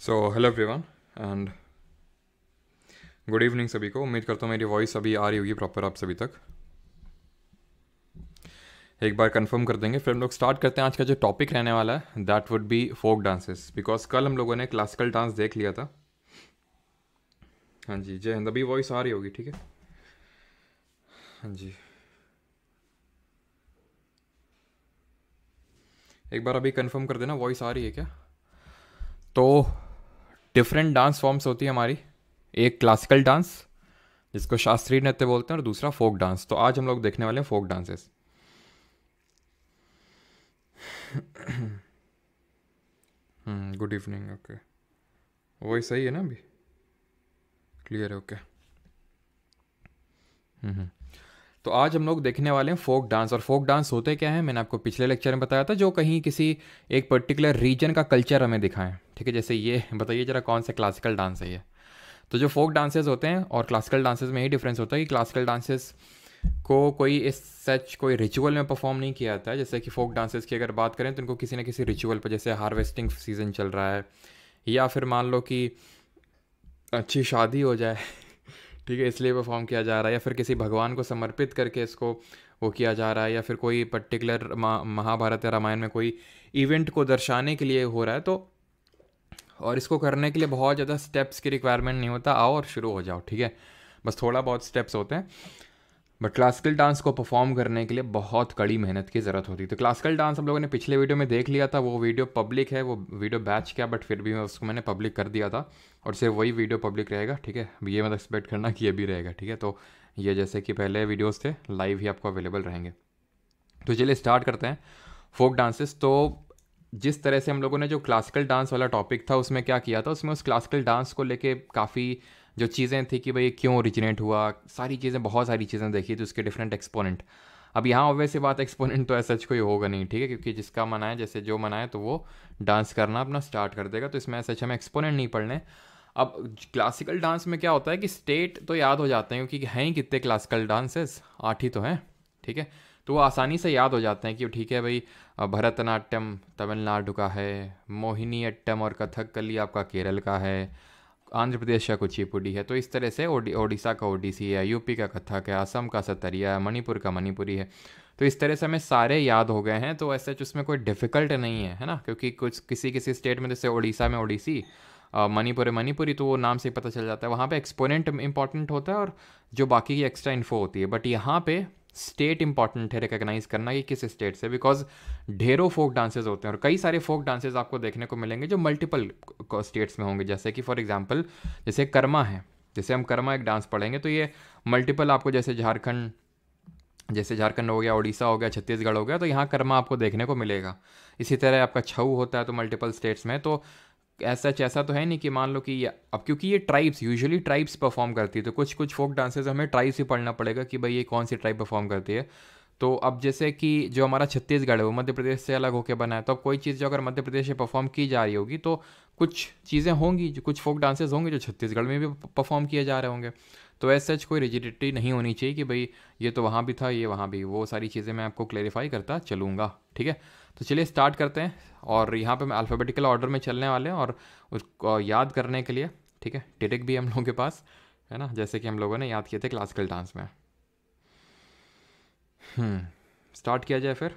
So hello everyone and good evening सभी को उम्मीद करता हूँ मेरी वॉइस अभी आ रही होगी प्रॉपर आप सभी तक एक बार कंफर्म कर देंगे फिर हम लोग स्टार्ट करते हैं आज का जो टॉपिक रहने वाला है that would be folk dances because कल हम लोगों ने क्लासिकल डांस देख लिया था हाँ जी जय हिंद अभी वॉइस आ रही होगी ठीक है हाँ जी एक बार अभी कंफर्म कर देना वॉइस आ रही है क्या तो डिफरेंट डांस फॉर्म्स होती है हमारी एक क्लासिकल डांस जिसको शास्त्रीय नृत्य बोलते हैं और दूसरा फोक डांस तो आज हम लोग देखने वाले हैं folk dances good evening okay वही सही है ना अभी क्लियर है ओके हम्म, हम्म। तो आज हम लोग देखने वाले हैं फोक डांस और फोक डांस होते क्या हैं मैंने आपको पिछले लेक्चर में बताया था जो कहीं किसी एक पर्टिकुलर रीजन का कल्चर हमें दिखाएं ठीक है जैसे ये बताइए जरा कौन सा क्लासिकल डांस है ये तो जो फोक डांसेस होते हैं और क्लासिकल डांसेस में यही डिफरेंस होता है कि क्लासिकल डांसेस को कोई इस सच कोई रिचुअल में परफॉर्म नहीं किया जाता है जैसे कि फोक डांसेस की अगर बात करें तो इनको किसी ना किसी रिचुअल पर जैसे हार्वेस्टिंग सीज़न चल रहा है या फिर मान लो कि अच्छी शादी हो जाए ठीक है इसलिए परफॉर्म किया जा रहा है या फिर किसी भगवान को समर्पित करके इसको वो किया जा रहा है या फिर कोई पर्टिकुलर महाभारत या रामायण में कोई इवेंट को दर्शाने के लिए हो रहा है तो और इसको करने के लिए बहुत ज़्यादा स्टेप्स की रिक्वायरमेंट नहीं होता आओ और शुरू हो जाओ ठीक है बस थोड़ा बहुत स्टेप्स होते हैं बट क्लासिकल डांस को परफॉर्म करने के लिए बहुत कड़ी मेहनत की ज़रूरत होती है तो क्लासिकल डांस हम लोगों ने पिछले वीडियो में देख लिया था वो वीडियो पब्लिक है वो वीडियो बैच क्या बट फिर भी मैं उसको मैंने पब्लिक कर दिया था और सिर्फ वही वीडियो पब्लिक रहेगा ठीक है ये मत एक्सपेक्ट करना कि ये भी रहेगा ठीक है तो ये जैसे कि पहले वीडियोज़ थे लाइव ही आपको अवेलेबल रहेंगे तो चलिए स्टार्ट करते हैं फोक डांसेस तो जिस तरह से हम लोगों ने जो क्लासिकल डांस वाला टॉपिक था उसमें क्या किया था उसमें उस क्लासिकल डांस को लेके काफ़ी जो चीज़ें थी कि भाई क्यों ओरिजिनेट हुआ सारी चीज़ें बहुत सारी चीज़ें देखी तो उसके डिफरेंट एक्सपोनेंट अब यहाँ ऑब्वियस सी बात एक्सपोनेंट तो ऐसा कोई होगा नहीं ठीक है क्योंकि जिसका मना है जैसे जो मना है तो वो डांस करना अपना स्टार्ट कर देगा तो इसमें ऐसा हमें एक्सपोनेंट नहीं पढ़ने अब क्लासिकल डांस में क्या होता है कि स्टेट तो याद हो जाते हैं क्योंकि हैं ही कितने क्लासिकल डांसेस आठ ही तो हैं ठीक है तो वो आसानी से याद हो जाते हैं कि ठीक है भाई भरतनाट्यम तमिलनाडु का है मोहिनी अट्टम और कथकली आपका केरल का है आंध्र प्रदेश का कुचिपुड़ी है तो इस तरह से ओडिशा का ओडिसी है यूपी का कथक है असम का सतरिया है मणिपुर का मणिपुरी है तो इस तरह से हमें सारे याद हो गए हैं तो ऐसे उसमें कोई डिफ़िकल्ट नहीं है है ना क्योंकि कुछ किसी किसी स्टेट में जैसे ओडिशा में ओडिसी मणिपुर मणिपुरी तो वो नाम से ही पता चल जाता है वहाँ पे एक्सपोनेंट इंपॉर्टेंट होता है और जो बाकी की एक्स्ट्रा इन्फो होती है बट यहाँ पे स्टेट इंपॉर्टेंट है रिकग्नाइज करना कि किस स्टेट से बिकॉज ढेरों फोक डांसेज होते हैं और कई सारे फोक डांसेज आपको देखने को मिलेंगे जो मल्टीपल स्टेट्स में होंगे जैसे कि फॉर एग्जाम्पल जैसे कर्मा है जैसे हम कर्मा एक डांस पढ़ेंगे तो ये मल्टीपल आपको जैसे झारखंड जैसे झारखंड हो गया उड़ीसा हो गया छत्तीसगढ़ हो गया तो यहाँ कर्मा आपको देखने को मिलेगा इसी तरह आपका छऊ होता है तो मल्टीपल स्टेट्स में तो ऐसा ऐसा तो है नहीं कि मान लो कि अब क्योंकि ये ट्राइब्स यूजुअली ट्राइब्स परफॉर्म करती है तो कुछ कुछ फोक डांसेस हमें ट्राइब्स ही पढ़ना पड़ेगा कि भाई ये कौन सी ट्राइब परफॉर्म करती है तो अब जैसे कि जो हमारा छत्तीसगढ़ है वो मध्य प्रदेश से अलग होकर बना है तो अब कोई चीज़ जो अगर मध्य प्रदेश में परफॉर्म की जा रही होगी तो कुछ चीज़ें होंगी जो कुछ फोक डांसेस होंगे जो छत्तीसगढ़ में भी परफॉर्म किए जा रहे होंगे तो एज सच कोई रिजिडिटी नहीं होनी चाहिए कि भाई ये तो वहाँ भी था ये वहाँ भी वो सारी चीज़ें मैं आपको क्लेरिफाई करता चलूँगा ठीक है तो चलिए स्टार्ट करते हैं और यहाँ पे हम अल्फ़ाबेटिकल ऑर्डर में चलने वाले हैं और उसको याद करने के लिए ठीक है टिटिक भी हम लोगों के पास है ना जैसे कि हम लोगों ने याद किए थे क्लासिकल डांस में स्टार्ट हम्म, किया जाए फिर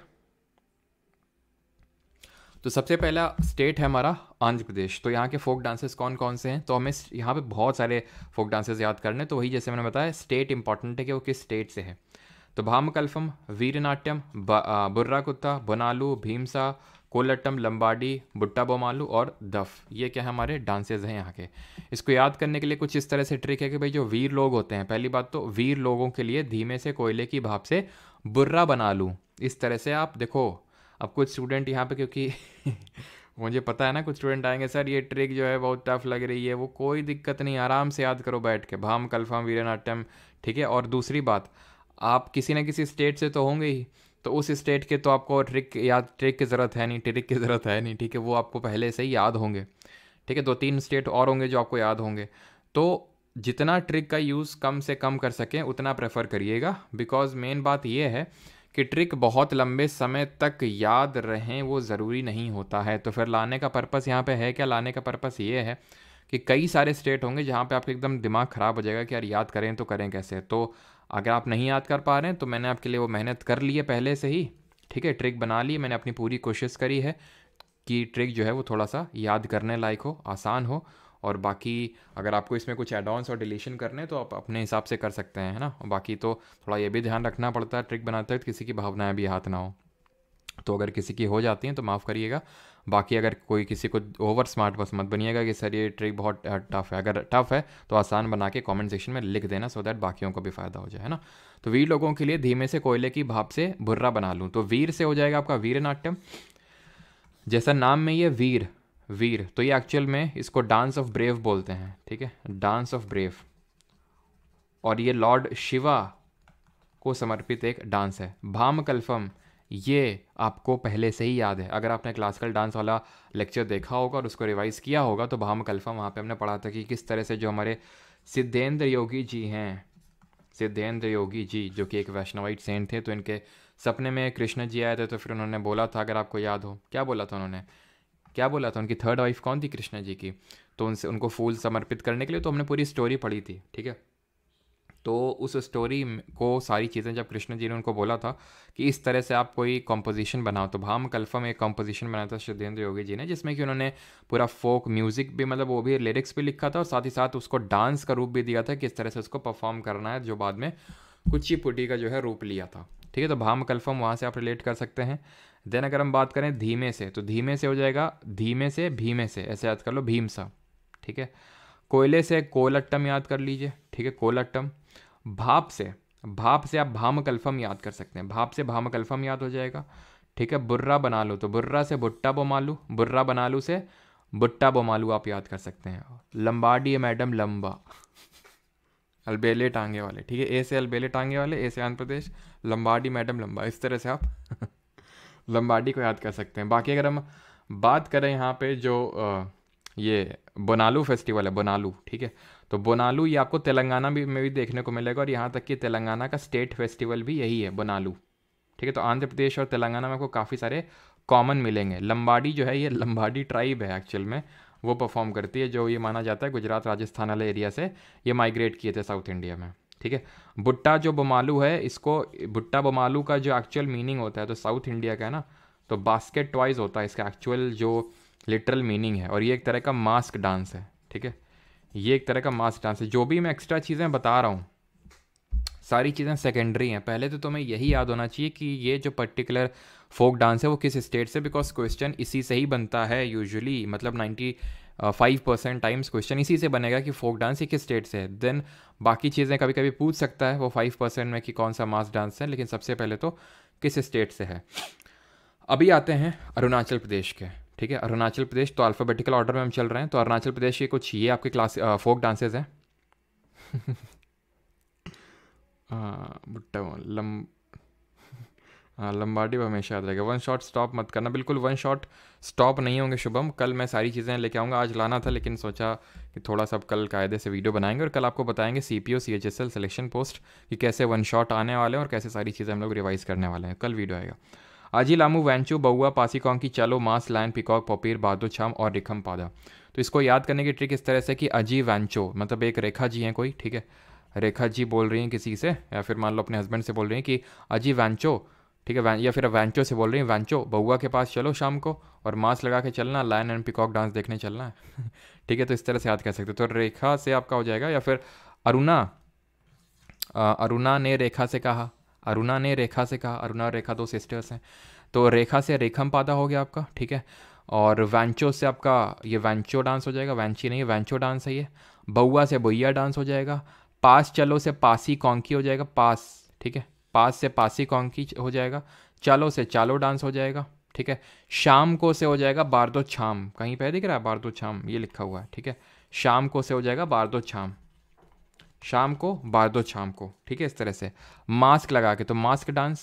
तो सबसे पहला स्टेट है हमारा आंध्र प्रदेश तो यहाँ के फोक डांसेस कौन कौन से हैं तो हमें यहाँ पे बहुत सारे फोक डांसेस याद करने तो वही जैसे मैंने बताया स्टेट इंपॉर्टेंट है कि वो किस स्टेट से है तो भामकल्फम वीरनाट्यम बुर्रा कुत्ता बनालू भीमसा कोलट्टम लंबाडी बुट्टा बोमालू और दफ ये क्या है हमारे डांसेज हैं यहाँ के इसको याद करने के लिए कुछ इस तरह से ट्रिक है कि भाई जो वीर लोग होते हैं पहली बात तो वीर लोगों के लिए धीमे से कोयले की भाप से बुर्रा बना लूँ इस तरह से आप देखो अब कुछ स्टूडेंट यहाँ पे क्योंकि मुझे पता है ना कुछ स्टूडेंट आएंगे सर ये ट्रिक जो है बहुत टफ लग रही है वो कोई दिक्कत नहीं आराम से याद करो बैठ के भाम कल्फाम वीरनाट्यम ठीक है और दूसरी बात आप किसी ना किसी स्टेट से तो होंगे ही तो उस स्टेट के तो आपको ट्रिक या ट्रिक की ज़रूरत है नहीं ट्रिक की ज़रूरत है नहीं ठीक है वो आपको पहले से ही याद होंगे ठीक है दो तीन स्टेट और होंगे जो आपको याद होंगे तो जितना ट्रिक का यूज़ कम से कम कर सकें उतना प्रेफर करिएगा बिकॉज मेन बात यह है कि ट्रिक बहुत लंबे समय तक याद रहें वो ज़रूरी नहीं होता है तो फिर लाने का पर्पस यहाँ पे है क्या लाने का पर्पस ये है कि कई सारे स्टेट होंगे जहाँ पे आपका एकदम दिमाग ख़राब हो जाएगा कि यार याद करें तो करें कैसे तो अगर आप नहीं याद कर पा रहे हैं तो मैंने आपके लिए वो मेहनत कर ली है पहले से ही ठीक है ट्रिक बना ली मैंने अपनी पूरी कोशिश करी है कि ट्रिक जो है वो थोड़ा सा याद करने लायक हो आसान हो और बाकी अगर आपको इसमें कुछ एडवांस और डिलीशन करने तो आप अपने हिसाब से कर सकते हैं है ना और बाकी तो थोड़ा ये भी ध्यान रखना पड़ता है ट्रिक बनाते वक्त किसी की भावनाएं भी हाथ ना हो तो अगर किसी की हो जाती हैं तो माफ़ करिएगा बाकी अगर कोई किसी को ओवर स्मार्ट बस मत बनिएगा कि सर ये ट्रिक बहुत टफ है अगर टफ है तो आसान बना के कॉमेंट सेक्शन में लिख देना सो दैट बाकियों को भी फ़ायदा हो जाए है ना तो वीर लोगों के लिए धीमे से कोयले की भाप से भुर्रा बना लूँ तो वीर से हो जाएगा आपका वीर नाट्यम जैसा नाम में ये वीर वीर तो ये एक्चुअल में इसको डांस ऑफ ब्रेव बोलते हैं ठीक है डांस ऑफ ब्रेव और ये लॉर्ड शिवा को समर्पित एक डांस है भाम कल्फम ये आपको पहले से ही याद है अगर आपने क्लासिकल डांस वाला लेक्चर देखा होगा और उसको रिवाइज़ किया होगा तो भाम कल्फा वहाँ पे हमने पढ़ा था कि किस तरह से जो हमारे सिद्धेंद्र योगी जी हैं सिद्धेंद्र योगी जी जो कि एक वैष्णवाइट सेंट थे तो इनके सपने में कृष्ण जी आए थे तो फिर उन्होंने बोला था अगर आपको याद हो क्या बोला था उन्होंने क्या बोला था उनकी थर्ड वाइफ कौन थी कृष्ण जी की तो उनसे उनको फूल समर्पित करने के लिए तो हमने पूरी स्टोरी पढ़ी थी ठीक है तो उस स्टोरी को सारी चीज़ें जब कृष्ण जी ने उनको बोला था कि इस तरह से आप कोई कंपोजिशन बनाओ तो भाम कल्फम एक कंपोजिशन बनाया था श्रद्धेंद्र योगी जी ने जिसमें कि उन्होंने पूरा फोक म्यूज़िक भी मतलब वो भी लिरिक्स भी लिखा था और साथ ही साथ उसको डांस का रूप भी दिया था कि इस तरह से उसको परफॉर्म करना है जो बाद में पुटी का जो है रूप लिया था ठीक है तो भाम कल्फम वहाँ से आप रिलेट कर सकते हैं देन अगर हम बात करें धीमे से तो धीमे से हो जाएगा धीमे से भीमे से ऐसे याद कर लो भीम सा ठीक है कोयले से कोलट्टम याद कर लीजिए ठीक है कोलट्टम भाप से भाप से आप भाम कल्फम याद कर सकते हैं भाप से भाम कल्फम याद हो जाएगा ठीक है बुर्रा बना लो तो बुर्रा से भुट्टा बोमालू बुर्रा बना लू से भुट्टा बोमालू आप याद कर सकते हैं है मैडम लंबा अलबेले टांगे वाले ठीक है ए से अलबेले टांगे वाले ए से आंध्र प्रदेश लंबाडी मैडम लंबा इस तरह से आप लंबाडी को याद कर सकते हैं बाकी अगर हम बात करें यहाँ पे जो ये बोनालू फेस्टिवल है बोनालू ठीक है तो बोनालू ये आपको तेलंगाना भी में भी देखने को मिलेगा और यहाँ तक कि तेलंगाना का स्टेट फेस्टिवल भी यही है बोनालू ठीक है तो आंध्र प्रदेश और तेलंगाना में आपको काफ़ी सारे कॉमन मिलेंगे लंबाड़ी जो है ये लंबाड़ी ट्राइब है एक्चुअल में वो परफॉर्म करती है जो ये माना जाता है गुजरात राजस्थान वाले एरिया से ये माइग्रेट किए थे साउथ इंडिया में ठीक है भुट्टा जो बमालू है इसको भुट्टा बमालू का जो एक्चुअल मीनिंग होता है तो साउथ इंडिया का है ना तो बास्केट वाइज होता है इसका एक्चुअल जो लिटरल मीनिंग है और ये एक तरह का मास्क डांस है ठीक है ये एक तरह का मास ट्रांसफर जो भी मैं एक्स्ट्रा चीज़ें बता रहा हूँ सारी चीज़ें सेकेंडरी हैं पहले तो तुम्हें यही याद होना चाहिए कि ये जो पर्टिकुलर फोक डांस है वो किस स्टेट से बिकॉज क्वेश्चन इसी से ही बनता है यूजुअली मतलब ninety five percent times question इसी से बनेगा कि फोक डांस ये किस स्टेट से है देन बाकी चीज़ें कभी कभी पूछ सकता है वो फाइव परसेंट में कि कौन सा मास डांस है लेकिन सबसे पहले तो किस स्टेट से है अभी आते हैं अरुणाचल प्रदेश के ठीक है अरुणाचल प्रदेश तो अल्फ़ाबेटिकल ऑर्डर में हम चल रहे हैं तो अरुणाचल प्रदेश के कुछ ये आपके क्लास फोक डांसेज हैं बुट्टा लम लंबाडी भी हमेशा याद रहेगा वन शॉट स्टॉप मत करना बिल्कुल वन शॉट स्टॉप नहीं होंगे शुभम कल मैं सारी चीज़ें लेके आऊँगा आज लाना था लेकिन सोचा कि थोड़ा सा कल कायदे से वीडियो बनाएंगे और कल आपको बताएंगे C P O C H S L selection post कि कैसे वन शॉट आने वाले हैं और कैसे सारी चीज़ें हम लोग रिवाइज़ करने वाले हैं कल वीडियो आएगा अजी लामू वैंचो बउआ पासीकोंग की चलो मास लाइन पिकॉक पपीर बादो छाम और रिखम पादा तो इसको याद करने की ट्रिक इस तरह से कि अजी वैंचो मतलब एक रेखा जी हैं कोई ठीक है रेखा जी बोल रही हैं किसी से या फिर मान लो अपने हस्बैंड से बोल रही हैं कि अजी वैंचो ठीक है या फिर वैंचो से बोल रही हैं वैंचो बउआ के पास चलो शाम को और मास्क लगा के चलना लाइन एंड पिकॉक डांस देखने चलना है ठीक है तो इस तरह से याद कर सकते हो तो रेखा से आपका हो जाएगा या फिर अरुणा अरुणा ने रेखा से कहा अरुणा ने रेखा से कहा अरुणा और रेखा दो सिस्टर्स हैं तो रेखा से रेखम पादा हो गया आपका ठीक है और वैंचो से आपका ये वैंचो डांस हो जाएगा वैंची नहीं वैंचो डांस है ये बउआ से बुइया डांस हो जाएगा पास चलो से पासी कॉन्की हो जाएगा पास ठीक है पास से पासी कॉन्की हो जाएगा चालो से चालो डांस हो जाएगा ठीक है शाम को से हो जाएगा बारदो छाम कहीं पे दिख रहा है बारदो छाम ये लिखा हुआ है ठीक है शाम को से हो जाएगा बारदो छाम शाम को बार दो शाम को ठीक है इस तरह से मास्क लगा के तो मास्क डांस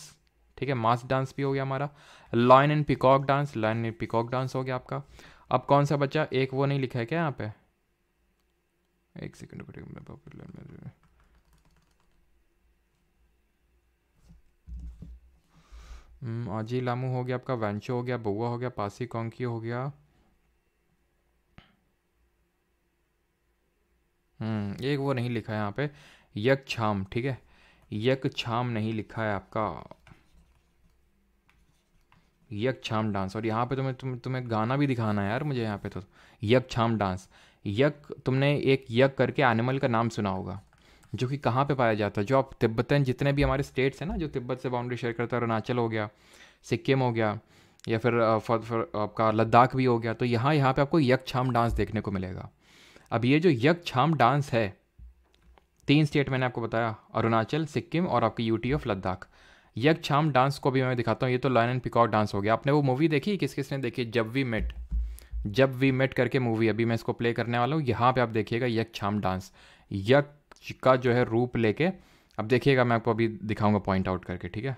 ठीक है मास्क डांस भी हो गया हमारा line and peacock dance line and peacock dance हो गया आपका अब कौन सा बच्चा एक वो नहीं लिखा है क्या यहाँ पे एक सेकेंड हम्म, आजी लामू हो गया आपका वेंचो हो गया बउआ हो गया पासी कॉन्की हो गया हम्म, एक वो नहीं लिखा है यहाँ पे यक छाम ठीक है यक छाम नहीं लिखा है आपका यक छाम डांस और यहाँ पे तुम्हें तुम तुम्हें गाना भी दिखाना है यार मुझे यहाँ पे तो यक छाम डांस यक तुमने एक यक करके एनिमल का नाम सुना होगा जो कि कहाँ पे पाया जाता है जो आप तिब्बतन जितने भी हमारे स्टेट्स हैं ना जो तिब्बत से बाउंड्री शेयर करता है अरुणाचल हो गया सिक्किम हो गया या फिर, फिर, फिर आपका लद्दाख भी हो गया तो यहाँ यहाँ पे आपको यक छाम डांस देखने को मिलेगा अब ये जो यक छाम डांस है तीन स्टेट मैंने आपको बताया अरुणाचल सिक्किम और आपकी यूटी ऑफ लद्दाख यक छाम डांस को भी मैं दिखाता हूँ ये तो लाइन एंड पिकॉक डांस हो गया आपने वो मूवी देखी किस किसने देखी Jab we met Jab we met करके मूवी अभी मैं इसको प्ले करने वाला हूँ यहाँ पे आप देखिएगा यक छाम डांस यक का जो है रूप लेके अब देखिएगा मैं आपको अभी दिखाऊंगा पॉइंट आउट करके ठीक है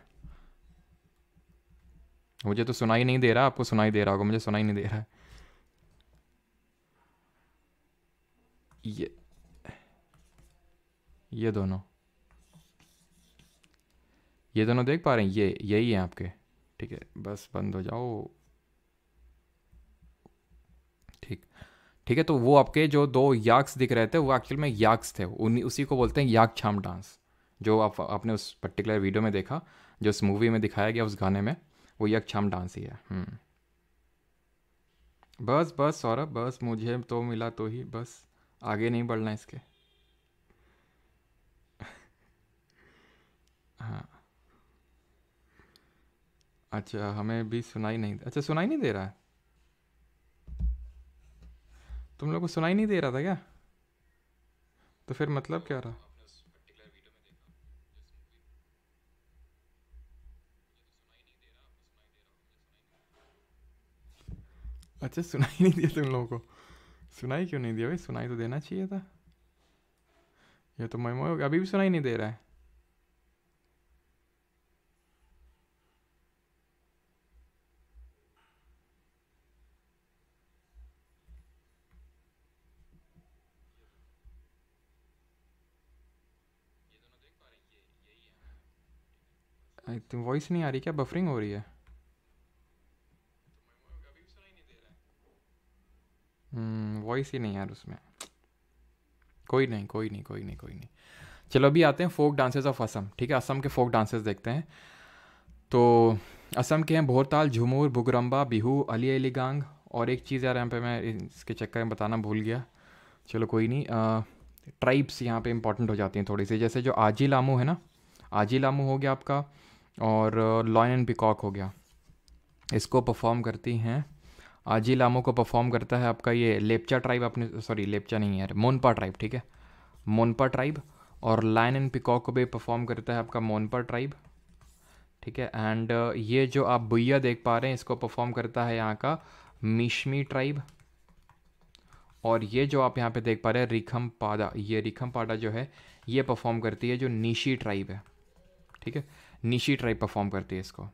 मुझे तो सुनाई नहीं दे रहा आपको सुनाई दे रहा होगा मुझे सुनाई नहीं दे रहा है ये ये दोनों ये दोनों देख पा रहे हैं ये यही हैं आपके ठीक है बस बंद हो जाओ ठीक ठीक है तो वो आपके जो दो याक्स दिख रहे थे वो एक्चुअल में याक्स थे उन उसी को बोलते हैं याक छाम डांस जो आप आपने उस पर्टिकुलर वीडियो में देखा जो उस मूवी में दिखाया गया उस गाने में वो यक छाम डांस ही है बस बस सौरभ बस मुझे तो मिला तो ही बस आगे नहीं बढ़ना इसके हाँ अच्छा हमें भी सुनाई नहीं अच्छा सुनाई नहीं दे रहा है तुम लोग को सुनाई नहीं दे रहा था क्या तो फिर मतलब क्या रहा अच्छा सुनाई नहीं दिया तुम लोगों को सुनाई क्यों नहीं दिया भाई सुनाई तो देना चाहिए था ये तो मैं अभी भी सुनाई नहीं दे रहा है वॉइस नहीं आ रही क्या बफरिंग हो रही है वॉइस ही नहीं यार उसमें कोई नहीं कोई नहीं कोई नहीं कोई नहीं चलो अभी आते हैं फोक डांसेस ऑफ असम ठीक है असम के फोक डांसेस देखते हैं तो असम के हैं भोरताल झुमूर भुगरम्बा बिहू अली अली गांग और एक चीज़ यार यहाँ पे मैं इसके चक्कर में बताना भूल गया चलो कोई नहीं ट्राइब्स यहाँ पे इंपॉर्टेंट हो जाती हैं थोड़ी सी जैसे जो आजी लामू है ना आजी लामू हो गया आपका और लॉयन एंड पिकॉक हो गया इसको परफॉर्म करती हैं आजी लामो को परफॉर्म करता है आपका ये लेपचा ट्राइब अपने सॉरी लेपचा नहीं है मोनपा ट्राइब ठीक है मोनपा ट्राइब और लाइन एंड पिकॉक को भी परफॉर्म करता है आपका मोनपा ट्राइब ठीक है एंड uh, ये जो आप भुया देख पा रहे हैं इसको परफॉर्म करता है यहाँ का मिशमी ट्राइब और ये जो आप यहाँ पे देख पा रहे हैं रिखम पादा ये रिखम पाडा जो है ये परफॉर्म करती है जो निशी ट्राइब है ठीक है निशी ट्राइब परफॉर्म करती है इसको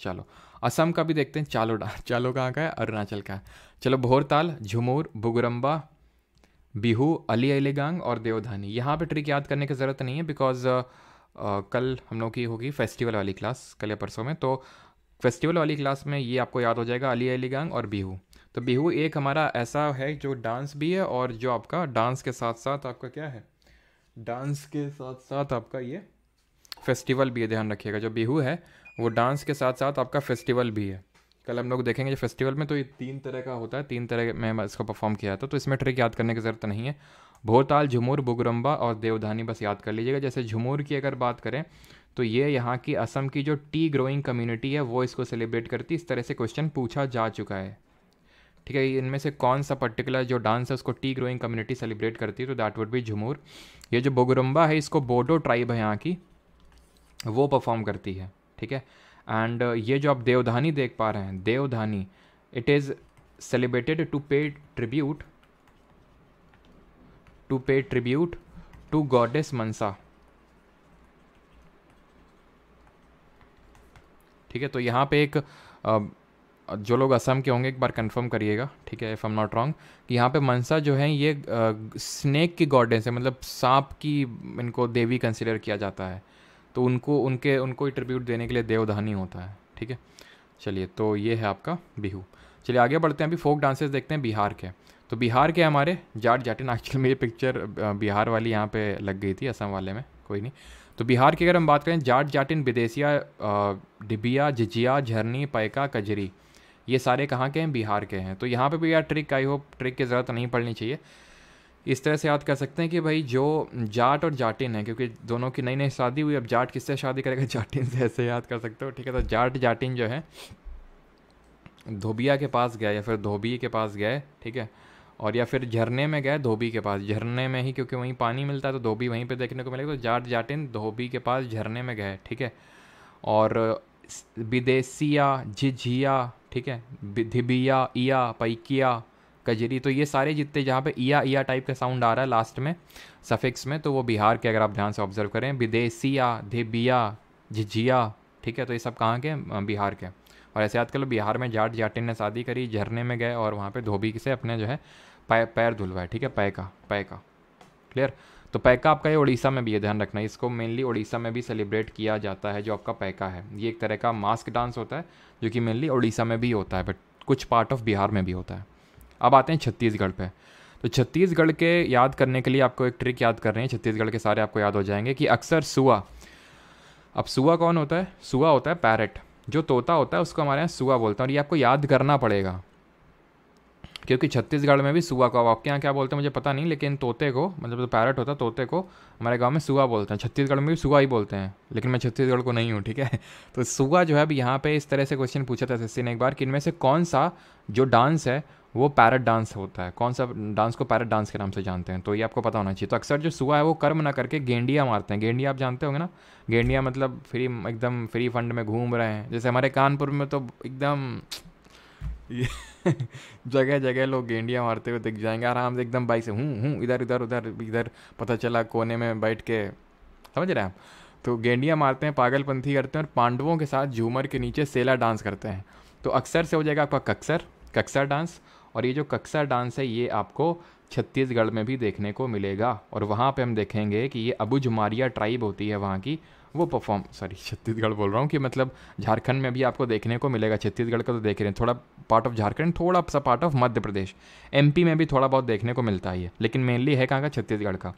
चलो असम का भी देखते हैं चालोडा चालो कहाँ का है अरुणाचल का चलो भोरताल झुमूर बुगुरम्बा बिहू अली अलीगंग और देवधानी यहाँ पे ट्रिक याद करने की ज़रूरत नहीं है बिकॉज कल हम लोग की होगी फेस्टिवल वाली क्लास कल या परसों में तो फेस्टिवल वाली क्लास में ये आपको याद हो जाएगा अली अलीगंग और बिहू तो बिहू एक हमारा ऐसा है जो डांस भी है और जो आपका डांस के साथ साथ आपका क्या है डांस के साथ साथ आपका ये फेस्टिवल भी है ध्यान रखिएगा जो बिहू है वो डांस के साथ साथ आपका फेस्टिवल भी है कल हम लोग देखेंगे फेस्टिवल में तो ये तीन तरह का होता है तीन तरह में इसको परफॉर्म किया था तो, तो इसमें ट्रिक याद करने की ज़रूरत नहीं है भोताल झुमूर बुगरम्बा और देवधानी बस याद कर लीजिएगा जैसे झुमूर की अगर बात करें तो ये यहाँ की असम की जो टी ग्रोइंग कम्युनिटी है वो इसको सेलिब्रेट करती इस तरह से क्वेश्चन पूछा जा चुका है ठीक है इनमें से कौन सा पर्टिकुलर जो डांस है उसको टी ग्रोइंग कम्युनिटी सेलिब्रेट करती है तो दैट वुड बी झुमूर ये जो बुगरम्बा है इसको बोडो ट्राइब है यहाँ की वो परफॉर्म करती है ठीक है एंड uh, ये जो आप देवधानी देख पा रहे हैं Deodhani it is celebrated to pay tribute to pay tribute to goddess Manasa ठीक है तो यहाँ पे एक um, जो लोग असम के होंगे एक बार कंफर्म करिएगा ठीक है इफ़ एम नॉट रॉन्ग कि यहाँ पे मनसा जो है ये स्नेक uh, की गॉडेस है मतलब सांप की इनको देवी कंसिडर किया जाता है तो उनको उनके उनको ही ट्रिब्यूट देने के लिए देवधानी होता है ठीक है चलिए तो ये है आपका बिहू चलिए आगे बढ़ते हैं अभी फोक डांसेस देखते हैं बिहार के तो बिहार के हमारे जाट जाटिन एक्चुअली मेरी पिक्चर बिहार वाली यहाँ पे लग गई थी असम वाले में कोई नहीं तो बिहार की अगर हम बात करें जाट जाटिन विदेशिया डिबिया झिझिया झरनी पैका कजरी ये सारे कहाँ के हैं बिहार के हैं तो यहाँ पे भी यार ट्रिक आई होप ट्रिक की ज़रूरत नहीं पड़नी चाहिए इस तरह से याद कर सकते हैं कि भाई जो जाट और जाटिन है क्योंकि दोनों की नई नई शादी हुई अब जाट किससे शादी करेगा जाटिन से ऐसे याद कर सकते हो ठीक है तो जाट जाटिन जो है धोबिया के पास गए या फिर धोबी के पास गए ठीक है और या फिर झरने में गए धोबी के पास झरने में ही क्योंकि वहीं पानी मिलता है तो धोबी वहीं पर देखने को मिलेगा तो जाट जाटिन धोबी के पास झरने में गए ठीक है और विदेशिया झिझिया ठीक है धिबिया इया पैकिया कजरी तो ये सारे जितने जहाँ पे ईया ईया टाइप का साउंड आ रहा है लास्ट में सफिक्स में तो वो बिहार के अगर आप ध्यान से ऑब्जर्व करें विदेशिया धेबिया झिझिया ठीक है तो ये सब कहाँ के बिहार के और ऐसे याद कर लो बिहार में जाट जाटिन ने शादी करी झरने में गए और वहाँ पर धोबी से अपने जो है पै पैर धुलवाए ठीक है पै का पै का क्लियर तो पैका आपका ये उड़ीसा में भी है ध्यान रखना इसको मेनली उड़ीसा में भी सेलिब्रेट किया जाता है जो आपका पैका है ये एक तरह का मास्क डांस होता है जो कि मेनली उड़ीसा में भी होता है बट कुछ पार्ट ऑफ बिहार में भी होता है अब आते हैं छत्तीसगढ़ पे तो छत्तीसगढ़ के याद करने के लिए आपको एक ट्रिक याद कर रहे हैं छत्तीसगढ़ के सारे आपको याद हो जाएंगे कि अक्सर सुआ अब सुआ कौन होता है सुआ होता है पैरट जो तोता होता है उसको हमारे यहाँ सुआ बोलते हैं और ये आपको याद करना पड़ेगा क्योंकि छत्तीसगढ़ में भी सुआ को आपके यहाँ क्या बोलते हैं मुझे पता नहीं लेकिन तोते को मतलब जो पैरट होता है तोते को हमारे गांव में सुआ बोलते हैं छत्तीसगढ़ में भी सुआ ही बोलते हैं लेकिन मैं छत्तीसगढ़ को नहीं हूँ ठीक है तो सुआ जो है अब यहाँ पे इस तरह से क्वेश्चन पूछा था एस ने एक बार कि इनमें से कौन सा जो डांस है वो पैरट डांस होता है कौन सा डांस को पैरट डांस के नाम से जानते हैं तो ये आपको पता होना चाहिए तो अक्सर जो सुआ है वो कर्म ना करके गेंडिया मारते हैं गेंडिया आप जानते होंगे ना गेंडिया मतलब फ्री एकदम फ्री फंड में घूम रहे हैं जैसे हमारे कानपुर में तो एकदम जगह जगह लोग गेंडिया मारते हुए दिख जाएंगे आराम से एकदम बाइक से हूँ हूँ इधर इधर उधर इधर पता चला कोने में बैठ के समझ रहे हैं आप तो गेंडिया मारते हैं पागलपंथी करते हैं और पांडवों के साथ झूमर के नीचे सेला डांस करते हैं तो अक्सर से हो जाएगा आपका कक्सर कक्सर डांस और ये जो कक्सा डांस है ये आपको छत्तीसगढ़ में भी देखने को मिलेगा और वहाँ पे हम देखेंगे कि ये अबू झुमारिया ट्राइब होती है वहाँ की वो परफॉर्म सॉरी छत्तीसगढ़ बोल रहा हूँ कि मतलब झारखंड में भी आपको देखने को मिलेगा छत्तीसगढ़ का तो देख रहे हैं थोड़ा पार्ट ऑफ झारखंड थोड़ा सा part of Madhya Pradesh MP में भी थोड़ा बहुत देखने को मिलता ही है लेकिन मेनली है कहाँ का छत्तीसगढ़ का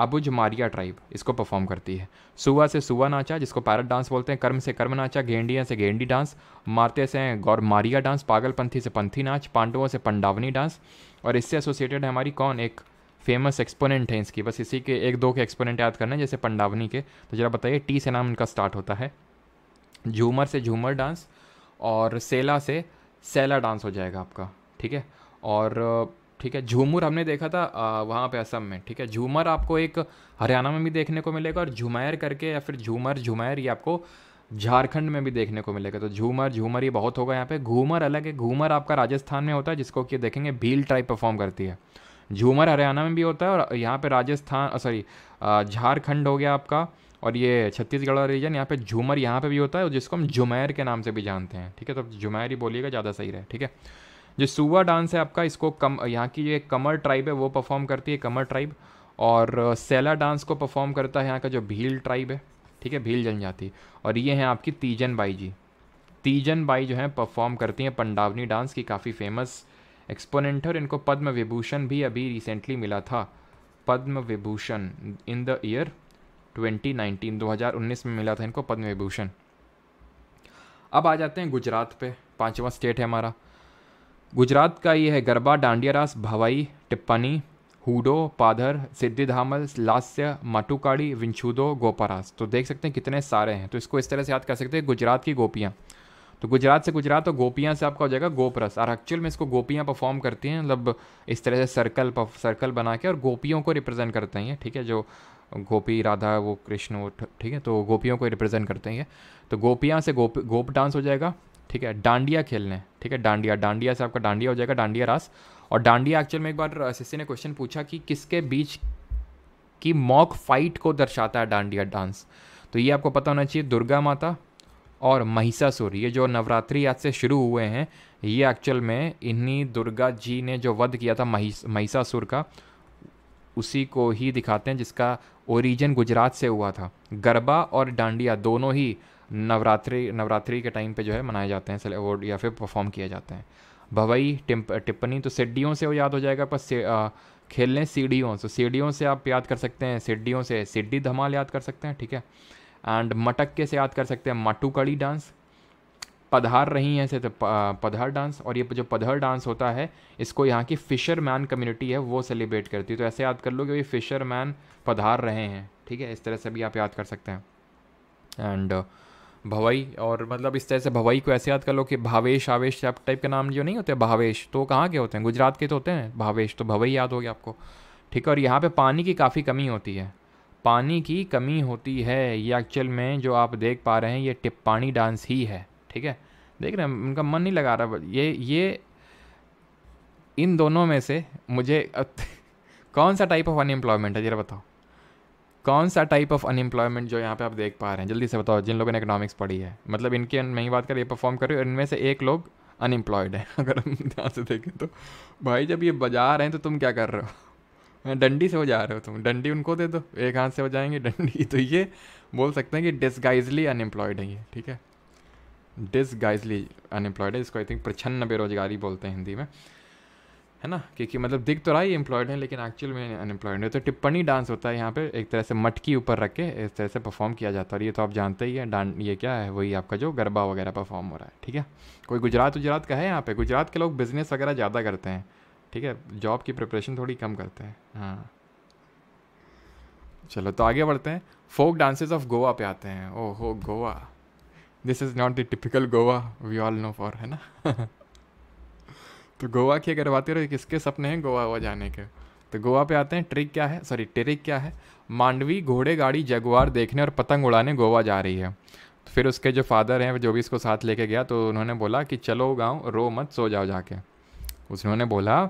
अबुज मारिया ट्राइब इसको परफॉर्म करती है सुबह से सुबह नाचा जिसको पैरट डांस बोलते हैं कर्म से कर्म नाचा गेंडिया से गेंडी डांस मारते से गौर मारिया डांस पागलपंथी से पंथी नाच पांडवों से पंडावनी डांस और इससे एसोसिएटेड है हमारी कौन एक फेमस एक्सपोनेंट हैं इसकी बस इसी के एक दो के एक्सपोनेंट याद करना है जैसे पंडावनी के तो जरा बताइए टी से नाम इनका स्टार्ट होता है झूमर से झूमर डांस और सेला से सेला डांस हो जाएगा आपका ठीक है और ठीक है झूमर हमने देखा था वहाँ पे असम में ठीक है झूमर आपको एक हरियाणा में भी देखने को मिलेगा और झुमैर करके या फिर झूमर झुमैर ये आपको झारखंड में भी देखने को मिलेगा तो झूमर झूमर ये बहुत होगा यहाँ पे घूमर अलग है घूमर आपका राजस्थान में होता है जिसको कि देखेंगे भील टाइप परफॉर्म करती है झूमर हरियाणा में भी होता है और यहाँ पे राजस्थान सॉरी झारखंड हो गया आपका और ये छत्तीसगढ़ रीजन यहाँ पे झूमर यहाँ पे भी होता है जिसको हम झुमैर के नाम से भी जानते हैं ठीक है तो झुमैर ही बोलिएगा ज़्यादा सही रहे ठीक है जो सुवा डांस है आपका इसको कम यहाँ की जो एक कमर ट्राइब है वो परफॉर्म करती है कमर ट्राइब और सेला डांस को परफॉर्म करता है यहाँ का जो भील ट्राइब है ठीक है भील जनजाति और ये हैं आपकी तीजन बाई जी तीजन बाई जो है परफॉर्म करती हैं पंडावनी डांस की काफ़ी फेमस एक्सपोनेंट है और इनको पद्म विभूषण भी अभी रिसेंटली मिला था Padma Vibhushan in the year 2019 2019 में मिला था इनको पद्म विभूषण अब आ जाते हैं गुजरात पे पांचवा स्टेट है हमारा गुजरात का ये है गरबा डांडिया रास भवाई टिप्पणी हुडो पाधर सिद्धिधामल लास्य माटुकाड़ी विंछूदो गोपारास तो देख सकते हैं कितने सारे हैं तो इसको इस तरह से याद कर सकते हैं गुजरात की गोपियाँ तो गुजरात से गुजरात और गोपियाँ से आपका हो जाएगा गोपरस और एक्चुअल में इसको गोपियाँ परफॉर्म करती हैं मतलब इस तरह से सर्कल सर्कल बना के और गोपियों को रिप्रेजेंट करते हैं ठीक है जो गोपी राधा वो कृष्ण वो ठीक है तो गोपियों को रिप्रेजेंट करते हैं तो गोपियाँ से गोप गोप डांस हो जाएगा ठीक है डांडिया खेलने ठीक है डांडिया डांडिया से आपका डांडिया हो जाएगा डांडिया रास और डांडिया एक्चुअल में एक बार सिस्सी ने क्वेश्चन पूछा कि किसके बीच की मॉक फाइट को दर्शाता है डांडिया डांस तो ये आपको पता होना चाहिए दुर्गा माता और महिषासुर ये जो नवरात्रि आज से शुरू हुए हैं ये एक्चुअल में इन्हीं दुर्गा जी ने जो वध किया था महिषासुर का उसी को ही दिखाते हैं जिसका ओरिजिन गुजरात से हुआ था गरबा और डांडिया दोनों ही नवरात्रि नवरात्रि के टाइम पे जो है मनाए जाते हैं अवार्ड या फिर परफॉर्म किए जाते हैं भवई टिप टिप्पणी तो सीढ़ियों से वो याद हो जाएगा पर से, खेल लें सीढ़ियों तो सीढ़ियों से आप याद कर सकते हैं सीढ़ियों से सीढ़ी धमाल याद कर सकते हैं ठीक है एंड मटक के से याद कर सकते हैं मटू कड़ी डांस पधार रही हैं ऐसे तो पधार डांस और ये जो पधार डांस होता है इसको यहाँ की फिशरमैन कम्युनिटी है वो सेलिब्रेट करती है तो ऐसे याद कर लो कि भाई फिशरमैन पधार रहे हैं ठीक है इस तरह से भी आप याद कर सकते हैं एंड uh, भवई और मतलब इस तरह से भवई को ऐसे याद कर लो कि भावेश आवेश टाइप के नाम जो नहीं होते भावेश तो कहाँ के होते हैं गुजरात के तो होते हैं भावेश तो भवई याद हो गया आपको ठीक है और यहाँ पे पानी की काफ़ी कमी होती है पानी की कमी होती है ये एक्चुअल में जो आप देख पा रहे हैं ये टिप्पाणी डांस ही है ठीक है देख रहे हैं उनका मन नहीं लगा रहा ये ये इन दोनों में से मुझे कौन सा टाइप ऑफ अनएम्प्लॉयमेंट है जरा बताओ कौन सा टाइप ऑफ अनएम्प्लॉयमेंट जो यहाँ पे आप देख पा रहे हैं जल्दी से बताओ जिन लोगों ने इकोनॉमिक्स पढ़ी है मतलब इनके मैं ही बात कर ये परफॉर्म कर रही हूँ इनमें से एक लोग अनएम्प्लॉयड है अगर हम ध्यान से देखें तो भाई जब ये बजा रहे हैं तो तुम क्या कर रहे हो डंडी से हो जा रहे हो तुम डंडी उनको दे दो एक हाथ से हो जाएंगे डंडी तो ये बोल सकते हैं कि डिसगाइजली अनएम्प्लॉयड है ये ठीक है डिसगाइजली अनएम्प्लॉयड है इसको आई थिंक प्रछन्न बेरोजगारी बोलते हैं हिंदी में है ना क्योंकि मतलब दिख तो रहा है एम्प्लॉयड है लेकिन एक्चुअल में अनएम्प्लॉयड है तो टिप्पणी डांस होता है यहाँ पे एक तरह से मटकी ऊपर रख के इस तरह से परफॉर्म किया जाता है और ये तो आप जानते ही है डां ये क्या है वही आपका जो गरबा वगैरह परफॉर्म हो रहा है ठीक है कोई गुजरात गुजरात का है यहाँ पर गुजरात के लोग बिजनेस वगैरह ज़्यादा करते हैं ठीक है जॉब की प्रिपरेशन थोड़ी कम करते हैं हाँ चलो तो आगे बढ़ते हैं फोक डांसेस ऑफ गोवा पे आते हैं ओहो Goa this is not the typical Goa we all know for है ना तो गोवा की अगर बात करें तो किसके सपने हैं गोवा हुआ जाने के तो गोवा पे आते हैं ट्रिक क्या है सॉरी ट्रिक क्या है मांडवी घोड़े गाड़ी जगुआर देखने और पतंग उड़ाने गोवा जा रही है तो फिर उसके जो फादर हैं जो भी इसको साथ लेके गया तो उन्होंने बोला कि चलो गाँव रो मत सो जाओ जाके उसने बोला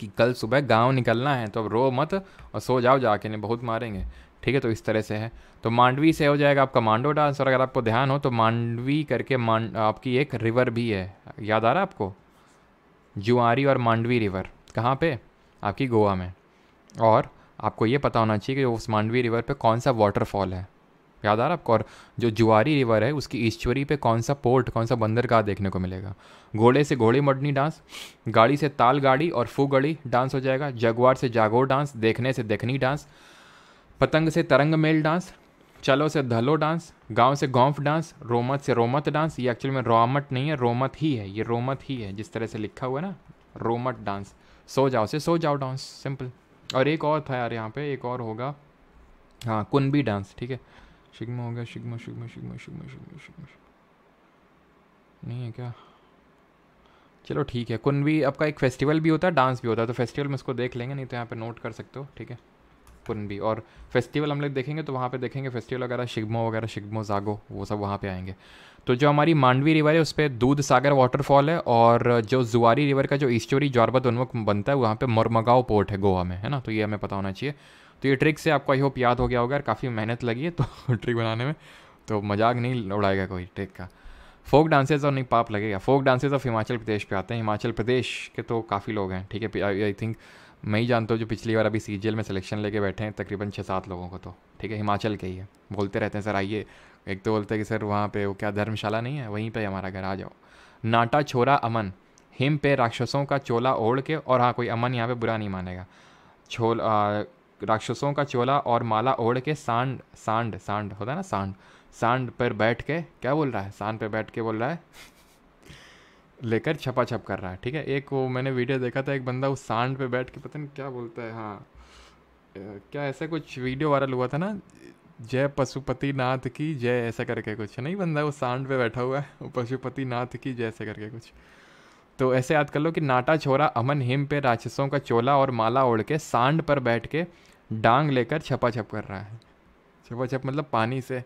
कि कल सुबह गांव निकलना है तो अब रो मत और सो जाओ जाके नहीं बहुत मारेंगे ठीक है तो इस तरह से है तो मांडवी से हो जाएगा आपका मांडो डांस और अगर आपको ध्यान हो तो मांडवी करके मांड आपकी एक रिवर भी है याद आ रहा है आपको जुआरी और मांडवी रिवर कहाँ पे आपकी गोवा में और आपको ये पता होना चाहिए कि उस मांडवी रिवर पे कौन सा वाटरफॉल है याद आ रहा आपको और जो जुआरी रिवर है उसकी ईश्वरी पे कौन सा पोर्ट कौन सा बंदरगाह देखने को मिलेगा घोड़े से घोड़ी मडनी डांस गाड़ी से ताल गाड़ी और फू गड़ी डांस हो जाएगा जगवार से जागोर डांस देखने से देखनी डांस पतंग से तरंग मेल डांस चलो से धलो डांस गांव से गोंफ डांस रोमत से रोमत डांस ये एक्चुअली में रोमट नहीं है रोमत ही है ये रोमत ही है जिस तरह से लिखा हुआ है ना रोमट डांस सो जाओ से सो जाओ डांस सिंपल और एक और था यार यहाँ पे एक और होगा हाँ कुनबी डांस ठीक है शिगमा हो गया शिगमा शिगमा शिगमा शिगमा शिगमा शिगमा नहीं है क्या चलो ठीक है कुनबी आपका एक फेस्टिवल भी होता है डांस भी होता है तो फेस्टिवल में उसको देख लेंगे नहीं तो यहाँ पे नोट कर सकते हो ठीक है भी और फेस्टिवल हम लोग देखेंगे तो वहाँ पे देखेंगे फेस्टिवल वगैरह शिगमो वगैरह शिगमो जागो वो सब वहाँ पे आएंगे तो जो हमारी मांडवी रिवर है उस पर दूध सागर वाटरफॉल है और जो जुआरी रिवर का जो ईस्टोरी जौरबा उन्मुख बनता है वहाँ पर मरमगाव पोर्ट है गोवा में है ना तो ये हमें पता होना चाहिए तो ये ट्रिक से आपको आई होप याद हो गया होगा काफ़ी मेहनत लगी है तो ट्रिक बनाने में तो मजाक नहीं उड़ाएगा कोई ट्रिक का फोक डांसेज और नहीं पाप लगेगा folk dances of Himachal Pradesh पे आते हैं हिमाचल प्रदेश के तो काफ़ी लोग हैं ठीक है आई थिंक मैं ही जानता हूँ जो पिछली बार अभी सी में सिलेक्शन लेके बैठे हैं तकरीबन छः सात लोगों को तो ठीक है हिमाचल के ही है बोलते रहते हैं सर आइए एक तो बोलते हैं कि सर वहाँ पे वो क्या धर्मशाला नहीं है वहीं पे हमारा घर आ जाओ नाटा छोरा अमन हिम पे राक्षसों का चोला ओढ़ के और हाँ कोई अमन यहाँ पे बुरा नहीं मानेगा छोल राक्षसों का चोला और माला ओढ़ के सांड सांड सांड होता है ना सांड सांड पर बैठ के क्या बोल रहा है सांड पर बैठ के बोल रहा है लेकर छपा छप कर रहा है ठीक है एक वो मैंने वीडियो देखा था एक बंदा उस सांड पे बैठ के पता नहीं क्या बोलता है हाँ क्या ऐसा कुछ वीडियो वायरल हुआ था ना जय पशुपति नाथ की जय ऐसा करके कुछ नहीं बंदा वो सांड पे बैठा हुआ है वो पशुपति नाथ की जय ऐसा करके कुछ तो ऐसे याद कर लो कि नाटा छोरा अमन हिम पे राक्षसों का चोला और माला ओढ़ के सांड पर बैठ के डांग लेकर छपा छप कर रहा है छपा छप मतलब पानी से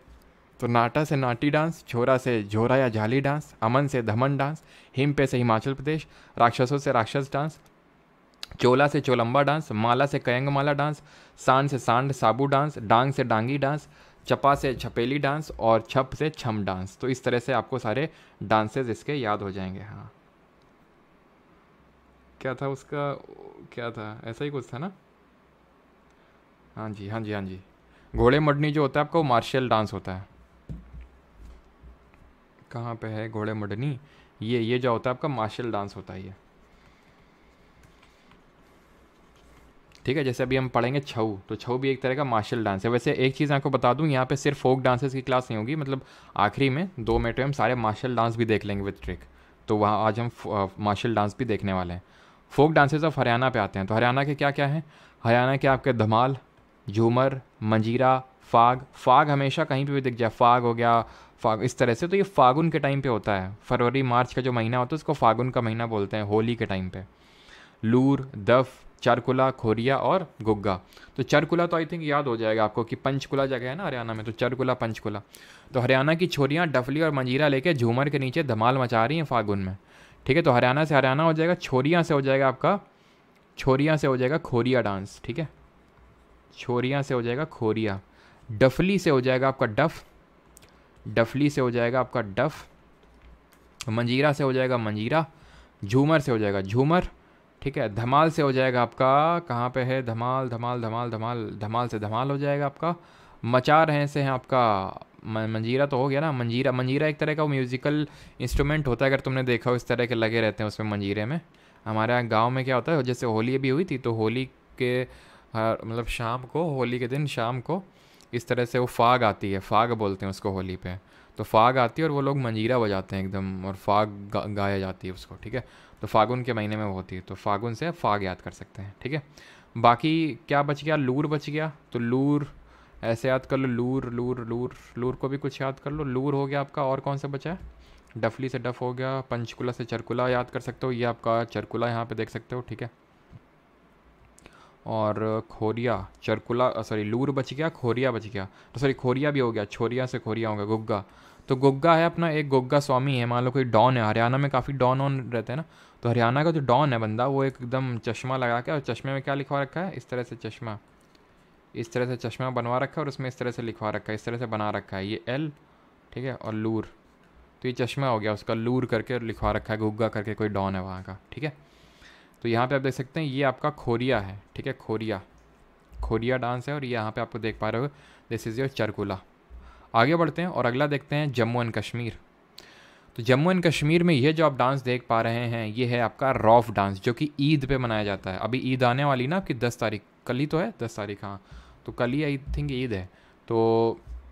तो नाटा से नाटी डांस झोरा से झोरा या झाली डांस अमन से धमन डांस हिम पे से हिमाचल प्रदेश राक्षसों से राक्षस डांस चोला से चोलंबा डांस माला से माला डांस सांड से सांड साबू डांस डांग से डांगी डांस चपा से छपेली डांस और छप से छम डांस तो इस तरह से आपको सारे डांसेस इसके याद हो जाएंगे हाँ क्या था उसका क्या था ऐसा ही कुछ था ना हाँ जी हाँ जी हाँ जी घोड़े मडनी जो होता है आपका वो मार्शल डांस होता है कहाँ पे है घोड़े मडनी ये ये जो होता है आपका मार्शल डांस होता है ये ठीक है जैसे अभी हम पढ़ेंगे छऊ तो छऊ भी एक तरह का मार्शल डांस है वैसे एक चीज़ आपको बता दूं यहाँ पे सिर्फ फोक डांसेस की क्लास नहीं होगी मतलब आखिरी में दो मिनट में हम सारे मार्शल डांस भी देख लेंगे विद ट्रिक तो वहाँ आज हम मार्शल डांस भी देखने वाले हैं फोक डांसेस ऑफ हरियाणा पे आते हैं तो हरियाणा के क्या क्या हैं हरियाणा के आपके धमाल झूमर मंजीरा फाग फाग हमेशा कहीं पर भी दिख जाए फाग हो गया इस तरह से तो ये फागुन के टाइम पे होता है फरवरी मार्च का जो महीना होता है उसको फागुन का महीना बोलते हैं होली के टाइम पे लूर दफ चरकुला खोरिया और गुग्गा तो चरकुला तो आई थिंक याद हो जाएगा आपको कि पंचकुला जगह है ना हरियाणा में तो चरकुला पंचकुला तो हरियाणा की छोरियाँ डफली और मंजीरा लेके झूमर के नीचे धमाल मचा रही हैं फागुन में ठीक है तो हरियाणा से हरियाणा हो जाएगा छोरियाँ से हो जाएगा आपका छोरियाँ से हो जाएगा खोरिया डांस ठीक है छोरियाँ से हो जाएगा खोरिया डफली से हो जाएगा आपका डफ़ डफली से हो जाएगा आपका डफ मंजीरा से हो जाएगा मंजीरा झूमर से हो जाएगा झूमर ठीक है धमाल से हो जाएगा आपका कहाँ पे है धमाल धमाल धमाल धमाल धमाल से धमाल हो जाएगा आपका मचा रहे से हैं आपका मंजीरा तो हो गया ना मंजीरा मंजीरा एक तरह का म्यूज़िकल इंस्ट्रूमेंट होता है अगर तुमने देखा हो इस तरह के लगे रहते हैं उसमें मंजीरे में हमारे यहाँ गाँव में क्या होता है जैसे होली अभी हुई थी तो होली के मतलब शाम को होली के दिन शाम को इस तरह से वो फाग आती है फाग बोलते हैं उसको होली पे तो फाग आती है और वो लोग मंजीरा बजाते हैं एकदम और फाग गा, गाया जाती है उसको ठीक है तो फागुन के महीने में वो होती है तो फागुन से फाग याद कर सकते हैं ठीक है बाकी क्या बच गया लूर बच गया तो लूर ऐसे याद कर लो लूर लूर लूर लूर को भी कुछ याद कर लो लूर हो गया आपका और कौन सा बचा है डफली से डफ हो गया पंचकुला से चरकुला याद कर सकते हो ये आपका चरकुला यहाँ पे देख सकते हो ठीक है और खोरिया चरकुला सॉरी लूर बच गया खोरिया बच गया तो सॉरी खोरिया भी हो गया छोरिया से खोरिया हो गया गुग्गा तो गुग्गा है अपना एक गुग्गा स्वामी है मान लो कोई डॉन है हरियाणा में काफ़ी डॉन ऑन रहते हैं ना तो हरियाणा का जो डॉन है बंदा वो एकदम चश्मा लगा के और चश्मे में क्या लिखवा रखा है इस तरह से चश्मा इस तरह से चश्मा बनवा रखा है और उसमें इस तरह से लिखवा रखा है इस तरह से बना रखा है ये एल ठीक है और लूर तो ये चश्मा हो गया उसका लूर करके लिखवा रखा है गुग्गा करके कोई डॉन है वहाँ का ठीक है तो यहाँ पे आप देख सकते हैं ये आपका खोरिया है ठीक है खोरिया खोरिया डांस है और ये यहाँ पे आपको देख पा रहे हो दिस इज़ योर चरकुला आगे बढ़ते हैं और अगला देखते हैं जम्मू एंड कश्मीर तो जम्मू एंड कश्मीर में ये जो आप डांस देख पा रहे हैं ये है आपका रॉफ डांस जो कि ईद पर मनाया जाता है अभी ईद आने वाली ना आपकी दस तारीख कल ही तो है दस तारीख हाँ तो कल ही आई थिंक ईद है तो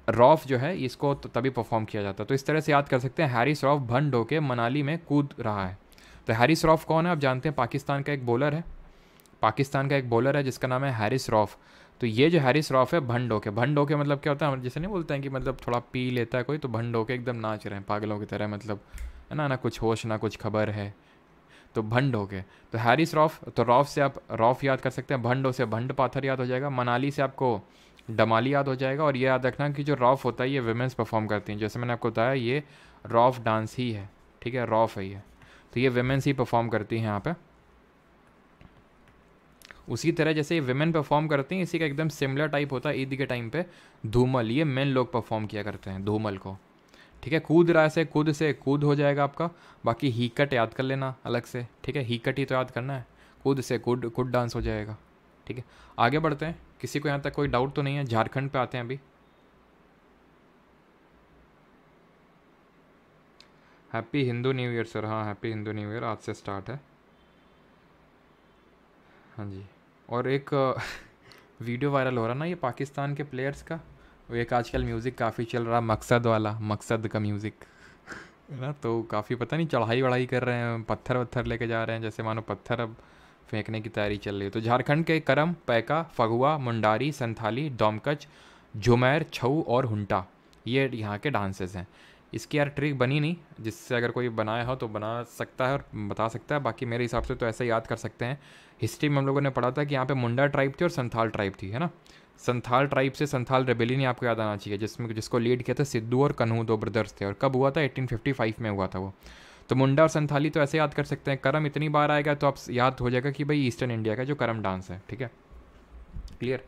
रॉफ जो है इसको तभी परफॉर्म किया जाता है तो इस तरह से याद कर सकते हैं हैरिस रॉफ भंड होके मनाली में कूद रहा है तो हैरिस रॉफ कौन है आप जानते हैं पाकिस्तान का एक बॉलर है पाकिस्तान का एक बॉलर है जिसका नाम है हैरिस रॉफ तो ये जो हैरिस रॉफ है भंडो के भंडो के मतलब क्या होता है हम जैसे नहीं बोलते हैं कि मतलब थोड़ा पी लेता है कोई तो भंडो के एकदम नाच रहे हैं पागलों की तरह मतलब है ना ना कुछ होश ना कुछ खबर है तो भंड हो गए तो हैरिस रॉफ तो रॉफ से आप रॉफ याद कर सकते हैं भंडो से भंड पाथर याद हो जाएगा मनाली से आपको डमाली याद हो जाएगा और ये याद रखना कि जो रॉफ होता है ये वेमेंस परफॉर्म करती हैं जैसे मैंने आपको बताया ये रॉफ डांस ही है ठीक है रॉफ है ये तो ये वेमेंस ही परफॉर्म करती हैं यहाँ पे उसी तरह जैसे ये वेमेन परफॉर्म करती हैं इसी का एकदम सिमिलर टाइप होता है ईद के टाइम पे धूमल ये मेन लोग परफॉर्म किया करते हैं धूमल को ठीक है कूद रहा से कूद से कूद हो जाएगा आपका बाकी हीकट याद कर लेना अलग से ठीक है हीकट ही तो याद करना है कूद से कूद कूद डांस हो जाएगा ठीक है आगे बढ़ते हैं किसी को यहाँ तक कोई डाउट तो नहीं है झारखंड पे आते हैं अभी happy Hindu new year sir हाँ हैप्पी हिंदू न्यू ईयर आज से स्टार्ट है हाँ जी और एक वीडियो वायरल हो रहा ना ये पाकिस्तान के प्लेयर्स का वो एक आजकल म्यूज़िक काफ़ी चल रहा मकसद वाला मकसद का म्यूज़िक है ना तो काफ़ी पता नहीं चढ़ाई वढ़ाई कर रहे हैं पत्थर वत्थर लेके जा रहे हैं जैसे मानो पत्थर अब फेंकने की तैयारी चल रही है तो झारखंड के करम पैका फगुआ मुंडारी संथाली डोमकच झुमैर छऊ और हुंटा ये यहाँ के डांसेस हैं इसकी यार ट्रिक बनी नहीं जिससे अगर कोई बनाया हो तो बना सकता है और बता सकता है बाकी मेरे हिसाब से तो ऐसा याद कर सकते हैं हिस्ट्री में हम लोगों ने पढ़ा था कि यहाँ पे मुंडा ट्राइब थी और संथाल ट्राइब थी है ना संथाल ट्राइब से संथाल रेबेलियन ही आपको याद आना चाहिए जिसमें जिसको लीड किया था सिद्धू और कन्हू दो ब्रदर्स थे और कब हुआ था एटीन में हुआ था वो तो मुंडा और संथाली तो ऐसे याद कर सकते हैं करम इतनी बार आएगा तो आप याद हो जाएगा कि भाई ईस्टर्न इंडिया का जो करम डांस है ठीक है क्लियर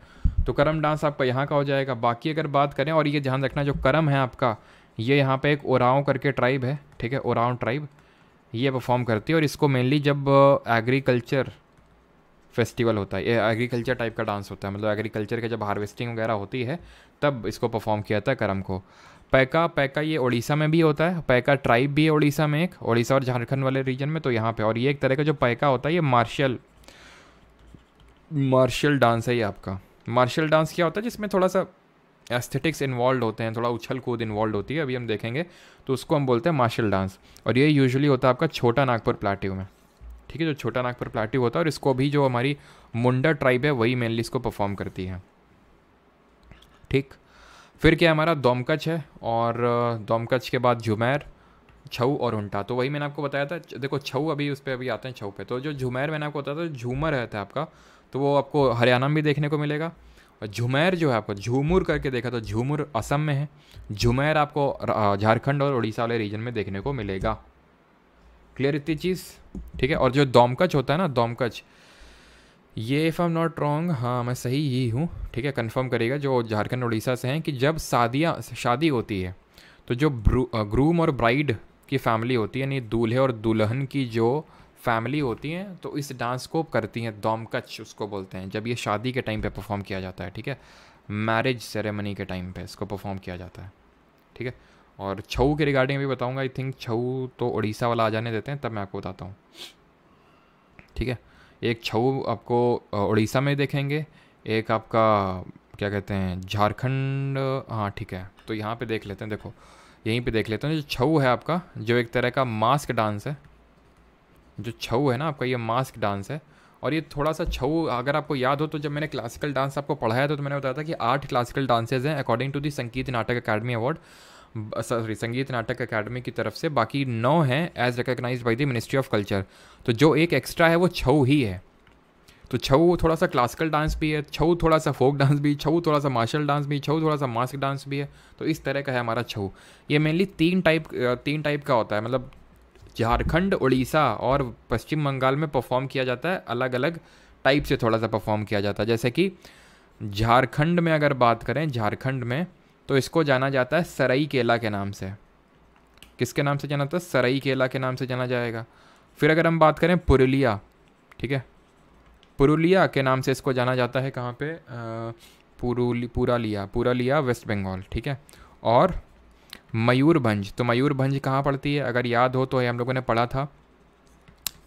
तो करम डांस आपका यहाँ का हो जाएगा बाकी अगर बात करें और ये ध्यान रखना जो करम है आपका ये यहाँ पे एक ओराव करके ट्राइब है ठीक है ओराव ट्राइब ये परफॉर्म करती है और इसको मेनली जब एग्रीकल्चर फेस्टिवल होता है ये एग्रीकल्चर टाइप का डांस होता है मतलब एग्रीकल्चर के जब हार्वेस्टिंग वगैरह होती है तब इसको परफॉर्म किया जाता है करम को पैका पैका ये उड़ीसा में भी होता है पैका ट्राइब भी है उड़ीसा में एक उड़ीसा और झारखंड वाले रीजन में तो यहाँ पर और ये एक तरह का जो पैका होता है ये मार्शल मार्शल डांस है ये आपका मार्शल डांस क्या होता है जिसमें थोड़ा सा एस्थेटिक्स इन्वॉल्व होते हैं थोड़ा उछल कूद इन्वॉल्व होती है अभी हम देखेंगे तो उसको हम बोलते हैं मार्शल डांस और ये यूजुअली होता है आपका छोटा नागपुर प्लाट्यू में ठीक है जो छोटा नागपुर प्लाट्यू होता है और इसको भी जो हमारी मुंडा ट्राइब है वही मेनली इसको परफॉर्म करती है ठीक फिर क्या हमारा दोमकच है और दोमकच के बाद झुमैर छऊ और उंटा तो वही मैंने आपको बताया था देखो छऊ अभी उस पर अभी आते हैं छऊ पे तो जो झुमैर मैंने आपको बताया था झूमर रहता है आपका तो वो आपको हरियाणा में भी देखने को मिलेगा झुमैर जो है आपको झूमुर करके देखा तो झूमुर असम में है झुमैर आपको झारखंड और उड़ीसा वाले रीजन में देखने को मिलेगा क्लियर इतनी चीज़ ठीक है और जो दोमकच होता है ना दोमकच ये if I am not wrong हाँ मैं सही ही हूँ ठीक है कंफर्म करेगा जो झारखंड उड़ीसा से हैं कि जब शादियाँ शादी होती है तो जो ग्रूम और ब्राइड की फैमिली होती है यानी दूल्हे और दुल्हन की जो फैमिली होती हैं तो इस डांस को करती हैं दोमकच उसको बोलते हैं जब ये शादी के टाइम पे परफॉर्म किया जाता है ठीक है मैरिज सेरेमनी के टाइम पे इसको परफॉर्म किया जाता है ठीक है और छऊ के रिगार्डिंग भी बताऊंगा आई थिंक छऊ तो उड़ीसा वाला आ जाने देते हैं तब मैं आपको बताता हूँ ठीक है एक छऊ आपको उड़ीसा में देखेंगे एक आपका क्या कहते हैं झारखंड हाँ ठीक है तो यहाँ पे देख लेते हैं देखो यहीं पे देख लेते हैं जो छऊ है आपका जो एक तरह का मास्क डांस है जो छऊ है ना आपका ये मास्क डांस है और ये थोड़ा सा छऊ अगर आपको याद हो तो जब मैंने क्लासिकल डांस आपको पढ़ाया था तो मैंने बताया था कि आठ क्लासिकल डांसेज हैं according to the Sangeet Natak academy award sorry संगीत नाटक अकेडमी की तरफ से बाकी नौ हैं as recognise by the ministry of culture तो जो एक एक्स्ट्रा है वो छऊ ही है तो छऊ थोड़ा सा क्लासिकल डांस भी है छऊ थोड़ा सा फोक डांस भी छऊ थोड़ा सा मार्शल डांस भी छऊ थोड़ा सा मास्क डांस भी है तो इस तरह का है हमारा छऊ ये मेनली तीन टाइप तीन टाइप का होता है मतलब झारखंड उड़ीसा और पश्चिम बंगाल में परफॉर्म किया जाता है अलग अलग टाइप से थोड़ा सा परफॉर्म किया जाता है जैसे कि झारखंड में अगर बात करें झारखंड में तो इसको जाना जाता है सरई केला के नाम से किसके नाम से जाना जाता है सरई केला के नाम से जाना जाएगा फिर अगर हम बात करें पुरुलिया ठीक है पुरुलिया के नाम से इसको जाना जाता है कहाँ पर पुरुली पूरा लिया पूरा लिया वेस्ट बंगाल ठीक है और मयूरभंज तो मयूरभंज कहाँ पड़ती है अगर याद हो तो ये हम लोगों ने पढ़ा था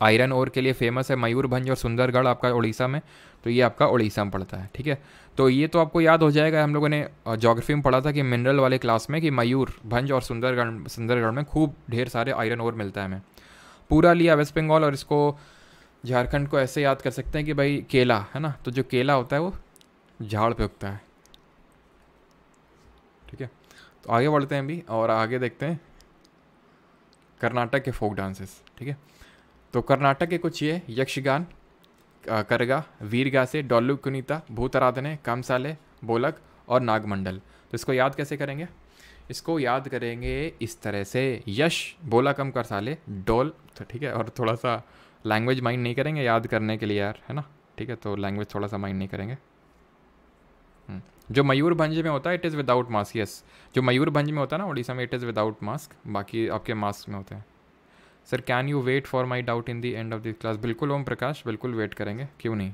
आयरन ओर के लिए फेमस है मयूरभंज और सुंदरगढ़ आपका उड़ीसा में तो ये आपका उड़ीसा में पड़ता है ठीक है तो ये तो आपको याद हो जाएगा हम लोगों ने जोग्राफी में पढ़ा था कि मिनरल वाले क्लास में कि मयूर भंज और सुंदरगढ़ सुंदरगढ़ में खूब ढेर सारे आयरन ओर मिलता है हमें पूरा लिया वेस्ट बंगाल और इसको झारखंड को ऐसे याद कर सकते हैं कि भाई केला है ना तो जो केला होता है वो झाड़ पे उगता है ठीक है तो आगे बढ़ते हैं अभी और आगे देखते हैं कर्नाटक के फोक डांसेस ठीक है तो कर्नाटक के कुछ ये यक्षगान करगा वीरगा से डोल्लू कुनीता भूतराधने कामसाले बोलक और नागमंडल तो इसको याद कैसे करेंगे इसको याद करेंगे इस तरह से यश बोला कम कर साले डोल तो ठीक है और थोड़ा सा लैंग्वेज माइंड नहीं करेंगे याद करने के लिए यार है ना ठीक है तो लैंग्वेज थोड़ा सा माइंड नहीं करेंगे जो मयूरभंज में होता है it is without mask yes जो मयूरभंज में होता है ना उड़ीसा में इट इज़ विदाउट मास्क बाकी आपके मास्क में होते हैं sir can you wait for my doubt in the end of this class बिल्कुल ओम प्रकाश बिल्कुल वेट करेंगे क्यों नहीं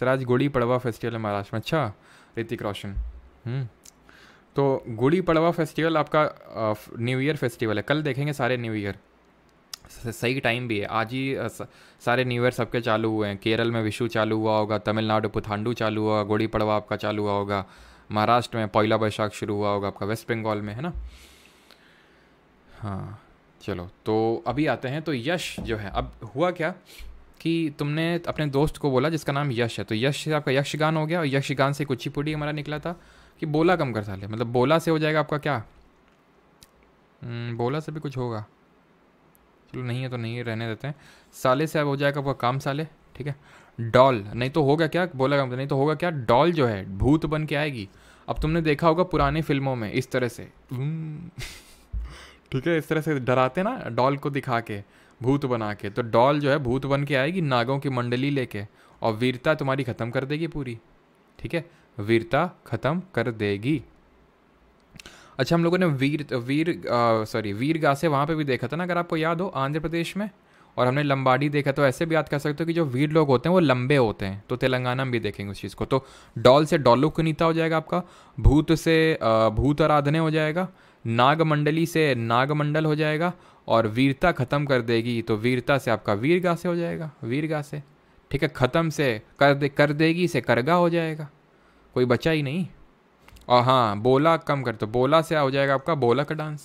सर आज गुड़ी पड़वा फेस्टिवल है महाराष्ट्र में अच्छा ऋतिक रोशन हम्म, तो गुड़ी पड़वा फेस्टिवल आपका न्यू ईयर फेस्टिवल है कल देखेंगे सारे न्यू ईयर सही टाइम भी है आज ही सारे न्यू ईयर सबके चालू हुए हैं केरल में विशु चालू हुआ होगा तमिलनाडु पुथांडू चालू हुआ गुड़ी पड़वा आपका चालू हुआ होगा महाराष्ट्र में पहला बैशाख शुरू हुआ होगा आपका वेस्ट बंगाल में है ना हाँ चलो तो अभी आते हैं तो यश जो है अब हुआ क्या कि तुमने अपने दोस्त को बोला जिसका नाम यश है तो यश आपका यक्षगान हो गया और यक्षगान से कुछ ही हमारा निकला था कि बोला कम कर साले मतलब बोला से हो जाएगा आपका क्या हम्म, बोला से भी कुछ होगा चलो नहीं है तो नहीं रहने देते हैं साले से अब हो जाएगा वह काम साले ठीक है डॉल नहीं तो होगा क्या बोला गया नहीं तो होगा क्या डॉल जो है भूत बन के आएगी अब तुमने देखा होगा पुरानी फिल्मों में इस तरह से ठीक है इस तरह से डराते ना डॉल को दिखा के भूत बना के तो डॉल जो है भूत बन के आएगी नागों की मंडली लेके और वीरता तुम्हारी ख़त्म कर देगी पूरी ठीक है वीरता ख़त्म कर देगी अच्छा हम लोगों ने वीर वीर सॉरी वीर गासे वहाँ पे भी देखा था ना अगर आपको याद हो आंध्र प्रदेश में और हमने लंबाड़ी देखा तो ऐसे भी याद कर सकते हो कि जो वीर लोग होते हैं वो लंबे होते हैं तो तेलंगाना में भी देखेंगे उस चीज़ को तो डॉल से डॉलोकनीता हो जाएगा आपका भूत से भूत आराधने हो जाएगा नागमंडली से नागमंडल हो जाएगा और वीरता ख़त्म कर देगी तो वीरता से आपका वीर गासे हो जाएगा वीर गासे ठीक है ख़त्म से कर दे कर देगी से करगा हो जाएगा कोई बचा ही नहीं और हाँ बोला कम कर तो बोला से हो जाएगा आपका बोला का डांस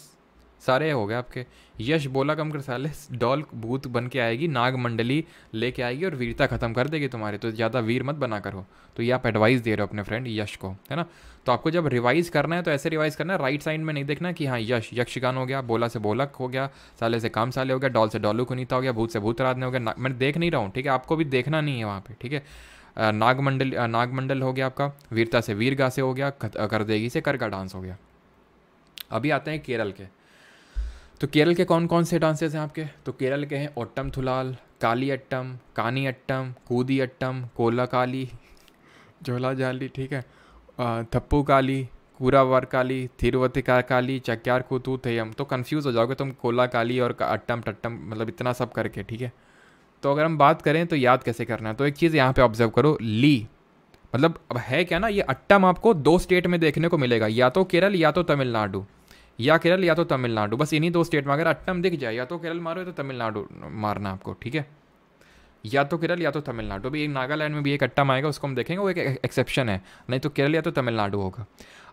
सारे हो गए आपके यश बोला कम कर साले डॉल भूत बन के आएगी नाग मंडली लेके आएगी और वीरता ख़त्म कर देगी तुम्हारे तो ज़्यादा वीर मत बना करो तो ये आप एडवाइस दे रहे हो अपने फ्रेंड यश को है ना तो आपको जब रिवाइज़ करना है तो ऐसे रिवाइज़ करना है राइट साइड में नहीं देखना कि हाँ यश यक्षगान हो गया बोला से बोलक हो गया साले से काम साले हो गया डॉल से डॉलू नीता हो गया भूत से भूत राधने हो गया मैं देख नहीं रहा हूँ ठीक है आपको भी देखना नहीं है वहाँ पर ठीक है नागमंडल नागमंडल हो गया आपका वीरता से वीरगा से हो गया कर देगी से कर का डांस हो गया अभी आते हैं केरल के तो केरल के कौन कौन से डांसेस हैं आपके तो केरल के हैं ओट्टम थुलाल काली अट्टम कानी अट्टम कूदी अट्टम कोला काली झोला जाली ठीक है थप्पू काली वर काली थिरुवती काली चक्यार कुतू थेयम तो कन्फ्यूज़ हो जाओगे तुम कोला काली और अट्टम टट्टम मतलब इतना सब करके ठीक है तो अगर हम बात करें तो याद कैसे करना है तो एक चीज़ यहाँ पे ऑब्जर्व करो ली मतलब अब है क्या ना ये अट्टम आपको दो स्टेट में देखने को मिलेगा या तो केरल या तो तमिलनाडु या केरल या तो तमिलनाडु बस इन्हीं दो स्टेट में अगर अट्टम दिख जाए या तो केरल मारो या तो तमिलनाडु मारना आपको ठीक है या तो केरल या तो तमिलनाडु भी नागालैंड में भी एक अट्टम आएगा उसको हम देखेंगे वो एक एक्सेप्शन e-, है नहीं तो केरल या तो तमिलनाडु होगा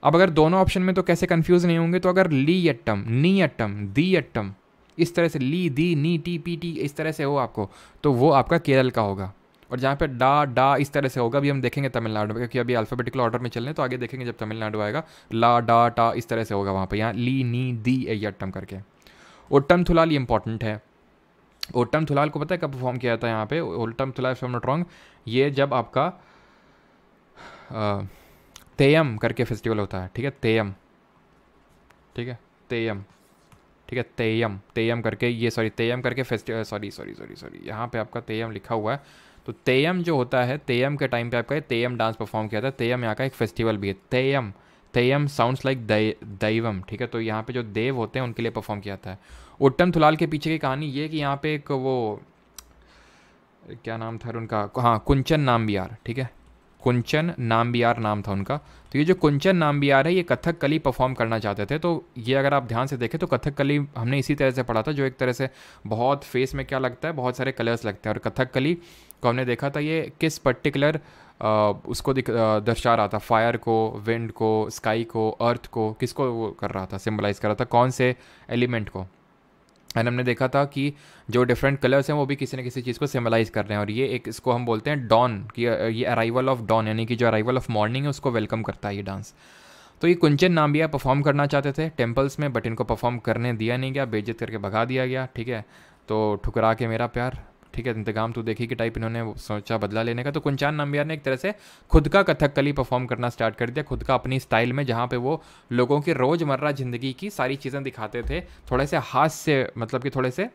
अब अगर दोनों ऑप्शन में तो कैसे कन्फ्यूज़ नहीं होंगे तो अगर ली अट्टम नी अट्टम दी अट्टम इस तरह से ली दी नी टी पी टी इस तरह से हो आपको तो वो आपका केरल का होगा और जहाँ पे डा डा इस तरह से होगा अभी हम देखेंगे तमिलनाडु में क्योंकि अभी अल्फाबेटिकल ऑर्डर में चल रहे हैं तो आगे देखेंगे जब तमिलनाडु आएगा ला डा टा इस तरह से होगा वहाँ पर यहाँ ली नी दी एयटम करके ओटम थुलाल ये इंपॉर्टेंट है ओटम थुलाल को पता है कब परफॉर्म किया जाता है यहाँ पे Ottam Thullal from not wrong ये जब आपका तेयम करके फेस्टिवल होता है ठीक है तेयम ठीक है तेयम ठीक है तेयम तेयम करके ये सॉरी तेयम करके festival sorry sorry sorry sorry यहाँ पे आपका तेयम लिखा हुआ है तो तेयम जो होता है तेयम के टाइम पे आपका तेयम डांस परफॉर्म किया था तेयम यहाँ का एक फेस्टिवल भी है तेयम तेयम साउंड्स लाइक दैवम ठीक है तो यहाँ पे जो देव होते हैं उनके लिए परफॉर्म किया जाता है ओट्टम थुलाल के पीछे की कहानी ये कि यहाँ पे एक वो क्या नाम था उनका हाँ कुंचन नाम भी यार ठीक है कुंचन नामबियार नाम था उनका तो ये जो कुंचन नामबियार है ये कथक कली परफॉर्म करना चाहते थे तो ये अगर आप ध्यान से देखें तो कथक कली हमने इसी तरह से पढ़ा था जो एक तरह से बहुत फेस में क्या लगता है बहुत सारे कलर्स लगते हैं और कथक कली को हमने देखा था ये किस पर्टिकुलर उसको दर्शा रहा था फायर को विंड को स्काई को अर्थ को किसको वो कर रहा था सिम्बलाइज़ कर रहा था कौन से एलिमेंट को एंड हमने देखा था कि जो डिफरेंट कलर्स हैं वो भी किसी न किसी चीज़ को सिम्बलाइज कर रहे हैं और ये एक इसको हम बोलते हैं डॉन कि ये अराइवल ऑफ डॉन यानी कि जो अराइवल ऑफ मॉर्निंग है उसको वेलकम करता है ये डांस तो ये कुंचन नाम भी परफॉर्म करना चाहते थे टेम्पल्स में बट इनको परफॉर्म करने दिया नहीं गया बेजत करके भगा दिया गया ठीक है तो ठुकरा के मेरा प्यार ठीक है इंतकाम तो देखी कि टाइप इन्होंने सोचा बदला लेने का तो कुंचान नंबियार ने एक तरह से खुद का कथकली परफॉर्म करना स्टार्ट कर दिया खुद का अपनी स्टाइल में जहाँ पे वो लोगों की रोज़मर्रा ज़िंदगी की सारी चीज़ें दिखाते थे थोड़े से हास्य मतलब कि थोड़े से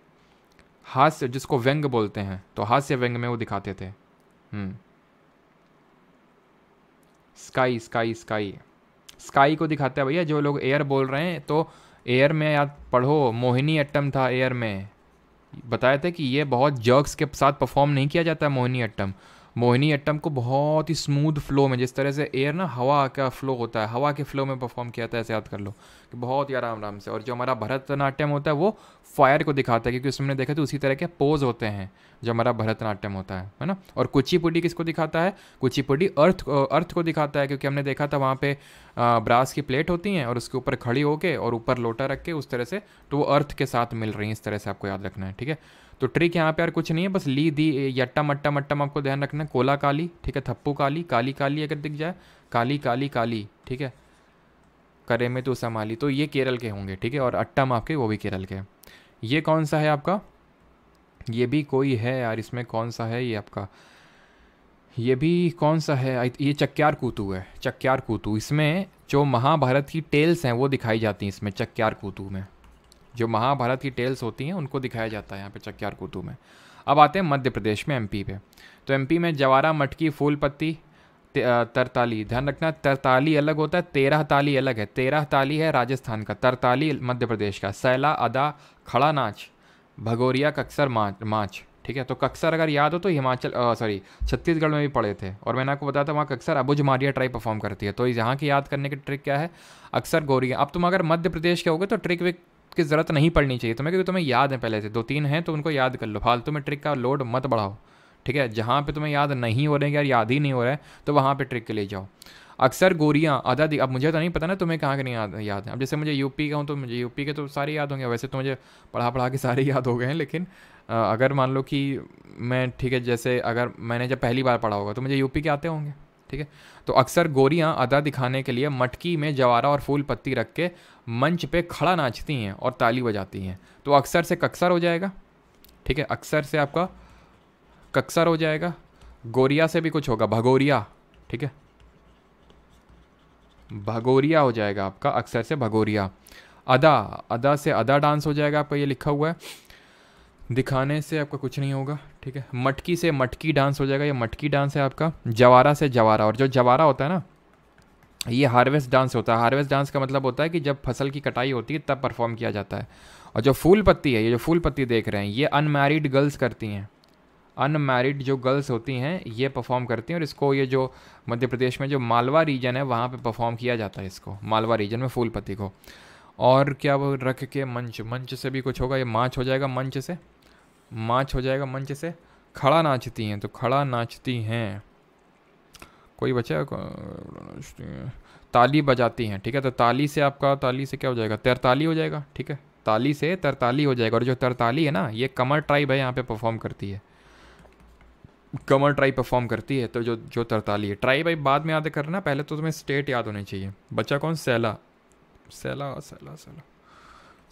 हास्य जिसको व्यंग बोलते हैं तो हास्य व्यंग में वो दिखाते थे स्काई स्काई स्काई स्काई को दिखाते हैं भैया जो लोग एयर बोल रहे हैं तो एयर में याद पढ़ो मोहिनी अट्टम था एयर में बताया था कि ये बहुत जर्क्स के साथ परफॉर्म नहीं किया जाता मोहिनी अट्टम मोहिनी अट्टम को बहुत ही स्मूथ फ्लो में जिस तरह से एयर ना हवा का फ्लो होता है हवा के फ्लो में परफॉर्म किया था ऐसे याद कर लो कि बहुत ही आराम आराम से और जो हमारा भरतनाट्यम होता है वो फायर को दिखाता है क्योंकि उसमें देखा तो उसी तरह के पोज होते हैं जो हमारा भरतनाट्यम होता है है ना और कुचिपुडी किसको दिखाता है कुचिपुडी अर्थ अर्थ को दिखाता है क्योंकि हमने देखा था वहाँ पे ब्रास की प्लेट होती हैं और उसके ऊपर खड़ी होके और ऊपर लोटा रख के उस तरह से तो वो अर्थ के साथ मिल रही हैं इस तरह से आपको याद रखना है ठीक है तो ट्रिक यहाँ पे यार कुछ नहीं है बस ली दी यट्टा अट्टम अट्टम आपको ध्यान रखना है कोला काली ठीक है थप्पू काली काली काली अगर दिख जाए काली काली काली ठीक है करे में तो संभाली तो ये केरल के होंगे ठीक है और अट्टम आपके वो भी केरल के हैं ये कौन सा है आपका ये भी कोई है यार इसमें कौन सा है ये आपका ये भी कौन सा है ये चक्यार कूतू है चक्यार कूतू इसमें जो महाभारत की टेल्स हैं वो दिखाई जाती हैं इसमें चक्यार कूतू में जो महाभारत की टेल्स होती हैं उनको दिखाया जाता है यहाँ पे चक्यार कुतु में अब आते हैं मध्य प्रदेश में एमपी पे तो एमपी में जवारा मटकी फूल पत्ती तरताली ध्यान रखना तरताली अलग होता है तेरह ताली अलग है तेरह ताली है राजस्थान का तरताली मध्य प्रदेश का सैला अदा खड़ा नाच भगोरिया कक्सर माच ठीक है तो कक्सर अगर याद हो तो हिमाचल सॉरी छत्तीसगढ़ में भी पड़े थे और मैंने आपको बताया था वहाँ कक्सर अबुज मारिया ट्राई परफॉर्म करती है तो यहाँ की याद करने की ट्रिक क्या है अक्सर गोरिया अब तुम अगर मध्य प्रदेश के होगे तो ट्रिक विक की ज़रूरत नहीं पड़नी चाहिए तुम्हें क्योंकि तुम्हें याद है पहले से दो तीन हैं तो उनको याद कर लो फालतू में ट्रिक का लोड मत बढ़ाओ ठीक है जहाँ पे तुम्हें याद नहीं हो रहे हैं यार याद ही नहीं हो रहा है तो वहाँ पर ट्रिक के ले जाओ अक्सर गोरियाँ आधा दी अब मुझे तो नहीं पता ना तुम्हें कहाँ के नहीं याद याद हैं अब जैसे मुझे यूपी का हूँ तो मुझे यूपी के तो सारे याद होंगे वैसे तो मुझे पढ़ा पढ़ा के सारे याद हो गए हैं लेकिन अगर मान लो कि मैं ठीक है जैसे अगर मैंने जब पहली बार पढ़ा होगा तो मुझे यूपी के आते होंगे ठीक है तो अक्सर गोरियाँ अदा दिखाने के लिए मटकी में जवारा और फूल पत्ती रख के मंच पे खड़ा नाचती हैं और ताली बजाती हैं तो अक्सर से कक्सर हो जाएगा ठीक है अक्सर से आपका कक्सर हो जाएगा गोरिया से भी कुछ होगा भगोरिया ठीक है भगोरिया हो जाएगा आपका अक्सर से भगोरिया अदा अदा से अदा डांस हो जाएगा आपका ये लिखा हुआ है दिखाने से आपका कुछ नहीं होगा ठीक है मटकी से मटकी डांस हो जाएगा ये मटकी डांस है आपका जवारा से जवारा और जो जवारा होता है ना ये हार्वेस्ट डांस होता है हार्वेस्ट डांस का मतलब होता है कि जब फसल की कटाई होती है तब परफॉर्म किया जाता है और जो फूल पत्ती है ये जो फूल पत्ती देख रहे हैं ये अनमैरिड गर्ल्स करती हैं अनमैरिड जो गर्ल्स होती हैं ये परफॉर्म करती हैं और इसको ये जो मध्य प्रदेश में जो मालवा रीजन है वहाँ पे परफॉर्म किया जाता है इसको मालवा रीजन में फूल पत्ती को और क्या वो रख के मंच मंच से भी कुछ होगा ये माछ हो जाएगा मंच से माच हो जाएगा मंच से खड़ा नाचती हैं तो खड़ा नाचती हैं कोई बच्चा ताली बजाती हैं ठीक है तो ताली से आपका ताली से क्या हो जाएगा तरताली हो जाएगा ठीक है ताली से तरताली हो जाएगा और जो तरताली है ना ये कमर ट्राइब है यहाँ पे परफॉर्म करती है कमर ट्राइब परफॉर्म करती है तो जो जो तरताली है ट्राइब भाई बाद में याद करना पहले तो तुम्हें स्टेट याद होनी चाहिए बच्चा कौन सैला सैला सैला सैला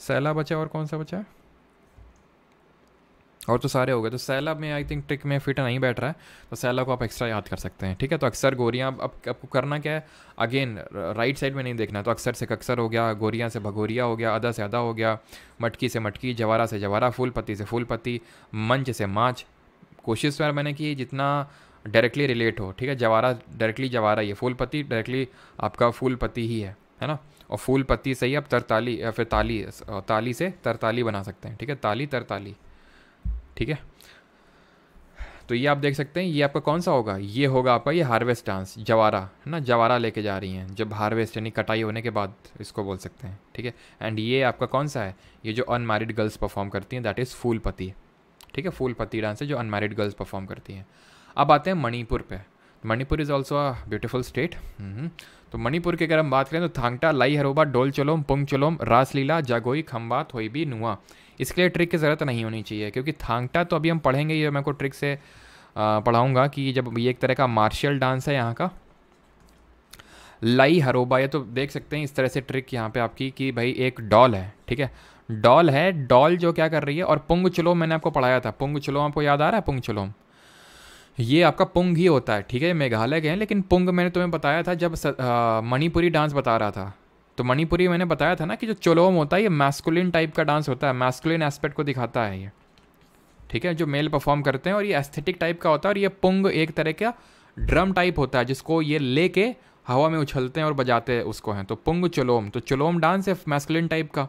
सैला बचा और कौन सा बचा है और तो सारे हो गए तो सैलाब में आई थिंक ट्रिक में फिट नहीं बैठ रहा है तो सैलाब को आप एक्स्ट्रा याद कर सकते हैं ठीक है तो अक्सर गोरियाँ अब आपको करना क्या है अगेन राइट साइड में नहीं देखना तो अक्सर से अक्सर हो गया गोरियाँ से भगोरिया हो गया अदा से अदा हो गया मटकी से मटकी जवारा से जवारा फूल पत्ती से फूल पत्ती मंच से माछ कोशिश तो यार मैंने की जितना डायरेक्टली रिलेट हो ठीक है जवारा डायरेक्टली जवारा ही है फूल पत्ती डायरेक्टली आपका फूल पत्ती ही है है ना और फूल पत्ती से ही आप तरताली या फिर ताली ताली से तरताली बना सकते हैं ठीक है ताली तरताली ठीक है तो ये आप देख सकते हैं ये आपका कौन सा होगा ये होगा आपका ये हार्वेस्ट डांस जवारा है ना जवारा लेके जा रही हैं जब हार्वेस्ट यानी कटाई होने के बाद इसको बोल सकते हैं ठीक है एंड ये आपका कौन सा है ये जो अनमैरिड गर्ल्स परफॉर्म करती हैं दैट इज़ फूलपति ठीक है फूलपति डांस है जो अनमैरिड गर्ल्स परफॉर्म करती हैं अब आते हैं मणिपुर पर Manipur is also a beautiful state तो मणिपुर की अगर हम बात करें तो थांगटा लाई हरोबा डोल चलोम पुंग चलोम रासलीला जागोई खम्बा थोईबी नुआ इसके लिए ट्रिक की ज़रूरत नहीं होनी चाहिए क्योंकि थांगटा तो अभी हम पढ़ेंगे ये मैं को ट्रिक से पढ़ाऊँगा कि जब ये एक तरह का मार्शल डांस है यहाँ का लाई हरोबा ये तो देख सकते हैं इस तरह से ट्रिक यहाँ पे आपकी कि भाई एक डॉल है ठीक है डॉल है डॉल जो क्या कर रही है और पुंग चुलोम मैंने आपको पढ़ाया था पुंग चलोम आपको याद आ रहा है पुंग चलोम ये आपका पुंग ही होता है ठीक है मेघालय के हैं लेकिन पुंग मैंने तुम्हें बताया था जब मणिपुरी डांस बता रहा था तो मणिपुरी मैंने बताया था ना कि जो चोलोम होता है ये मैस्कुलिन टाइप का डांस होता है मैस्कुलिन एस्पेक्ट को दिखाता है ये ठीक है जो मेल परफॉर्म करते हैं और ये एस्थेटिक टाइप का होता है और ये पुंग एक तरह का ड्रम टाइप होता है जिसको ये ले हवा में उछलते हैं और बजाते हैं उसको हैं तो पुंग चोलोम तो चोलोम डांस है मैस्कुलिन टाइप का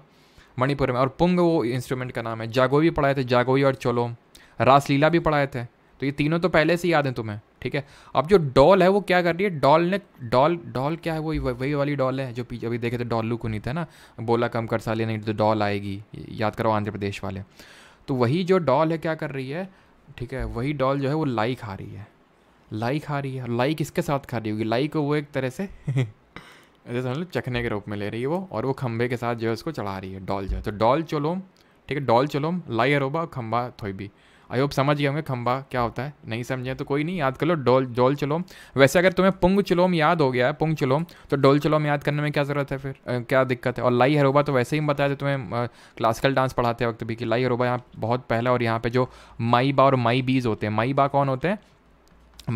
मणिपुर में और पुंग वो इंस्ट्रूमेंट का नाम है जागोई भी पढ़ाए थे जागोई और चोलोम रासलीला भी पढ़ाए थे तो ये तीनों तो पहले से याद हैं तुम्हें ठीक है अब जो डॉल है वो क्या कर रही है डॉल ने डॉल डॉल क्या है वही वही वाली डॉल है जो पीछे अभी देखे थे डॉल लू नहीं था ना बोला कम कर साले नहीं तो डॉल आएगी याद करो आंध्र प्रदेश वाले तो वही जो डॉल है क्या कर रही है ठीक है वही डॉल जो है वो लाई खा रही है लाई खा रही है लाई किसके साथ खा रही होगी लाई को वो एक तरह से जैसे मतलब चखने के रूप में ले रही है वो और वो खंभे के साथ जो है उसको चढ़ा रही है डॉल जो है तो डॉल चलो ठीक है डॉल चलो लाई अरोबा खंबा थोई भी आई होप समझ गए होंगे खंबा क्या होता है नहीं समझे तो कोई नहीं याद कर लो डोल डोल चलोम वैसे अगर तुम्हें पुंग चलोम याद हो गया है पुंग चलोम तो डोल चलोम याद करने में क्या ज़रूरत है फिर आ, क्या दिक्कत है और लाई हरोबा तो वैसे ही बताया था तुम्हें क्लासिकल डांस पढ़ाते वक्त भी कि लाई हरोबा यहाँ बहुत पहला और यहाँ पर जो माई बा और माई बीज होते हैं माई बा कौन होते हैं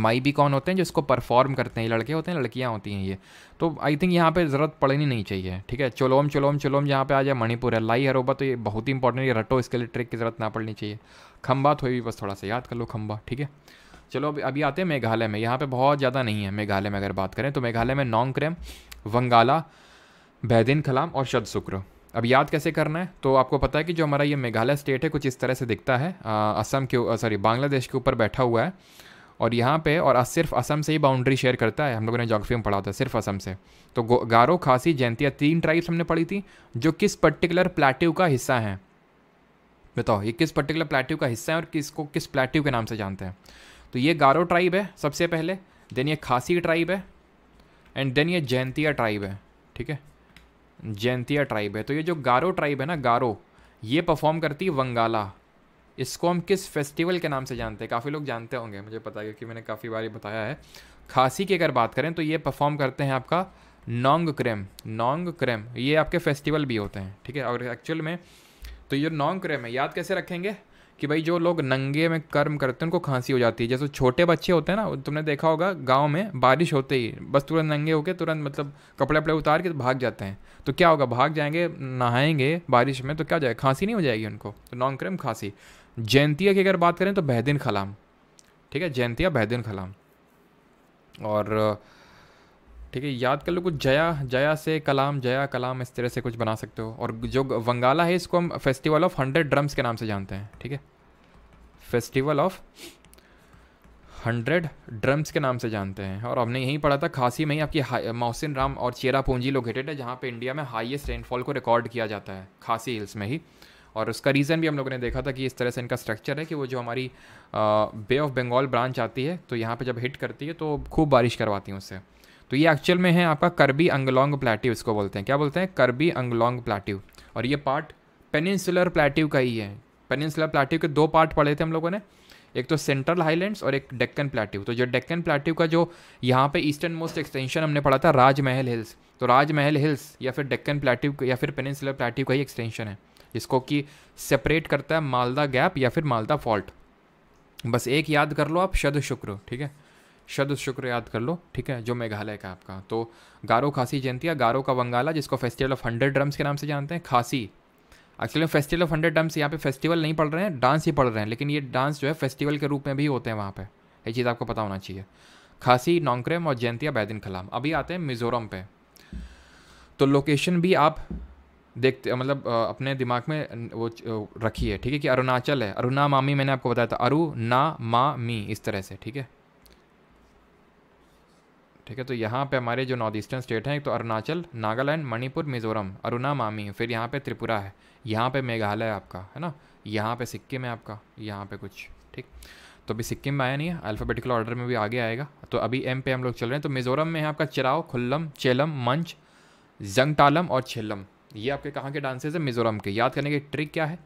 माई भी कौन होते हैं जिसको परफॉर्म करते हैं लड़के होते हैं लड़कियां होती हैं ये तो आई थिंक यहाँ पे ज़रूरत पड़नी नहीं चाहिए ठीक है चलोम चलोम चलोम यहाँ पे आ जाए मणिपुर है लाई हरोबा तो ये बहुत ही इंपॉर्टेंट ये रटो इसके लिए ट्रिक की ज़रूरत ना पड़नी चाहिए खम्बा थोड़ी बस थोड़ा सा याद कर लो खम्बा ठीक है चलो अब अभी आते हैं मेघालय में यहाँ पे बहुत ज़्यादा नहीं है मेघालय में अगर बात करें तो मेघालय में नोंगक्रेम वंगाला बैदिन खलाम और शुक्र अब याद कैसे करना है तो आपको पता है कि जो हमारा ये मेघालय स्टेट है कुछ इस तरह से दिखता है असम के सॉरी बांग्लादेश के ऊपर बैठा हुआ है और यहाँ पे और सिर्फ असम से ही बाउंड्री शेयर करता है हम लोगों ने जोग्राफी में पढ़ा था सिर्फ असम से तो गारो खासी जयंतिया तीन ट्राइब्स हमने पढ़ी थी जो किस पर्टिकुलर प्लेट्यू का हिस्सा हैं बताओ ये किस पर्टिकुलर प्लेट्यू का हिस्सा है और किसको किस प्लेट्यू के नाम से जानते हैं तो ये गारो ट्राइब है सबसे पहले देन ये खासी ट्राइब है एंड देन ये जैंतिया ट्राइब है ठीक है जैनतिया ट्राइब है तो ये जो गारो ट्राइब है ना गारो ये परफॉर्म करती है वंगाला इसको हम किस फेस्टिवल के नाम से जानते हैं काफ़ी लोग जानते होंगे मुझे पता है कि मैंने काफ़ी बार बताया है खासी की अगर बात करें तो ये परफॉर्म करते हैं आपका नोंग क्रेम नोंग क्रेम ये आपके फेस्टिवल भी होते हैं ठीक है और एक्चुअल में तो ये नॉन क्रय में याद कैसे रखेंगे कि भाई जो लोग नंगे में कर्म करते हैं उनको खांसी हो जाती है जैसे छोटे बच्चे होते हैं ना तुमने देखा होगा गांव में बारिश होते ही बस तुरंत नंगे होके तुरंत मतलब कपड़े वपड़े उतार के तो भाग जाते हैं तो क्या होगा भाग जाएंगे नहाएंगे बारिश में तो क्या हो जाएगा खांसी नहीं हो जाएगी उनको तो नॉन क्रेम खांसी जयंतिया की अगर बात करें तो बहदिन खलाम ठीक है जयंतिया बहदिन खलाम और ठीक है याद कर लो कुछ जया जया से कलाम जया कलाम इस तरह से कुछ बना सकते हो और जो वंगाला है इसको हम फेस्टिवल ऑफ हंड्रेड ड्रम्स के नाम से जानते हैं ठीक है फेस्टिवल ऑफ हंड्रेड ड्रम्स के नाम से जानते हैं और हमने यहीं पढ़ा था खासी में ही आपकी मोहसिन राम और चेरा पूंजी लोकेटेड है जहाँ पे इंडिया में हाईएस्ट रेनफॉल को रिकॉर्ड किया जाता है खासी हिल्स में ही और उसका रीज़न भी हम लोगों ने देखा था कि इस तरह से इनका स्ट्रक्चर है कि वो जो हमारी बे ऑफ बंगाल ब्रांच आती है तो यहाँ पर जब हिट करती है तो खूब बारिश करवाती हैं उससे तो ये एक्चुअल में है आपका करबी अंगलोंग प्लेट्यू इसको बोलते हैं क्या बोलते हैं करबी अंगलोंग प्लेट्यू और ये पार्ट पेनिनसुलर प्लेट्यू का ही है पेनिनसुलर प्लेट्यू के दो पार्ट पढ़े थे हम लोगों ने एक तो सेंट्रल हाईलैंड्स और एक डेक्कन प्लेट्यू तो जो डेक्कन प्लेट्यू का जो यहाँ पे ईस्टर्न मोस्ट एक्सटेंशन हमने पढ़ा था राजमहल हिल्स तो राजमहल हिल्स या फिर डेक्कन प्लेट्यू या फिर पेनिनसुलर प्लेट्यू का ही एक्सटेंशन है जिसको कि सेपरेट करता है मालदा गैप या फिर मालदा फॉल्ट बस एक याद कर लो आप शद शुक्र ठीक है शद शुक्र याद कर लो ठीक है जो मेघालय का आपका तो गारो खासी जयंती या गारो का वंगाला जिसको फेस्टिवल ऑफ हंड्रेड ड्रम्स के नाम से जानते हैं Khasi actually festival of hundred drums यहाँ पे फेस्टिवल नहीं पढ़ रहे हैं डांस ही पढ़ रहे हैं लेकिन ये डांस जो है फेस्टिवल के रूप में भी होते हैं वहाँ पर ये चीज़ आपको पता होना चाहिए खासी नोंक्रेम और जयंतिया बैदिन खलाम अभी आते हैं मिज़ोरम पे तो लोकेशन भी आप देखते मतलब अपने दिमाग में वो रखिए ठीक है कि अरुणाचल है अरुणा मामी मैंने आपको बताया था अरु ना मा मी इस तरह से ठीक है ठीक है तो यहाँ पे हमारे जो नॉर्थ ईस्टर्न स्टेट हैं एक तो अरुणाचल नागालैंड मणिपुर मिजोरम अरुणा मामी फिर यहाँ पे त्रिपुरा है यहाँ पे मेघालय आपका है ना यहाँ पे सिक्किम है आपका यहाँ पे कुछ ठीक तो अभी सिक्किम में आया नहीं है अल्फ़ाबेटिकल ऑर्डर में भी आगे आएगा तो अभी एम पे हम लोग चल रहे हैं तो मिजोरम में है आपका चिराव खुल्लम चेलम मंच जंगटालम और छेलम ये आपके कहाँ के डांसेज हैं मिजोरम के याद करने की ट्रिक क्या है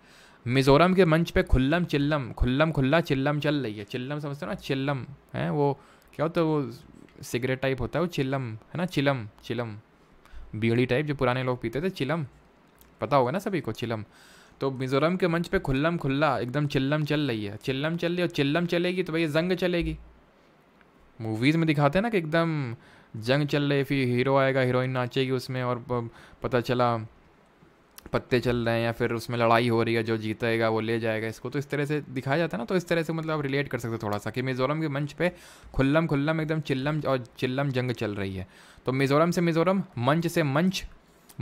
मिजोरम के मंच पे खुल्लम चिल्लम खुल्लम खुल्ला चिल्लम चल रही है चिल्लम समझते हो ना चिल्लम है वो क्या होता है वो सिगरेट टाइप होता है वो चिलम है ना चिलम चिलम बीड़ी टाइप जो पुराने लोग पीते थे चिलम पता होगा ना सभी को चिलम तो मिज़ोरम के मंच पे खुल्लम खुल्ला एकदम चिल्लम चल रही है चिल्लम चल रही है और चिल्लम चलेगी तो भैया जंग चलेगी मूवीज़ में दिखाते हैं ना कि एकदम जंग चल रही है फिर हीरो आएगा हीरोइन नाचेगी उसमें और पता चला पत्ते चल रहे हैं या फिर उसमें लड़ाई हो रही है जो जीतेगा वो ले जाएगा इसको तो इस तरह से दिखाया जाता है ना तो इस तरह से मतलब आप रिलेट कर सकते हो थोड़ा सा कि मिज़ोरम के मंच पे खुल्लम खुल्लम एकदम चिल्लम और चिल्लम जंग चल रही है तो मिज़ोरम से मिज़ोरम मंच से मंच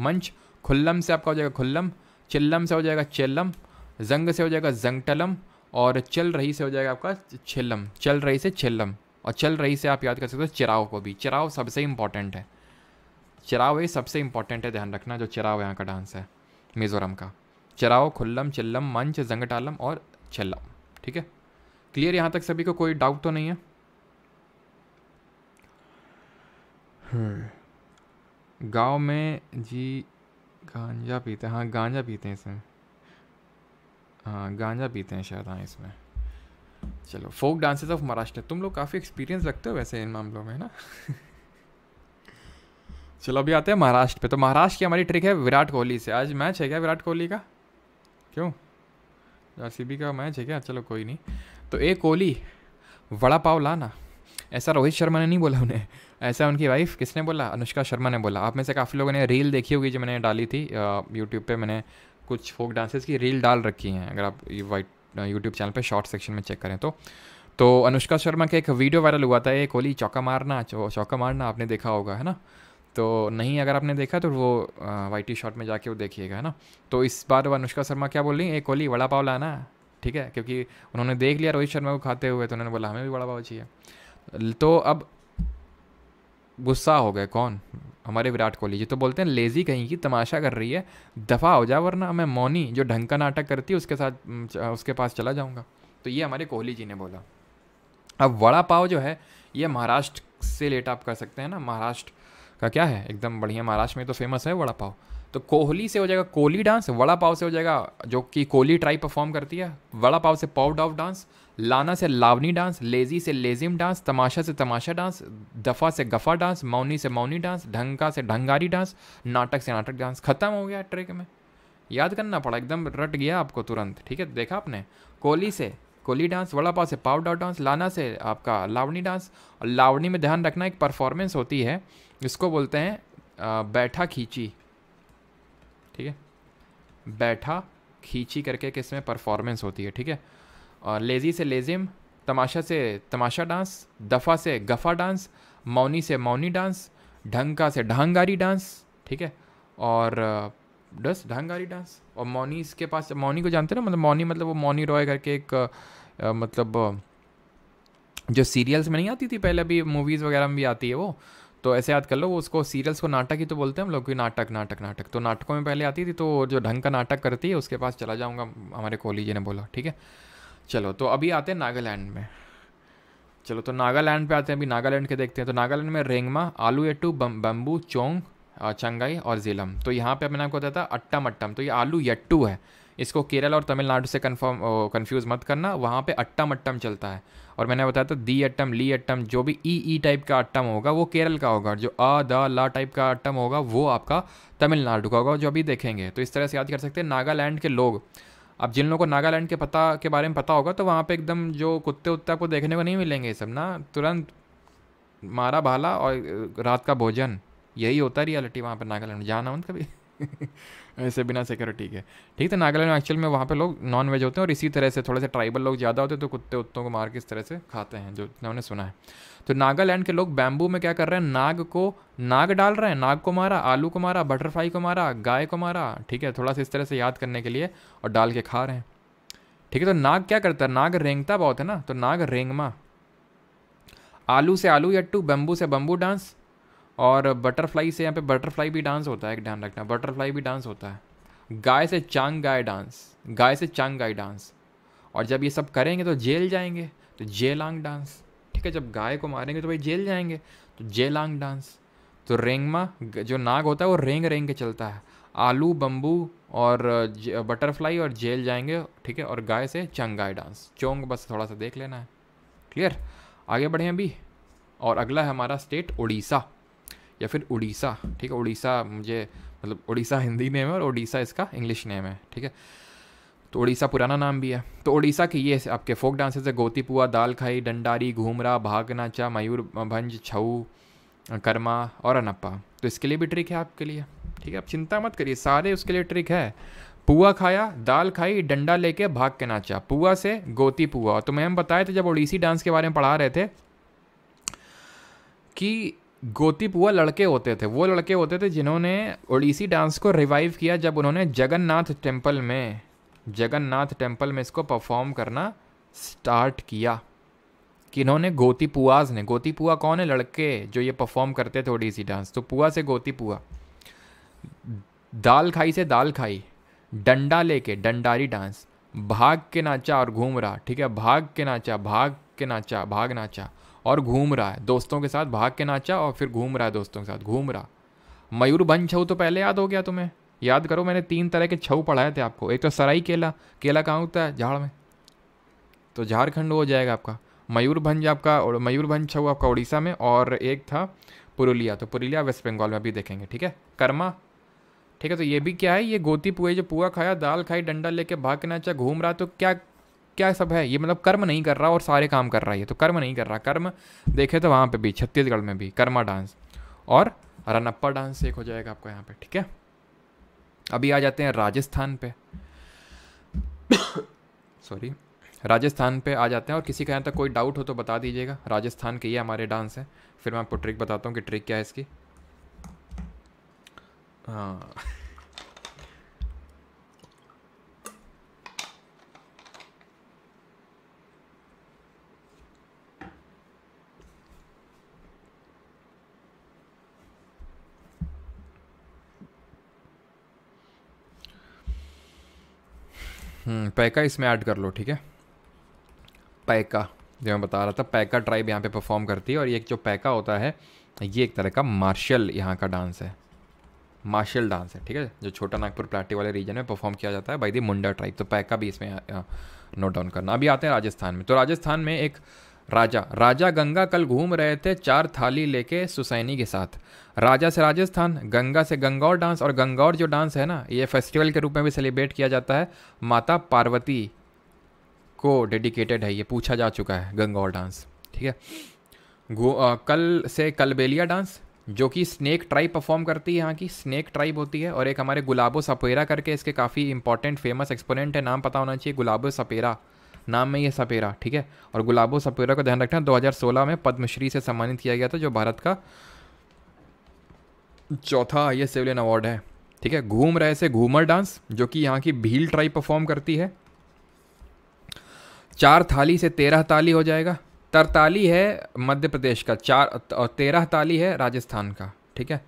मंच खुल्लम से आपका हो जाएगा खुल्लम चिल्लम से हो जाएगा चिल्लम जंग से हो जाएगा जंगटलम और चल रही से हो जाएगा आपका छिल्लम चल रही से छिल्लम और चल रही से आप याद कर सकते हो चिराव को भी चिराव सबसे इम्पॉर्टेंट है चिराव ये सबसे इम्पॉर्टेंट है ध्यान रखना जो चिराव यहाँ का डांस है मिज़ोरम का चराओ खुल्लम चिल्लम मंच जंगटालम और चिल्लम ठीक है क्लियर यहाँ तक सभी को कोई डाउट तो नहीं है हम्म। गांव में जी गांजा पीते हैं हाँ गांजा पीते हैं इसमें हाँ गांजा पीते हैं शायद हाँ इसमें चलो फोक डांसेस ऑफ महाराष्ट्र तुम लोग काफ़ी एक्सपीरियंस रखते हो वैसे इन मामलों में ना चलो अभी आते हैं महाराष्ट्र पे तो महाराष्ट्र की हमारी ट्रिक है विराट कोहली से आज मैच है क्या विराट कोहली का क्यों आर का मैच है क्या चलो कोई नहीं तो ए कोहली वड़ा पाव लाना ऐसा रोहित शर्मा ने नहीं बोला उन्हें ऐसा उनकी वाइफ किसने बोला अनुष्का शर्मा ने बोला आप में से काफ़ी लोगों ने रील देखी होगी जो मैंने डाली थी यूट्यूब पे मैंने कुछ फोक डांसेस की रील डाल रखी हैं अगर आप वाइट यूट्यूब चैनल पे शॉर्ट सेक्शन में चेक करें तो तो अनुष्का शर्मा का एक वीडियो वायरल हुआ था ये कोहली चौका मारना चौका मारना आपने देखा होगा है ना तो नहीं अगर आपने देखा तो वो वाई टी शॉट में जाके वो देखिएगा है ना तो इस बार वो अनुष्का शर्मा क्या बोल रही है ए कोहली वड़ा पाव लाना ठीक है क्योंकि उन्होंने देख लिया रोहित शर्मा को खाते हुए तो उन्होंने बोला हमें भी वड़ा पाव चाहिए तो अब गुस्सा हो गए कौन हमारे विराट कोहली जी तो बोलते हैं लेज़ी कहीं की तमाशा कर रही है दफ़ा हो जा वरना मैं मौनी जो ढंग का नाटक करती है उसके साथ उसके पास चला जाऊँगा तो ये हमारे कोहली जी ने बोला अब वड़ा पाव जो है ये महाराष्ट्र से लेट आप कर सकते हैं ना महाराष्ट्र का क्या है एकदम बढ़िया महाराष्ट्र में तो फेमस है वड़ा पाव तो कोहली से हो जाएगा कोहली डांस वड़ा पाव से हो जाएगा जो कि कोहली ट्राई परफॉर्म करती है वड़ा पाव से पाव डॉफ डांस लाना से लावनी डांस लेजी से लेजिम डांस तमाशा से तमाशा डांस दफ़ा से गफ़ा डांस मौनी से मौनी डांस ढंका से ढंगारी डांस नाटक से नाटक डांस ख़त्म हो गया ट्रेक में याद करना पड़ा एकदम रट गया आपको तुरंत ठीक है देखा आपने कोहली से कोहली डांस वड़ा पाव से पाव डाव डांस लाना से आपका लावनी डांस और लावणी में ध्यान रखना एक परफॉर्मेंस होती है इसको बोलते हैं बैठा खींची ठीक है बैठा खींची करके किस में परफॉर्मेंस होती है ठीक है और लेज़ी से लेजिम तमाशा से तमाशा डांस दफ़ा से गफ़ा डांस मौनी से मौनी डांस ढंका से ढहंगारी डांस ठीक है और डस ढहंगारी डांस और मौनी इसके पास मौनी को जानते ना मतलब मौनी मतलब वो मौनी रॉय करके एक आ, मतलब जो सीरियल्स में नहीं आती थी पहले अभी मूवीज़ वगैरह में भी आती है वो तो ऐसे याद कर लो उसको सीरियल्स को नाटक ही तो बोलते हैं हम लोग कि नाटक नाटक नाटक तो नाटकों में पहले आती थी तो जो ढंग का नाटक करती है उसके पास चला जाऊँगा हमारे कोहली जी ने बोला ठीक है चलो तो अभी आते हैं नागालैंड में चलो तो नागालैंड पे आते हैं अभी नागालैंड के देखते हैं तो नागालैंड में रेंगमा आलू एटू बम्बू चोंग चंगाई और जिलम तो यहाँ पे मैंने आपको बताया था अट्टम अट्टम तो ये आलू यट्टू है इसको केरल और तमिलनाडु से कन्फर्म कन्फ्यूज़ मत करना वहाँ पे अट्टम अट्टम चलता है और मैंने बताया था दी अट्टम ली अट्टम जो भी ई ई टाइप का अट्टम होगा वो केरल का होगा जो अ द ला टाइप का अट्टम होगा वो आपका तमिलनाडु का होगा जो अभी देखेंगे तो इस तरह से याद कर सकते हैं नागालैंड के लोग अब जिन लोगों को नागालैंड के पता के बारे में पता होगा तो वहाँ पर एकदम जो कुत्ते उत्ते आपको देखने को नहीं मिलेंगे सब ना तुरंत मारा भाला और रात का भोजन यही होता है रियलिटी वहाँ पर नागालैंड जाना मत कभी ऐसे बिना सिक्योरिटी के ठीक है नागालैंड में एक्चुअल में वहाँ पे लोग नॉन वेज होते हैं और इसी तरह से थोड़े से ट्राइबल लोग ज़्यादा होते हैं तो कुत्ते उत्तों को मार के इस तरह से खाते हैं जो उन्होंने सुना है तो नागालैंड के लोग बैम्बू में क्या कर रहे हैं नाग को नाग डाल रहे हैं नाग को मारा आलू को मारा बटरफ्लाई को मारा गाय को मारा ठीक है थोड़ा सा इस तरह से याद करने के लिए और डाल के खा रहे हैं ठीक है तो नाग क्या करता है नाग रेंगता बहुत है ना तो नाग रेंगमा आलू से आलू यट्टू बम्बू से बम्बू डांस और बटरफ्लाई से यहाँ पे बटरफ्लाई भी डांस होता है एक ध्यान रखना बटरफ्लाई भी डांस होता है गाय से चांग गाय डांस गाय से चांग गाय डांस और जब ये सब करेंगे तो जेल जाएंगे तो जेलांग डांस ठीक है जब गाय को मारेंगे तो भाई जेल जाएंगे तो जेलांग डांस तो रेंगमा जो नाग होता है वो रेंग रेंग के चलता है आलू बम्बू और बटरफ्लाई और जेल जाएंगे ठीक है और गाय से गाय डांस चोंग बस थोड़ा सा देख लेना है क्लियर आगे बढ़ें अभी और अगला है हमारा स्टेट उड़ीसा या फिर उड़ीसा ठीक है उड़ीसा मुझे मतलब उड़ीसा हिंदी नेम है और उड़ीसा इसका इंग्लिश नेम है ठीक है तो उड़ीसा पुराना नाम भी है तो उड़ीसा के ये आपके फोक डांसेस है गोतीपुआ दाल खाई डंडारी घूमरा भाग नाचा मयूर भंज छऊ कर्मा और अनप्पा तो इसके लिए भी ट्रिक है आपके लिए ठीक है आप चिंता मत करिए सारे उसके लिए ट्रिक है पुआ खाया दाल खाई डंडा लेके भाग के नाचा पुआ से गोती पुआ तो मैम बताए थे जब ओडिसी डांस के बारे में पढ़ा रहे थे कि गोतीपुआ लड़के होते थे वो लड़के होते थे जिन्होंने ओडिसी डांस को रिवाइव किया जब उन्होंने जगन्नाथ टेम्पल में जगन्नाथ टेम्पल में इसको परफॉर्म करना स्टार्ट किया कि इन्होंने गोती पुआज ने गोती पुआ कौन है लड़के जो ये परफॉर्म करते थे ओडिसी डांस तो पुआ से गोती पुआ दाल खाई से दाल खाई डंडा लेके डंडारी डांस भाग के नाचा और घूम रहा ठीक है भाग के नाचा भाग के नाचा भाग नाचा और घूम रहा है दोस्तों के साथ भाग के नाचा और फिर घूम रहा है दोस्तों के साथ घूम रहा मयूर बन छऊ तो पहले याद हो गया तुम्हें याद करो मैंने तीन तरह के छऊ पढ़ाए थे आपको एक तो सराई केला केला कहाँ उगता है झाड़ में तो झारखंड हो जाएगा आपका मयूरभंज आपका मयूरभंज छऊ आपका उड़ीसा में और एक था पुरुलिया तो पुरुलिया वेस्ट बंगाल में भी देखेंगे ठीक है कर्मा ठीक है तो ये भी क्या है ये गोती पुए जो पुआ खाया दाल खाई डंडा लेके भाग के नाचा घूम रहा तो क्या क्या सब है ये मतलब कर्म नहीं कर रहा और सारे काम कर रहा है ये तो कर्म नहीं कर रहा कर्म देखे तो वहाँ पे भी छत्तीसगढ़ में भी कर्मा डांस और रनप्पा डांस एक हो जाएगा आपको यहाँ पे ठीक है अभी आ जाते हैं राजस्थान पे सॉरी राजस्थान पे आ जाते हैं और किसी का यहाँ तक कोई डाउट हो तो बता दीजिएगा राजस्थान के ये हमारे डांस है फिर मैं आपको ट्रिक बताता हूँ कि ट्रिक क्या है इसकी हाँ हम्म, पैका इसमें ऐड कर लो ठीक है पैका जो मैं बता रहा था पैका ट्राइब यहाँ पे परफॉर्म करती है और ये जो पैका होता है ये एक तरह का मार्शल यहाँ का डांस है मार्शल डांस है ठीक है जो छोटा नागपुर प्लाटी वाले रीजन में परफॉर्म किया जाता है बाई दी मुंडा ट्राइब तो पैका भी इसमें नोट डाउन करना अभी आते हैं राजस्थान में तो राजस्थान में एक राजा राजा गंगा कल घूम रहे थे चार थाली लेके सुसैनी के साथ राजा से राजस्थान गंगा से गंगौर डांस और गंगौर जो डांस है ना ये फेस्टिवल के रूप में भी सेलिब्रेट किया जाता है माता पार्वती को डेडिकेटेड है ये पूछा जा चुका है गंगौर डांस ठीक है आ, कल से कलबेलिया डांस जो कि स्नेक ट्राइब परफॉर्म करती है यहाँ की स्नैक ट्राइब होती है और एक हमारे गुलाबो सपेरा करके इसके काफ़ी इंपॉर्टेंट फेमस एक्सपोनेंट है नाम पता होना चाहिए गुलाबो सपेरा नाम में ये सपेरा ठीक है और गुलाबो सपेरा का ध्यान रखना 2016 में पद्मश्री से सम्मानित किया गया था जो भारत का चौथा ये सिविलियन अवार्ड है ठीक है घूम रहे से घूमर डांस जो कि यहाँ की भील ट्राई परफॉर्म करती है चार थाली से तेरह ताली हो जाएगा तरताली है मध्य प्रदेश का चार और तेरह ताली है राजस्थान का ठीक है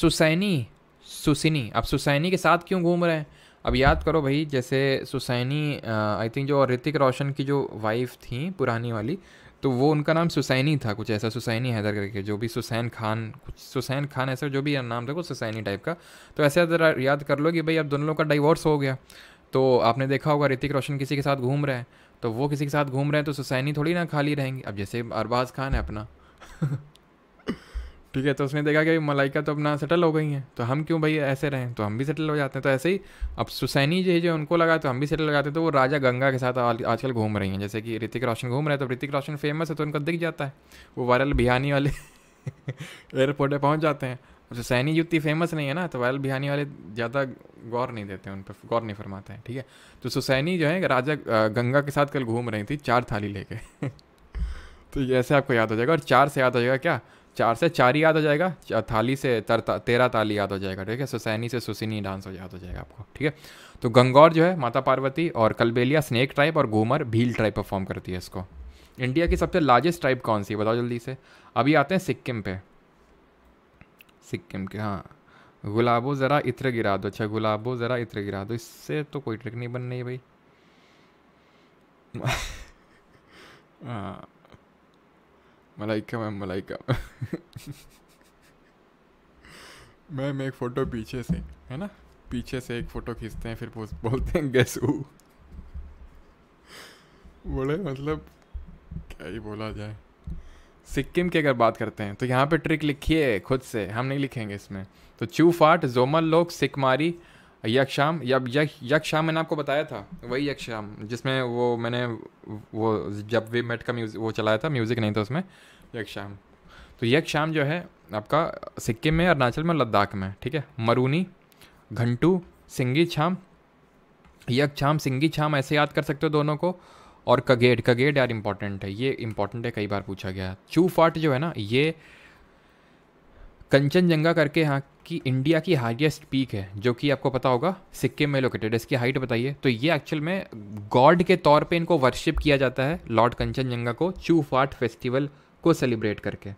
सुसैनी सुसिनी अब सुसैनी के साथ क्यों घूम रहे हैं अब याद करो भाई जैसे सुसैनी आई थिंक जो ऋतिक रोशन की जो वाइफ थी पुरानी वाली तो वो उनका नाम सुसैनी था कुछ ऐसा सुसैनी हैदर करके जो भी सुसैन खान कुछ सुसैन खान ऐसा जो भी नाम था कुछ सुसैनी टाइप का तो ऐसे याद कर लो कि भाई अब दोनों लोग का डाइवोर्स हो गया तो आपने देखा होगा ऋतिक रोशन किसी के साथ घूम रहे हैं तो वो किसी के साथ घूम रहे हैं तो सुसैनी थोड़ी ना खाली रहेंगी अब जैसे अरबाज खान है अपना ठीक है तो उसने देखा कि मलाइका तो अपना सेटल हो गई हैं तो हम क्यों भाई ऐसे रहें तो हम भी सेटल हो जाते हैं तो ऐसे ही अब सुसैनी जी जो उनको लगा तो हम भी सेटल हो जाते हैं तो वो राजा गंगा के साथ आजकल घूम रही हैं जैसे कि ऋतिक रोशन घूम रहे हैं तो ऋतिक रोशन फेमस है तो उनका दिख जाता है वो वायरल बिहानी वाले एयरपोर्ट पर पहुँच जाते हैं सुसैनी सैनी फेमस नहीं है ना तो वायरल बिहानी वाले ज़्यादा गौर नहीं देते उन पर गौर नहीं फरमाते हैं ठीक है तो सुसैनी जो है राजा गंगा के साथ कल घूम रही थी चार थाली लेके तो ऐसे आपको याद हो जाएगा और चार से याद हो जाएगा क्या चार से चार ही याद हो जाएगा थाली से तर ता, तेरह ताली याद हो जाएगा ठीक है सुसैनी से सुसिनी डांस हो याद हो जाएगा आपको ठीक है तो गंगौर जो है माता पार्वती और कलबेलिया स्नेक ट्राइप और घूमर भील ट्राइप परफॉर्म करती है इसको इंडिया की सबसे लार्जेस्ट ट्राइप कौन सी है बताओ जल्दी से अभी आते हैं सिक्किम पे सिक्किम के हाँ गुलाबो ज़रा इत्र गिरा दो अच्छा गुलाबो ज़रा इत्र गिरा दो इससे तो कोई ट्रिक नहीं बन रही भाई हाँ। मलाइका मैम मलाइका मैम एक फ़ोटो पीछे से है ना पीछे से एक फ़ोटो खींचते हैं फिर बोलते हैं गैस ऊ बोले मतलब क्या ही बोला जाए सिक्किम की अगर बात करते हैं तो यहाँ पे ट्रिक लिखिए खुद से हम नहीं लिखेंगे इसमें तो चू फाट जोमल लोग सिकमारी यकशाम या यक मैंने आपको बताया था वही यकशाम जिसमें वो मैंने वो जब वे मेट का म्यूज़िक वो चलाया था म्यूज़िक नहीं था उसमें यकशाम तो यकशाम जो है आपका सिक्किम में अरुणाचल में लद्दाख में ठीक है मरूनी घंटू सिंगी छाम यक छाम सिंगी छाम ऐसे याद कर सकते हो दोनों को और कगेट कगेट यार इम्पॉर्टेंट है ये इम्पॉर्टेंट है कई बार पूछा गया चू फाट जो है ना ये कंचनजंगा करके यहाँ कि इंडिया की हाईएस्ट पीक है जो कि आपको पता होगा सिक्किम में लोकेटेड है इसकी हाइट बताइए तो ये एक्चुअल में गॉड के तौर पे इनको वर्शिप किया जाता है लॉर्ड कंचनजंगा को चू फाट फेस्टिवल को सेलिब्रेट करके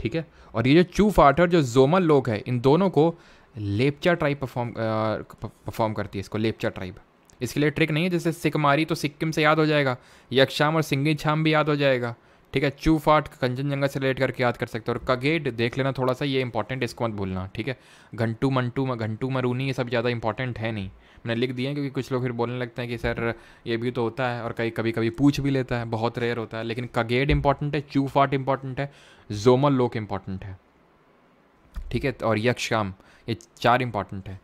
ठीक है और ये जो चू फाट और जो जोमल लोग हैं इन दोनों को लेपचा ट्राइब परफॉर्म परफॉर्म करती है इसको लेपचा ट्राइब इसके लिए ट्रिक नहीं है जैसे सिकमारी तो सिक्किम से याद हो जाएगा यक्षाम और सिंगी छाम भी याद हो जाएगा ठीक है चू फाट कंचनजंगा से रिलेट करके याद कर सकते हो और कगेड देख लेना थोड़ा सा ये इंपॉर्टेंट इसको मत भूलना ठीक है घंटू मंटू घंटू मरूनी ये सब ज़्यादा इंपॉर्टेंट है नहीं मैंने लिख दिया है क्योंकि कुछ लोग फिर बोलने लगते हैं कि सर ये भी तो होता है और कहीं कभी कभी पूछ भी लेता है बहुत रेयर होता है लेकिन कगेड इंपॉर्टेंट है चू फाट इंपॉर्टेंट है जोमल लोक इंपॉर्टेंट है ठीक है और यक्षाम ये चार इंपॉर्टेंट है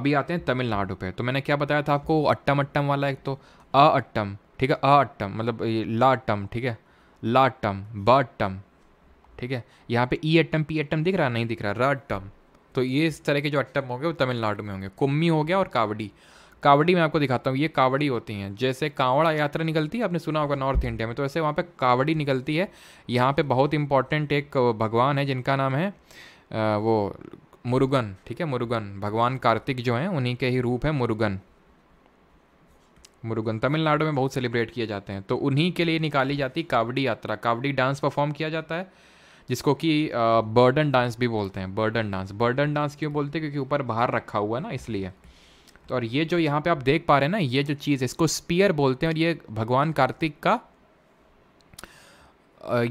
अभी आते हैं तमिलनाडु पे तो मैंने क्या बताया था आपको अट्टम अट्टम वाला एक तो अट्टम ठीक है अट्टम मतलब ला अट्टम ठीक है टम बट टम ठीक है यहाँ पे ई एटम पी एटम दिख रहा नहीं दिख रहा टम तो ये इस तरह के जो अट्टम होंगे वो तमिलनाडु में होंगे कुम्मी हो गया और कावड़ी कावड़ी मैं आपको दिखाता हूँ ये कावड़ी होती हैं जैसे कांवड़ा यात्रा निकलती है आपने सुना होगा नॉर्थ इंडिया में तो ऐसे वहाँ पे कावड़ी निकलती है यहाँ पे बहुत इंपॉर्टेंट एक भगवान है जिनका नाम है वो मुरुगन ठीक है मुरुगन भगवान कार्तिक जो हैं उन्हीं के ही रूप है मुरुगन मुरुगन तमिलनाडु में बहुत सेलिब्रेट किए जाते हैं तो उन्हीं के लिए निकाली जाती कावड़ी यात्रा कावड़ी डांस परफॉर्म किया जाता है जिसको कि बर्डन डांस भी बोलते हैं बर्डन डांस बर्डन डांस क्यों बोलते हैं क्योंकि ऊपर बाहर रखा हुआ है ना इसलिए तो और ये जो यहाँ पे आप देख पा रहे हैं ना ये जो चीज़ है इसको स्पीयर बोलते हैं और ये भगवान कार्तिक का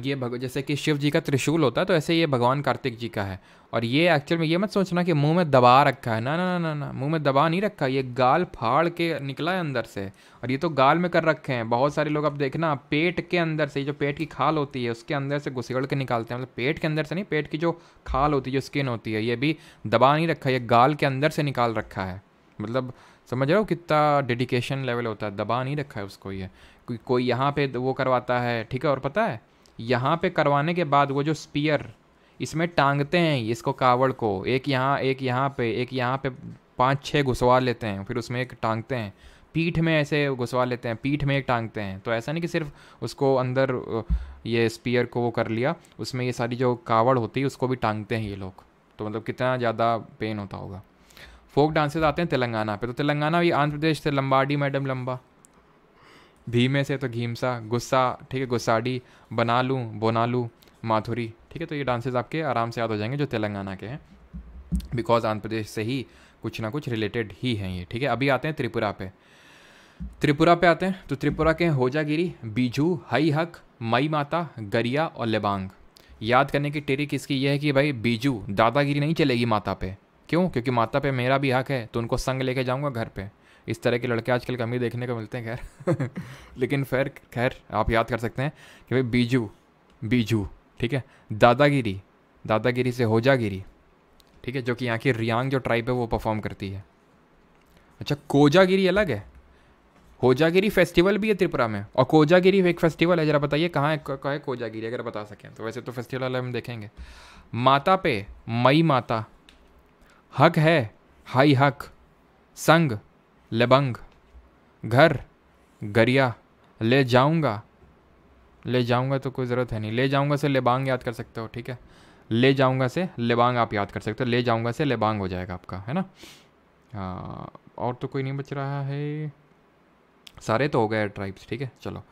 ये भग जैसे कि शिव जी का त्रिशूल होता है तो ऐसे ये भगवान कार्तिक जी का है और ये एक्चुअल में ये मत सोचना कि मुंह में दबा रखा है ना ना ना ना ना मुंह में दबा नहीं रखा ये गाल फाड़ के निकला है अंदर से और ये तो गाल में कर रखे हैं बहुत सारे लोग अब देखना पेट के अंदर से जो पेट की खाल होती है उसके अंदर से घुसगड़ के निकालते हैं मतलब पेट के अंदर से नहीं पेट की जो खाल होती है जो स्किन होती है ये भी दबा नहीं रखा ये गाल के अंदर से निकाल रखा है मतलब समझ रहे हो कितना डेडिकेशन लेवल होता है दबा नहीं रखा है उसको ये कोई यहाँ पे वो करवाता है ठीक है और पता है यहाँ पे करवाने के बाद वो जो स्पीयर इसमें टांगते हैं इसको कावड़ को एक यहाँ एक यहाँ पे एक यहाँ पे पाँच छः घुसवा लेते हैं फिर उसमें एक टांगते हैं पीठ में ऐसे घुसवा लेते हैं पीठ में एक टांगते हैं तो ऐसा नहीं कि सिर्फ उसको अंदर ये स्पीयर को वो कर लिया उसमें ये सारी जो कावड़ होती है उसको भी टांगते हैं ये लोग तो मतलब कितना ज़्यादा पेन होता होगा फोक डांसेस आते हैं तेलंगाना पे तो तेलंगाना भी आंध्र प्रदेश से लंबाडी मैडम लंबा धीमे से तो घीमसा गुस्सा ठीक है गुस्साडी बना लूँ बोना लूँ माथुरी ठीक है तो ये डांसेस आपके आराम से याद हो जाएंगे जो तेलंगाना के हैं बिकॉज आंध्र प्रदेश से ही कुछ ना कुछ रिलेटेड ही हैं ये ठीक है अभी आते हैं त्रिपुरा पे त्रिपुरा पे आते हैं तो त्रिपुरा के होजागिरी बीजू हई हक मई माता गरिया और लेबांग याद करने की टेरी किसकी यह है कि भाई बीजू दादागिरी नहीं चलेगी माता पे क्यों क्योंकि माता पे मेरा भी हक है तो उनको संग लेके जाऊंगा घर पे इस तरह के लड़के आजकल कम ही देखने को मिलते हैं खैर लेकिन फिर खैर आप याद कर सकते हैं कि भाई बीजू बीजू ठीक है दादागिरी दादागिरी से होजागिरी ठीक है जो कि यहाँ की रियांग जो ट्राइब है वो परफॉर्म करती है अच्छा कोजागिरी अलग है कोजागिरी फेस्टिवल भी है त्रिपुरा में और कोजागिरी एक फेस्टिवल है जरा बताइए कहाँ है कोजागिरी अगर बता सकें तो वैसे तो फेस्टिवल अलग हम देखेंगे माता पे मई माता हक है हाई हक संग लेबंग घर गरिया ले जाऊंगा ले जाऊंगा तो कोई ज़रूरत है नहीं ले जाऊंगा से लेबांग याद कर सकते हो ठीक है ले जाऊंगा से लेबांग आप याद कर सकते हो ले जाऊंगा से लेबांग हो जाएगा आपका है ना आ, और तो कोई नहीं बच रहा है सारे तो हो गए ट्राइब्स ठीक है चलो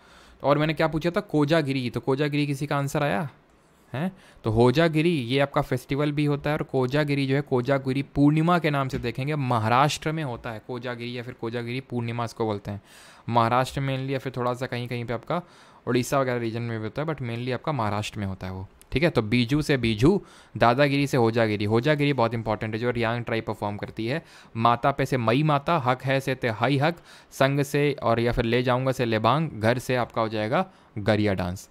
और मैंने क्या पूछा था कोजागिरी तो कोजागिरी किसी का आंसर आया है तो होजागिरी ये आपका फेस्टिवल भी होता है और कोजागिरी जो है कोजागिरी पूर्णिमा के नाम से देखेंगे महाराष्ट्र में होता है कोजागिरी या फिर कोजागिरी पूर्णिमा इसको बोलते हैं महाराष्ट्र मेनली या फिर थोड़ा सा कहीं कहीं पे आपका उड़ीसा वगैरह रीजन में भी होता है बट मेनली आपका महाराष्ट्र में होता है वो ठीक है तो बीजू से बीजू दादागिरी से होजागिरी होजागिरी बहुत इंपॉर्टेंट है जो रियांग ट्राइब परफॉर्म करती है माता पे से मई माता हक है से ते हई हक संग से और या फिर ले जाऊंगा से लेबांग घर से आपका हो जाएगा गरिया डांस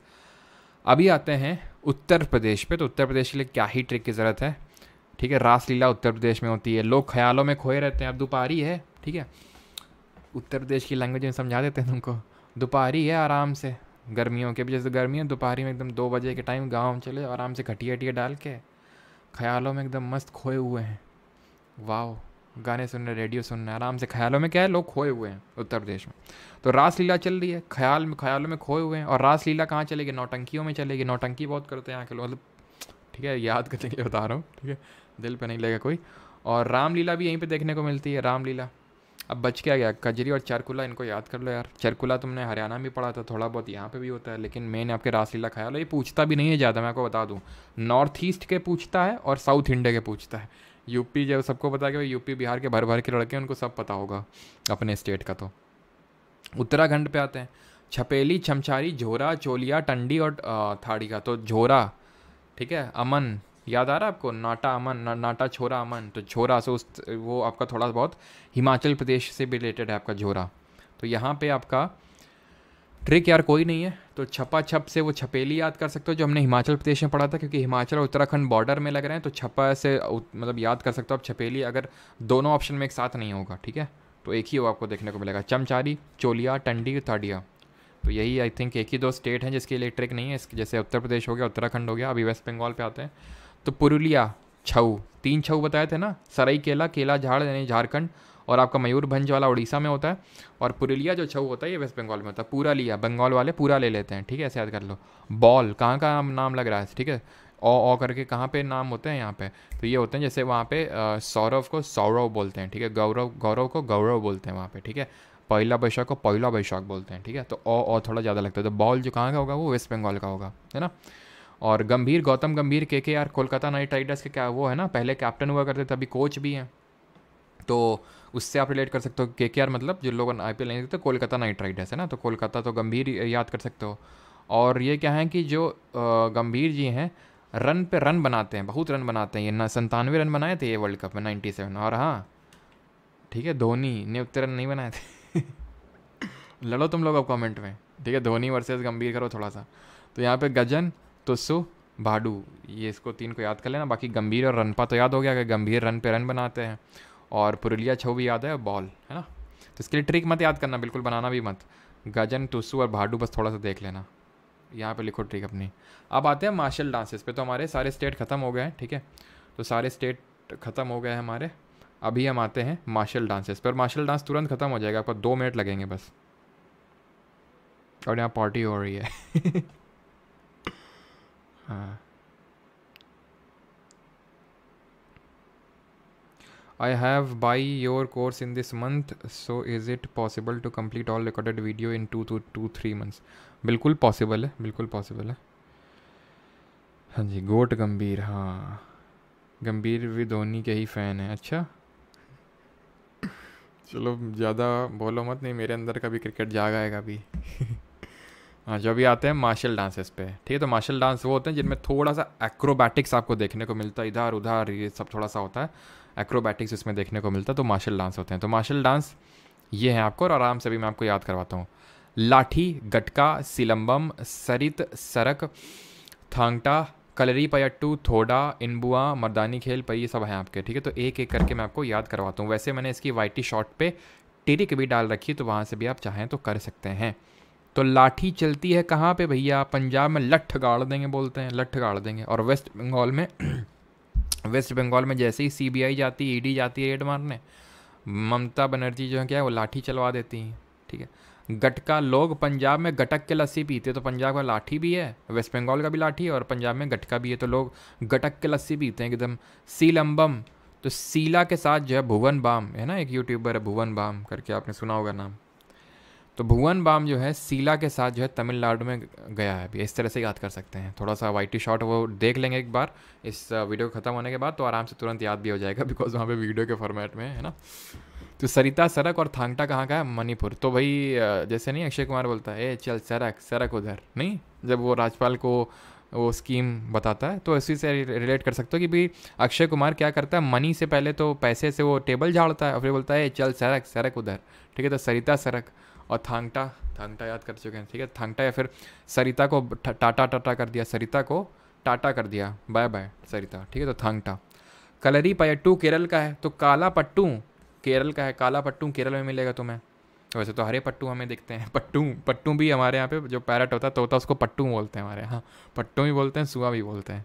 अभी आते हैं उत्तर प्रदेश पे तो उत्तर प्रदेश के लिए क्या ही ट्रिक की ज़रूरत है ठीक है रासलीला उत्तर प्रदेश में होती है लोग ख्यालों में खोए रहते हैं अब दोपहरी है ठीक है उत्तर प्रदेश की लैंग्वेज में समझा देते हैं तुमको दोपहरी है आराम से गर्मियों के भी जैसे गर्मी है दोपहरी में एकदम दो बजे के टाइम गाँव चले आराम से घटिया हटिया डाल के ख्यालों में एकदम मस्त खोए हुए हैं वाह गाने सुन रहे रेडियो सुन रहे आराम से ख्यालों में क्या है लोग खोए हुए हैं उत्तर प्रदेश में तो रास लीला चल रही है ख्याल में ख्यालों में खोए हुए हैं और रास लीला कहाँ चलेगी नौटंकियों में चलेगी नौटंकी बहुत करते हैं यहाँ के लोग मतलब ठीक है याद करने के लिए बता रहा हूँ ठीक है दिल पर नहीं लगेगा कोई और रामलीला भी यहीं पर देखने को मिलती है रामलीला अब बच क्या गया कजरी और चरकुला इनको याद कर लो यार चरकुला तुमने हरियाणा में पढ़ा था थोड़ा बहुत यहाँ पे भी होता है लेकिन मैंने आपके रासलीला ख्याल ये पूछता भी नहीं है ज़्यादा मैं आपको बता दूँ नॉर्थ ईस्ट के पूछता है और साउथ इंडिया के पूछता है यूपी जब सबको पता है कि यूपी बिहार के भर भर के लड़के हैं उनको सब पता होगा अपने स्टेट का तो उत्तराखंड पे आते हैं छपेली छमछारी झोरा चोलिया टंडी और थाड़ी का तो झोरा ठीक है अमन याद आ रहा है आपको नाटा अमन ना, नाटा छोरा अमन तो छोरा से उस वो आपका थोड़ा बहुत हिमाचल प्रदेश से भी रिलेटेड है आपका झोरा तो यहाँ पे आपका ट्रिक यार कोई नहीं है तो छपा छप से वो छपेली याद कर सकते हो जो हमने हिमाचल प्रदेश में पढ़ा था क्योंकि हिमाचल और उत्तराखंड बॉर्डर में लग रहे हैं तो छपा से मतलब याद कर सकते हो आप छपेली अगर दोनों ऑप्शन में एक साथ नहीं होगा ठीक है तो एक ही वो आपको देखने को मिलेगा चमचारी चोलिया टंडी ताडिया तो यही आई थिंक एक ही दो स्टेट हैं जिसके लिए ट्रिक नहीं है जैसे उत्तर प्रदेश हो गया उत्तराखंड हो गया अभी वेस्ट बंगाल पे आते हैं तो पुरुलिया छऊ तीन छऊ बताए थे ना सराई केला केला झाड़ यानी झारखंड और आपका मयूरभंज वाला उड़ीसा में होता है और पुरुलिया जो छऊ होता है ये वेस्ट बंगाल में होता है पूरा लिया बंगाल वाले पूरा ले लेते हैं ठीक है ऐसे याद कर लो बॉल कहाँ का नाम लग रहा है ठीक है ओ ओ करके कहाँ पे नाम होते हैं यहाँ पे तो ये होते हैं जैसे वहाँ पे सौरव को सौरव बोलते हैं ठीक है गौरव गौरव को गौरव बोलते हैं वहाँ पे ठीक है पहला बैशाख को पहला बैशाख बोलते हैं ठीक है तो ओ ओ थोड़ा ज़्यादा लगता है तो बॉल जो कहाँ का होगा वो वेस्ट बंगाल का होगा है ना और गंभीर गौतम गंभीर के के आर कोलकाता नाइट राइडर्स के क्या वो है ना पहले कैप्टन हुआ करते थे अभी कोच भी हैं तो उससे आप रिलेट कर सकते हो के के मतलब जो लोग आई नहीं देखते कोलकाता नाइट राइडर्स है ना तो कोलकाता तो गंभीर याद कर सकते हो और ये क्या है कि जो गंभीर जी हैं रन पे रन बनाते हैं बहुत रन बनाते हैं ये ना संतानवे रन बनाए थे ये वर्ल्ड कप में नाइन्टी सेवन और हाँ ठीक है धोनी ने उतने रन नहीं बनाए थे लड़ो तुम लोग अब कमेंट में ठीक है धोनी वर्सेस गंभीर करो थोड़ा सा तो यहाँ पे गजन तुस्सु भाडू ये इसको तीन को याद कर लेना बाकी गंभीर और रनपा तो याद हो गया कि गंभीर रन पे रन बनाते हैं और पुरुलिया छऊ भी याद है और बॉल है ना तो इसके लिए ट्रिक मत याद करना बिल्कुल बनाना भी मत गजन टुसू और भाडू बस थोड़ा सा देख लेना यहाँ पे लिखो ट्रिक अपनी अब आते हैं मार्शल डांसेस पे तो हमारे सारे स्टेट ख़त्म हो गए हैं ठीक है तो सारे स्टेट ख़त्म हो गए हैं हमारे अभी हम आते हैं मार्शल डांसेस पर मार्शल डांस तुरंत ख़त्म हो जाएगा आपको दो मिनट लगेंगे बस और यहाँ पार्टी हो रही है हाँ I have buy your course in this month so is it possible to complete all recorded video in two to two three months बिल्कुल possible है बिल्कुल possible है हाँ जी गोट गंभीर हाँ गंभीर भी धोनी के ही फ़ैन है अच्छा चलो ज़्यादा बोलो मत नहीं मेरे अंदर का भी क्रिकेट आएगा अभी हाँ जो भी आते हैं मार्शल डांसेस पे ठीक है तो मार्शल डांस वो होते हैं जिनमें थोड़ा सा एक्रोबैटिक्स आपको देखने को मिलता है इधर उधर ये सब थोड़ा सा होता है एक्रोबैटिक्स इसमें देखने को मिलता है तो मार्शल डांस होते हैं तो मार्शल डांस ये हैं आपको और आराम से भी मैं आपको याद करवाता हूँ लाठी गटका सिलम्बम सरित सरक थांगटा कलरी पयट्टू थोड़ा इनबुआ मर्दानी खेल पर ये सब हैं आपके ठीक है तो एक एक करके मैं आपको याद करवाता हूँ वैसे मैंने इसकी वाइटी शॉट पे टिरिक भी डाल रखी है तो वहाँ से भी आप चाहें तो कर सकते हैं तो लाठी चलती है कहाँ पे भैया पंजाब में लठ गाड़ देंगे बोलते हैं लठ गाड़ देंगे और वेस्ट बंगाल में वेस्ट बंगाल में जैसे ही सीबीआई जाती है ईडी जाती है रेड मारने ममता बनर्जी जो है क्या है वो लाठी चलवा देती हैं ठीक है गटका लोग पंजाब में गटक के लस्सी पीते तो पंजाब का लाठी भी है वेस्ट बंगाल का भी लाठी है और पंजाब में गटका भी है तो लोग गटक के लस्सी पीते हैं एकदम सीलम्बम तो सीला के साथ जो है भुवन बाम है ना एक यूट्यूबर है भुवन बाम करके आपने सुना होगा नाम तो भुवन बाम जो है सीला के साथ जो है तमिलनाडु में गया है अभी इस तरह से याद कर सकते हैं थोड़ा सा वाइटी शॉट वो देख लेंगे एक बार इस वीडियो को खत्म होने के बाद तो आराम से तुरंत याद भी हो जाएगा बिकॉज वहाँ पे वीडियो के फॉर्मेट में है ना तो सरिता सरक और थांगटा कहाँ का है मणिपुर तो भाई जैसे नहीं अक्षय कुमार बोलता है ए चल सरक सरक उधर नहीं जब वो राजपाल को वो स्कीम बताता है तो इसी से रिलेट कर सकते हो कि भाई अक्षय कुमार क्या करता है मनी से पहले तो पैसे से वो टेबल झाड़ता है और फिर बोलता है चल सरक सरक उधर ठीक है तो सरिता सरक और थांगटा थांगटा याद कर चुके हैं ठीक है थांगटा या फिर सरिता को टाटा टाटा कर दिया सरिता को टाटा कर दिया बाय बाय सरिता ठीक है तो थांगटा कलरी पयट्टू केरल का है तो काला पट्टू केरल का है काला पट्टू केरल में मिलेगा तुम्हें वैसे तो हरे पट्टू हमें देखते हैं पट्टू पट्टू भी हमारे यहाँ पे जो पैरट होता है तोता उसको पट्टू बोलते हैं हमारे यहाँ पट्टू भी बोलते हैं सुआ भी बोलते हैं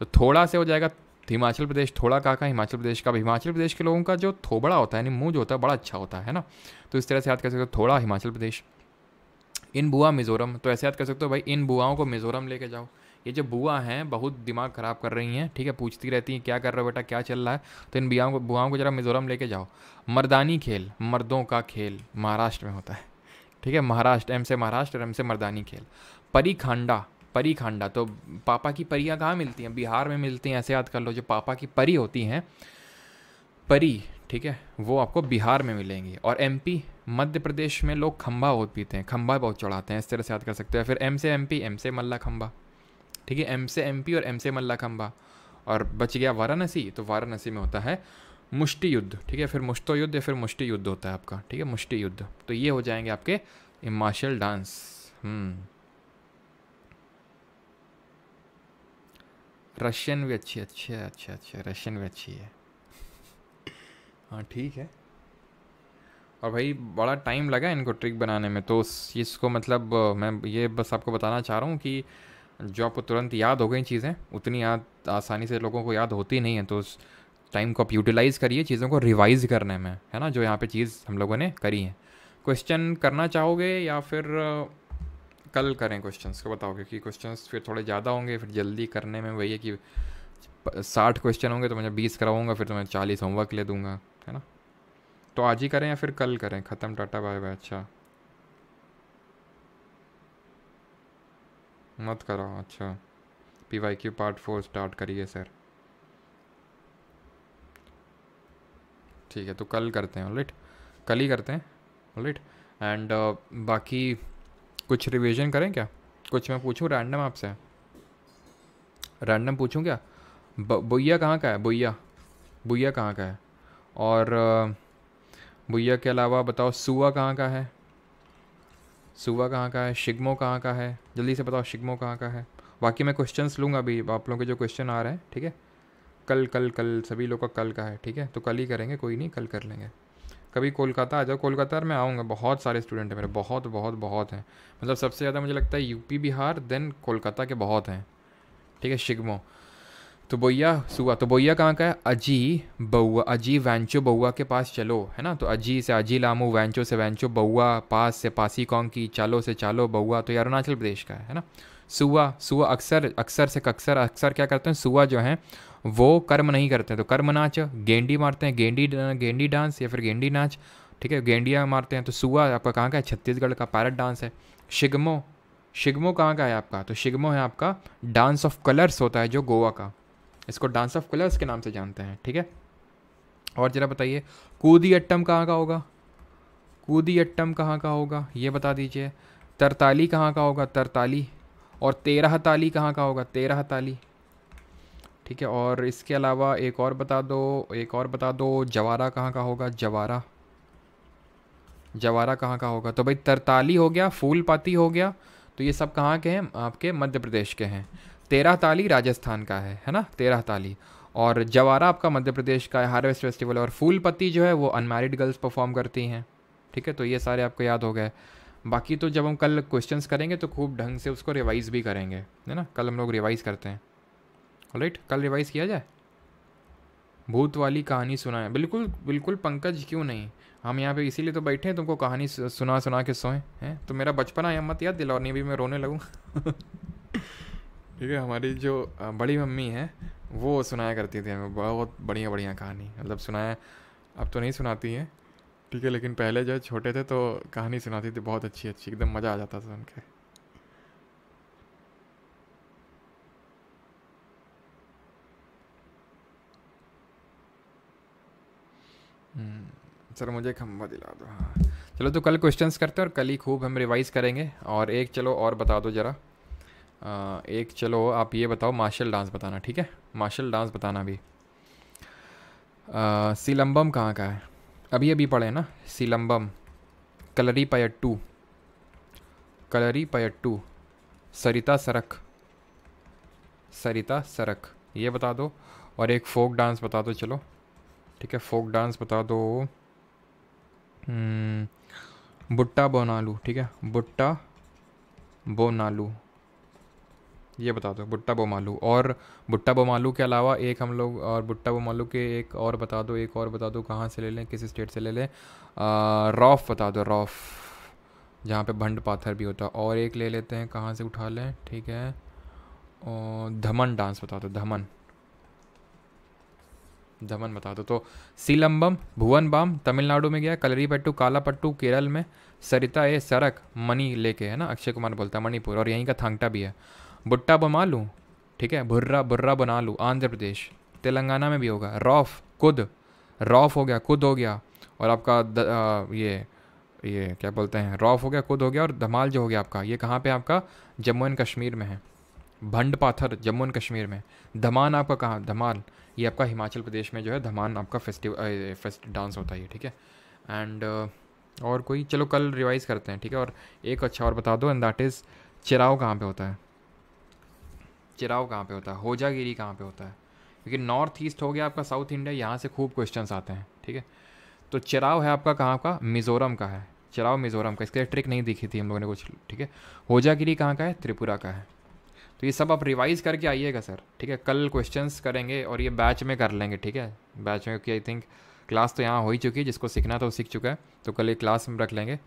तो थोड़ा से हो जाएगा तो हिमाचल प्रदेश थोड़ा काका हिमाचल प्रदेश का हिमाचल प्रदेश के लोगों का जो थोबड़ा होता है यानी मुँह जो होता है बड़ा अच्छा होता है ना तो इस तरह से याद कर सकते हो थोड़ा हिमाचल प्रदेश इन बुआ मिज़ोरम तो ऐसे याद कर सकते हो भाई इन बुआओं को मिज़ोरम लेके जाओ ये जो बुआ हैं बहुत दिमाग ख़राब कर रही हैं ठीक है पूछती रहती हैं क्या कर रहे हो बेटा क्या चल रहा है तो इन बुआओं को बुआओं को ज़रा मिज़ोरम लेके जाओ मर्दानी खेल मर्दों का खेल महाराष्ट्र में होता है ठीक है महाराष्ट्र एम से महाराष्ट्र एम से मर्दानी खेल परी खांडा परी खांडा तो पापा की परियाँ कहाँ मिलती हैं बिहार में मिलती हैं ऐसे याद कर लो जो पापा की परी होती हैं परी ठीक है वो आपको बिहार में मिलेंगी और एम मध्य प्रदेश में लोग खम्बा बहुत पीते हैं खम्बा बहुत चढ़ाते हैं इस तरह से याद कर सकते हो फिर एम से एम पी एम से मल्ला खम्बा ठीक है एम से एम पी और एम से मल्ला खम्बा और बच गया वाराणसी तो वाराणसी में होता है मुष्टि युद्ध ठीक है फिर मुश्तो युद्ध या फिर मुष्टि युद्ध होता है आपका ठीक है मुष्टि युद्ध तो ये हो जाएंगे आपके मार्शल डांस हम्म। रशियन भी अच्छी अच्छी है अच्छा अच्छा रशियन भी अच्छी है हाँ ठीक है और भाई बड़ा टाइम लगा इनको ट्रिक बनाने में तो उस चीज़ को मतलब मैं ये बस आपको बताना चाह रहा हूँ कि जो आपको तुरंत याद हो गई चीज़ें उतनी याद आसानी से लोगों को याद होती नहीं है तो उस टाइम को आप यूटिलाइज़ करिए चीज़ों को रिवाइज़ करने में है ना जो यहाँ पे चीज़ हम लोगों ने करी है क्वेश्चन करना चाहोगे या फिर कल करें क्वेश्चंस को बताओ क्योंकि क्वेश्चंस फिर थोड़े ज़्यादा होंगे फिर जल्दी करने में वही है कि साठ क्वेश्चन होंगे तो मैं बीस कराऊंगा फिर तो मैं चालीस होमवर्क ले दूंगा है ना तो आज ही करें या फिर कल करें ख़त्म टाटा बाय बाय अच्छा मत कराओ अच्छा P Y Q part four start करिए सर ठीक है तो कल करते हैं ऑलराइट कल ही करते हैं ऑलराइट एंड uh, बाकी कुछ रिवीजन करें क्या कुछ मैं पूछूँ रैंडम आपसे रैंडम पूछूँ क्या भुया कहाँ का है भुया भुया कहाँ का है और भुया के अलावा बताओ सुआ कहाँ का है सुवा कहाँ का है शिगमो कहाँ का है जल्दी से बताओ शिगमो कहाँ का है बाकी मैं क्वेश्चन लूँगा अभी आप लोगों के जो क्वेश्चन आ रहे हैं ठीक है कल कल कल सभी लोग का कल का है ठीक है तो कल ही करेंगे कोई नहीं कल कर लेंगे कभी कोलकाता आ जाओ कोलकाता यार मैं आऊँगा बहुत सारे स्टूडेंट हैं मेरे बहुत बहुत बहुत हैं मतलब सबसे ज़्यादा मुझे लगता है यूपी बिहार देन कोलकाता के बहुत हैं ठीक है शिगमो तो बोया सुबह तो बोया कहाँ का है अजी बउआ अजी वैंचो बउआ के पास चलो है ना तो अजी से अजी लामू वैंचो से वैंचो बउआ पास से पासी कॉन्ग की चालो से चालो बउआ तो ये अरुणाचल प्रदेश का है है ना सुआ सुआ अक्सर अक्सर से कक्सर अक्सर क्या करते हैं सुआ जो है वो कर्म नहीं करते हैं तो कर्म नाच गेंडी मारते हैं गेंडी गेंडी डांस या फिर गेंडी नाच ठीक है गेंडिया मारते हैं तो सुआ आपका कहाँ का है छत्तीसगढ़ का पैरट डांस है शिगमो शिगमो कहाँ का है आपका तो शिगमो है आपका डांस ऑफ कलर्स होता है जो गोवा का इसको डांस ऑफ कलर्स के नाम से जानते हैं ठीक है और ज़रा बताइए कूदी अट्टम कहाँ का होगा कूदी अट्टम कहाँ का होगा ये बता दीजिए तरताली कहाँ का होगा तरताली और तेरह ताली कहाँ का होगा तेरह ताली ठीक है और इसके अलावा एक और बता दो एक और बता दो जवारा कहाँ का होगा जवारा जवारा कहाँ का होगा तो भाई तरताली हो गया फूलपाती हो गया तो ये सब कहाँ के हैं आपके मध्य प्रदेश के हैं तेरह ताली राजस्थान का है है ना तेरह ताली और जवारा आपका मध्य प्रदेश का है हार्वेस्ट फेस्टिवल और फूलपत्ती जो है वो अनमैरिड गर्ल्स परफॉर्म करती हैं ठीक है तो ये सारे आपको याद हो गए बाकी तो जब हम कल क्वेश्चंस करेंगे तो खूब ढंग से उसको रिवाइज़ भी करेंगे है ना कल हम लोग रिवाइज़ करते हैं राइट कल रिवाइज़ किया जाए भूत वाली कहानी सुनाए बिल्कुल बिल्कुल पंकज क्यों नहीं हम यहाँ पे इसीलिए तो बैठे हैं तुमको कहानी सुना सुना के सोएं हैं तो मेरा बचपन आया मत याद और नहीं अभी मैं रोने लगूँ ठीक है हमारी जो बड़ी मम्मी है वो सुनाया करती थी हमें बहुत बढ़िया बढ़िया कहानी मतलब सुनाया अब तो नहीं सुनाती है ठीक है लेकिन पहले जो छोटे थे तो कहानी सुनाती थी बहुत अच्छी अच्छी एकदम मज़ा आ जाता था उनके सर मुझे खम्बा हम्म दिला दो हाँ चलो तो कल क्वेश्चंस करते हैं और कल ही खूब हम रिवाइज़ करेंगे और एक चलो और बता दो ज़रा एक चलो आप ये बताओ मार्शल डांस बताना ठीक है मार्शल डांस बताना भी सिलम्बम कहाँ का है अभी अभी पढ़े ना सिलम्बम कलरी पयट्टू कलरी पयट्टू सरिता सरक सरिता सरक ये बता दो और एक फोक डांस बता दो चलो ठीक है फोक डांस बता दो भुट्टा हम्म, बोनालू ठीक है भुट्टा बोनालू ये बता दो भुट्टा बोमालू और भुट्टा बोमालू के अलावा एक हम लोग और भुट्टा बोमालू के एक और बता दो एक और बता दो कहाँ से ले लें किस स्टेट से ले लें रॉफ बता दो रॉफ जहाँ पे भंड पाथर भी होता है और एक ले लेते हैं कहाँ से उठा लें ठीक है और धमन डांस बता दो धमन धमन बता दो तो सीलम्बम भुवन बाम तमिलनाडु में गया कलरीपट्टू कालापट्टू केरल में सरिता ए सरक मनी लेके है ना अक्षय कुमार बोलता है मणिपुर और यहीं का थांगटा भी है भुट्टा बमा लूँ ठीक है भुर्रा भुर्रा बना लूँ आंध्र प्रदेश तेलंगाना में भी होगा रॉफ कुद रॉफ हो गया कुद हो गया और आपका द, आ, ये ये क्या बोलते हैं रॉफ हो गया कुद हो गया और धमाल जो हो गया आपका ये कहाँ पे आपका जम्मू एंड कश्मीर में है भंड पाथर जम्मू एंड कश्मीर में धमान आपका कहाँ धमाल ये आपका हिमाचल प्रदेश में जो है धमान आपका फेस्टिव फेस्ट डांस होता है ठीक है एंड और कोई चलो कल रिवाइज़ करते हैं ठीक है और एक अच्छा और बता दो एंड दैट इज़ चिराव कहाँ पे होता है चिराव कहाँ पे होता है होजागिरी कहाँ पे होता है क्योंकि नॉर्थ ईस्ट हो गया आपका साउथ इंडिया यहाँ से खूब क्वेश्चन आते हैं ठीक है तो चिराव है आपका कहाँ का मिज़ोरम का है चिराव मिज़ोरम का इसके लिए ट्रिक नहीं दिखी थी हम लोगों ने कुछ ठीक है होजागिरी कहाँ का है त्रिपुरा का है तो ये सब आप रिवाइज़ करके आइएगा सर ठीक है कल क्वेश्चंस करेंगे और ये बैच में कर लेंगे ठीक है बैच में क्योंकि आई थिंक क्लास तो यहाँ हो ही चुकी है जिसको सीखना था वो सीख चुका है तो कल ये क्लास हम रख लेंगे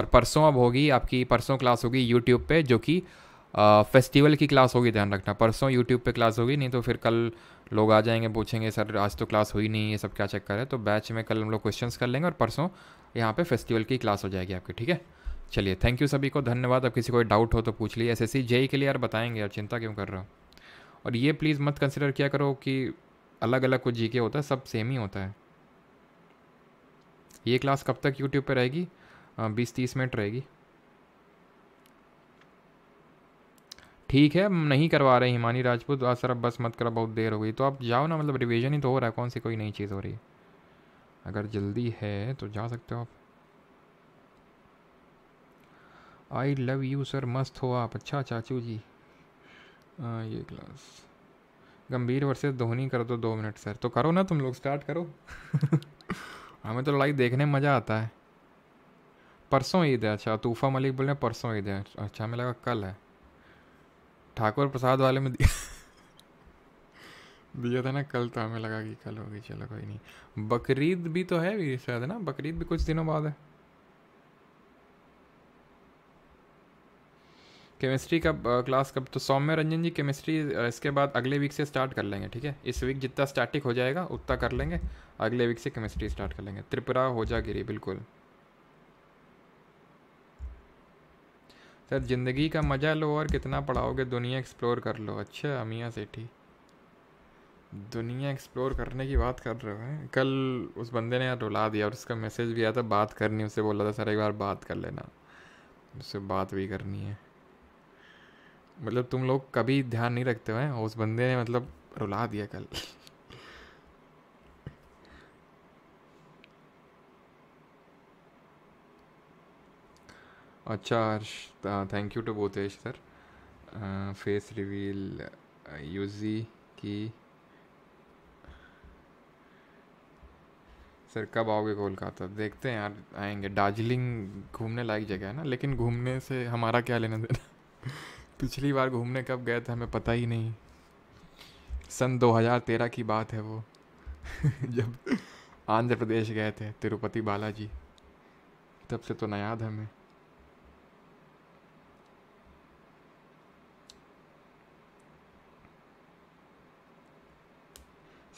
और परसों अब होगी आपकी परसों क्लास होगी यूट्यूब पे जो कि फेस्टिवल की क्लास होगी ध्यान रखना परसों यूट्यूब पे क्लास होगी नहीं तो फिर कल लोग आ जाएंगे पूछेंगे सर आज तो क्लास हुई नहीं ये सब क्या चक्कर है तो बैच में कल हम लोग क्वेश्चंस कर लेंगे और परसों यहाँ पे फेस्टिवल की क्लास हो जाएगी आपकी ठीक है चलिए थैंक यू सभी को धन्यवाद अब किसी कोई डाउट हो तो पूछ लिए एस एस जेई के लिए यार बताएंगे यार चिंता क्यों कर रहा और ये प्लीज़ मत कंसिडर किया करो कि अलग अलग कुछ जी के होता है सब सेम ही होता है ये क्लास कब तक यूट्यूब पर रहेगी बीस तीस मिनट रहेगी ठीक है नहीं करवा रहे हिमानी राजपूत आज सर बस मत करो बहुत देर हो गई तो आप जाओ ना मतलब रिवीजन ही तो हो रहा है कौन सी कोई नई चीज़ हो रही है अगर जल्दी है तो जा सकते हो आप आई लव यू सर मस्त हो आप अच्छा चाचू जी आ, ये क्लास गंभीर वर्सेस धोनी कर दो तो दो मिनट सर तो करो ना तुम लोग स्टार्ट करो हमें तो लड़ाई देखने में मज़ा आता है परसों ईद है अच्छा तूफा मलिक बोल रहे परसों ईद है अच्छा हमें लगा कल है ठाकुर प्रसाद वाले में दिया दिया था ना कल तो हमें लगा कि कल होगी चलो कोई नहीं बकरीद भी तो है भी शायद ना बकरीद भी कुछ दिनों बाद है केमिस्ट्री का क्लास uh, कब तो सौम्य रंजन जी केमिस्ट्री uh, इसके बाद अगले वीक से स्टार्ट कर लेंगे ठीक है इस वीक जितना स्टैटिक हो जाएगा उतना कर लेंगे अगले वीक से केमिस्ट्री स्टार्ट कर लेंगे त्रिपुरा हो जागिरी बिल्कुल सर ज़िंदगी का मज़ा लो और कितना पढ़ाओगे दुनिया एक्सप्लोर कर लो अच्छा अमिया सेठी दुनिया एक्सप्लोर करने की बात कर रहे हैं कल उस बंदे ने यार रुला दिया और उसका मैसेज भी आया था बात करनी उससे बोला था सर एक बार बात कर लेना उससे बात भी करनी है मतलब तुम लोग कभी ध्यान नहीं रखते हो उस बंदे ने मतलब रुला दिया कल अच्छा Harsh thank you to Botesh sir face reveal UG की सर कब आओगे कोलकाता देखते हैं यार आएंगे दार्जिलिंग घूमने लायक जगह है ना लेकिन घूमने से हमारा क्या लेना देना पिछली बार घूमने कब गए थे हमें पता ही नहीं सन 2013 की बात है वो जब आंध्र प्रदेश गए थे तिरुपति बालाजी तब से तो नयाद याद हमें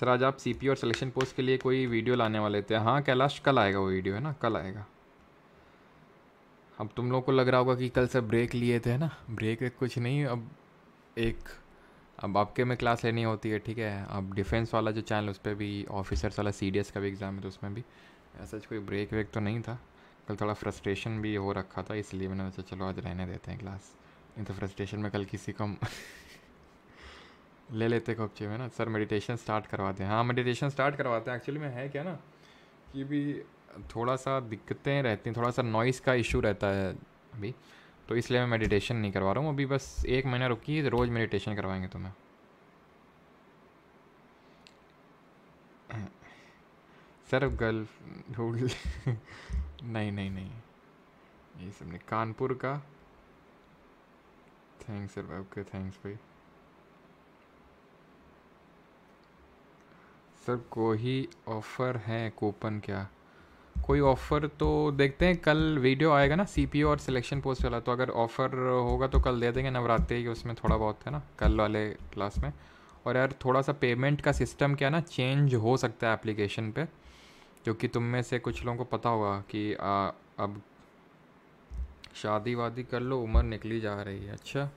सर आज आप सीपी और सिलेक्शन पोस्ट के लिए कोई वीडियो लाने वाले थे हाँ कैलाश कल आएगा वो वीडियो है ना कल आएगा अब तुम लोग को लग रहा होगा कि कल से ब्रेक लिए थे ना ब्रेक कुछ नहीं अब एक अब आपके में क्लास लेनी होती है ठीक है अब डिफेंस वाला जो चैनल उस पर भी ऑफिसर्स वाला सी का भी एग्ज़ाम है तो उसमें भी ऐसा कोई ब्रेक वेक तो नहीं था कल थोड़ा फ्रस्ट्रेशन भी हो रखा था इसलिए मैंने सोचा चलो आज रहने देते हैं क्लास नहीं तो फ्रस्ट्रेशन में कल किसी को ले लेते खोपचे में ना सर मेडिटेशन स्टार्ट करवाते हैं हाँ मेडिटेशन स्टार्ट करवाते हैं एक्चुअली में है क्या ना कि भी थोड़ा सा दिक्कतें रहती हैं थोड़ा सा नॉइस का इशू रहता है अभी तो इसलिए मैं मेडिटेशन नहीं करवा रहा हूँ अभी बस एक महीना रुकी रोज़ मेडिटेशन करवाएंगे तुम्हें सर गर्ल नहीं नहीं नहीं ये सबने कानपुर का थैंक्स सर ओके थैंक्स भाई सर कोई ऑफ़र है कूपन क्या कोई ऑफ़र तो देखते हैं कल वीडियो आएगा ना सी और सिलेक्शन पोस्ट वाला तो अगर ऑफ़र होगा तो कल दे देंगे नवरात्रि के उसमें थोड़ा बहुत है ना कल वाले क्लास में और यार थोड़ा सा पेमेंट का सिस्टम क्या ना चेंज हो सकता है एप्लीकेशन पे क्योंकि तुम में से कुछ लोगों को पता होगा कि आ, अब शादी वादी कर लो उम्र निकली जा रही है अच्छा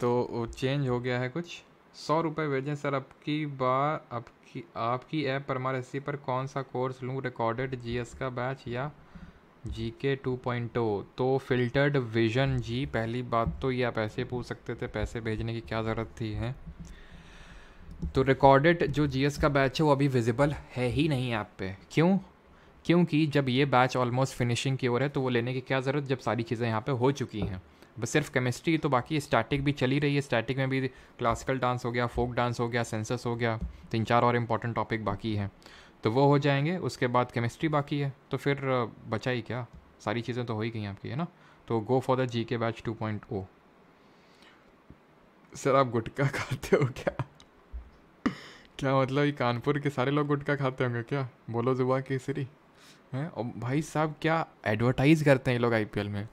तो चेंज हो गया है कुछ सौ रुपये भेजें सर अब की बार अब आपकी आपकी ऐप परमारेसी पर कौन सा कोर्स लूँ रिकॉर्डेड जी का बैच या जी के टू पॉइंट तो फिल्टर्ड विजन जी पहली बात तो ये आप ऐसे पूछ सकते थे पैसे भेजने की क्या ज़रूरत थी है तो रिकॉर्डेड जो जीएस का बैच है वो अभी विजिबल है ही नहीं ऐप पे क्यों क्योंकि जब ये बैच ऑलमोस्ट फिनिशिंग की ओर है तो वो लेने की क्या ज़रूरत जब सारी चीज़ें यहाँ पे हो चुकी हैं बस सिर्फ केमिस्ट्री तो बाकी स्टैटिक भी चली रही है स्टैटिक में भी क्लासिकल डांस हो गया फोक डांस हो गया सेंसस हो गया तीन चार और इम्पॉर्टेंट टॉपिक बाकी हैं तो वो हो जाएंगे उसके बाद केमिस्ट्री बाकी है तो फिर बचा ही क्या सारी चीज़ें तो हो ही गई आपकी है ना तो go for the G K batch two point O sir आप गुटखा खाते हो क्या क्या मतलब ये कानपुर के सारे लोग गुटखा खाते होंगे क्या बोलो जुबा केसरी हैं और भाई साहब क्या एडवर्टाइज़ करते हैं ये लोग आईपीएल में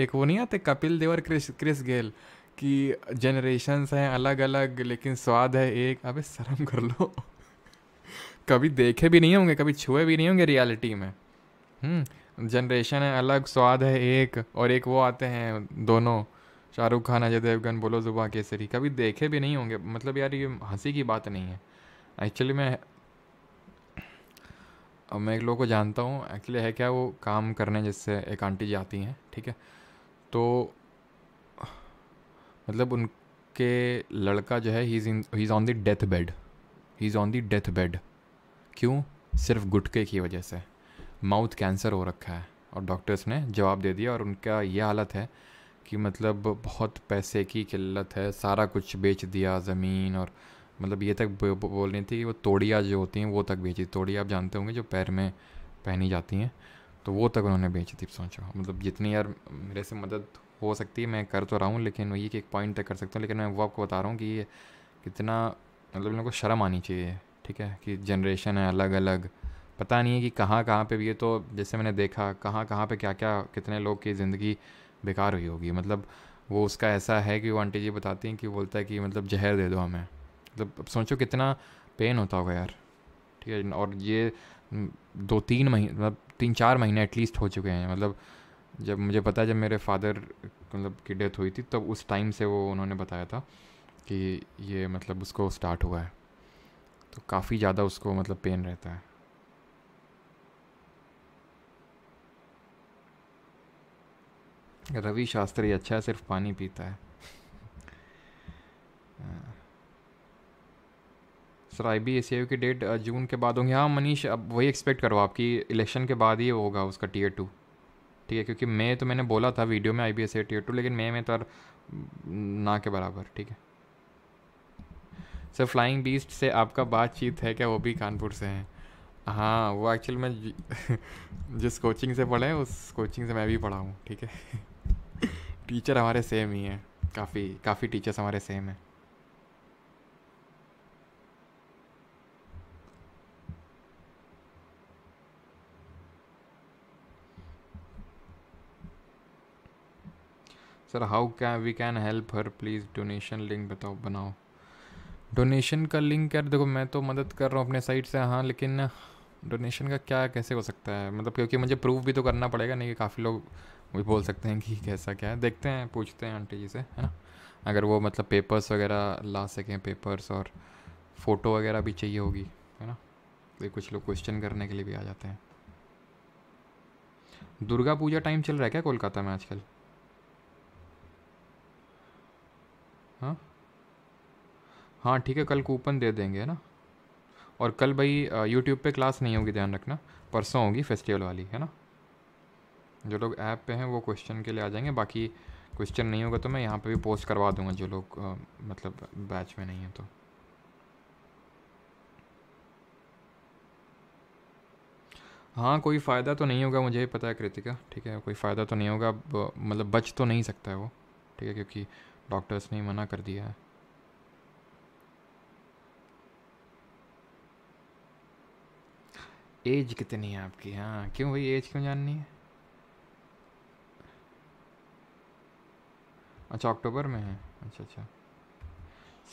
एक वो नहीं आते कपिल देव और क्रिस क्रिस गेल कि जनरेशन्स हैं अलग अलग लेकिन स्वाद है एक अबे शर्म कर लो कभी देखे भी नहीं होंगे कभी छुए भी नहीं होंगे रियलिटी में जनरेशन हम्म, है अलग स्वाद है एक और एक वो आते हैं दोनों शाहरुख खान अजय देवगन बोलो जुबा केसरी कभी देखे भी नहीं होंगे मतलब यार ये हंसी की बात नहीं है एक्चुअली मैं मैं एक लोगों को जानता हूँ एक्चुअली है क्या वो काम करने जिससे एक आंटी जी आती हैं ठीक है तो मतलब उनके लड़का जो है he is on the death bed he is on the death bed क्यों सिर्फ गुटके की वजह से माउथ कैंसर हो रखा है और डॉक्टर्स ने जवाब दे दिया और उनका ये हालत है कि मतलब बहुत पैसे की किल्लत है सारा कुछ बेच दिया ज़मीन और मतलब ये तक बोल रही थी कि वो तोड़िया जो होती हैं वो तक बेची तोड़िया आप जानते होंगे जो पैर में पहनी जाती हैं तो वो तक उन्होंने बेची थी सोचो मतलब जितनी यार मेरे से मदद हो सकती है मैं कर तो रहा हूँ लेकिन वही कि एक पॉइंट तक कर सकता हूँ लेकिन मैं वो आपको बता रहा हूँ कि ये कितना मतलब इन लोगों को शर्म आनी चाहिए ठीक है कि जनरेशन है अलग अलग पता नहीं है कि कहाँ कहाँ पे भी ये तो जैसे मैंने देखा कहाँ कहाँ पे क्या क्या कितने लोग की ज़िंदगी बेकार हुई होगी मतलब वो उसका ऐसा है कि वो आंटी जी बताती हैं कि बोलता है कि मतलब जहर दे दो हमें मतलब अब सोचो कितना पेन होता होगा यार ठीक है और ये दो तीन महीने मतलब तीन चार महीने एटलीस्ट हो चुके हैं मतलब जब मुझे पता जब मेरे फादर मतलब की डेथ हुई थी तब उस टाइम से वो उन्होंने बताया था कि ये मतलब उसको स्टार्ट हुआ है तो काफ़ी ज़्यादा उसको मतलब पेन रहता है रवि शास्त्री अच्छा है सिर्फ पानी पीता है हाँ। सर आई बी एस की डेट जून uh, के बाद होंगी हाँ मनीष अब वही एक्सपेक्ट करो आपकी इलेक्शन के बाद ही होगा उसका टीयर टू ठीक है क्योंकि मैं तो मैंने बोला था वीडियो में I B S tier two लेकिन मैं में तो ना के बराबर ठीक है सर फ्लाइंग बीस्ट से आपका बातचीत है क्या वो भी कानपुर से हैं हाँ वो एक्चुअल में जिस कोचिंग से पढ़े हैं उस कोचिंग से मैं भी पढ़ा हूँ ठीक है टीचर हमारे सेम ही हैं काफ़ी काफ़ी टीचर्स हमारे सेम हैं sir how can we can help her please donation link बताओ बनाओ डोनेशन का लिंक यार देखो मैं तो मदद कर रहा हूँ अपने साइड से हाँ लेकिन डोनेशन का क्या कैसे हो सकता है मतलब क्योंकि मुझे प्रूफ भी तो करना पड़ेगा नहीं कि काफ़ी लोग भी बोल सकते हैं कि कैसा क्या है देखते हैं पूछते हैं आंटी जी से है ना अगर वो मतलब पेपर्स वगैरह ला सकें पेपर्स और फ़ोटो वगैरह भी चाहिए होगी है ना तो कुछ लोग क्वेश्चन करने के लिए भी आ जाते हैं दुर्गा पूजा टाइम चल रहा है क्या कोलकाता में आजकल हाँ ठीक है कल कूपन दे देंगे है ना और कल भाई यूट्यूब पे क्लास नहीं होगी ध्यान रखना परसों होगी फेस्टिवल वाली है ना जो लोग ऐप पे हैं वो क्वेश्चन के लिए आ जाएंगे बाकी क्वेश्चन नहीं होगा तो मैं यहाँ पे भी पोस्ट करवा दूँगा जो लोग आ, मतलब बैच में नहीं है तो हाँ कोई फ़ायदा तो नहीं होगा मुझे पता है कृतिका ठीक है कोई फ़ायदा तो नहीं होगा मतलब बच तो नहीं सकता है वो ठीक है क्योंकि डॉक्टर्स ने मना कर दिया है एज कितनी है आपकी हाँ क्यों भाई एज क्यों जाननी है अच्छा अक्टूबर में है अच्छा अच्छा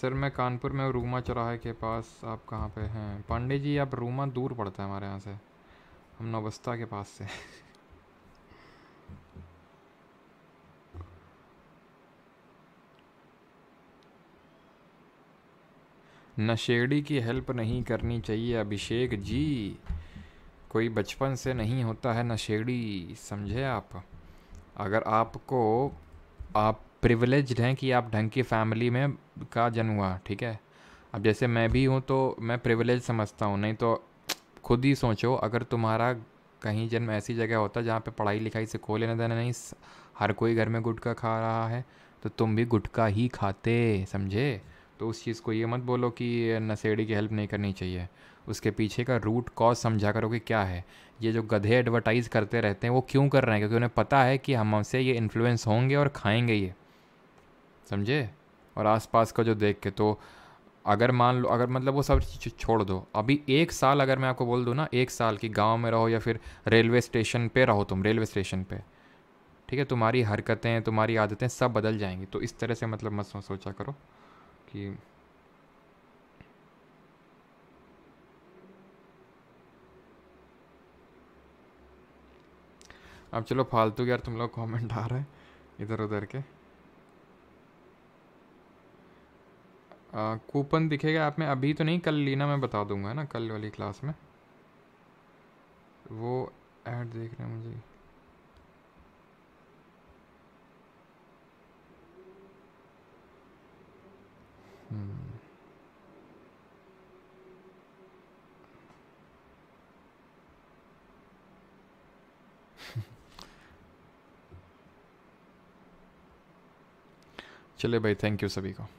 सर मैं कानपुर में रूमा चौराहे के पास आप कहाँ पे हैं पांडे जी आप रूमा दूर पड़ता है हमारे यहाँ से हम नवस्था के पास से नशेड़ी की हेल्प नहीं करनी चाहिए अभिषेक जी कोई बचपन से नहीं होता है नशेड़ी समझे आप अगर आपको आप प्रिविलेज हैं कि आप ढंग की फैमिली में का जन्म हुआ ठीक है अब जैसे मैं भी हूँ तो मैं प्रिविलेज समझता हूँ नहीं तो खुद ही सोचो अगर तुम्हारा कहीं जन्म ऐसी जगह होता जहाँ पे पढ़ाई लिखाई से को लेना देना नहीं हर कोई घर में गुटखा खा रहा है तो तुम भी गुटखा ही खाते समझे तो उस चीज़ को ये मत बोलो कि नशेड़ी की हेल्प नहीं करनी चाहिए उसके पीछे का रूट कॉज समझा करो कि क्या है ये जो गधे एडवर्टाइज़ करते रहते हैं वो क्यों कर रहे हैं क्योंकि उन्हें पता है कि हम हमसे ये इन्फ्लुएंस होंगे और खाएंगे ये समझे और आसपास का जो देख के तो अगर मान लो अगर मतलब वो सब चीज़ छोड़ दो अभी एक साल अगर मैं आपको बोल दूँ ना एक साल कि गांव में रहो या फिर रेलवे स्टेशन पे रहो तुम रेलवे स्टेशन पे ठीक है तुम्हारी हरकतें तुम्हारी आदतें सब बदल जाएंगी तो इस तरह से मतलब मत सोचा करो कि अब चलो फालतू यार तुम लोग कमेंट आ रहे हैं इधर उधर के आ, कूपन दिखेगा आप में अभी तो नहीं कल लेना मैं बता दूंगा ना कल वाली क्लास में वो ऐड देख रहे हैं मुझे हम्म चलिए भाई थैंक यू सभी को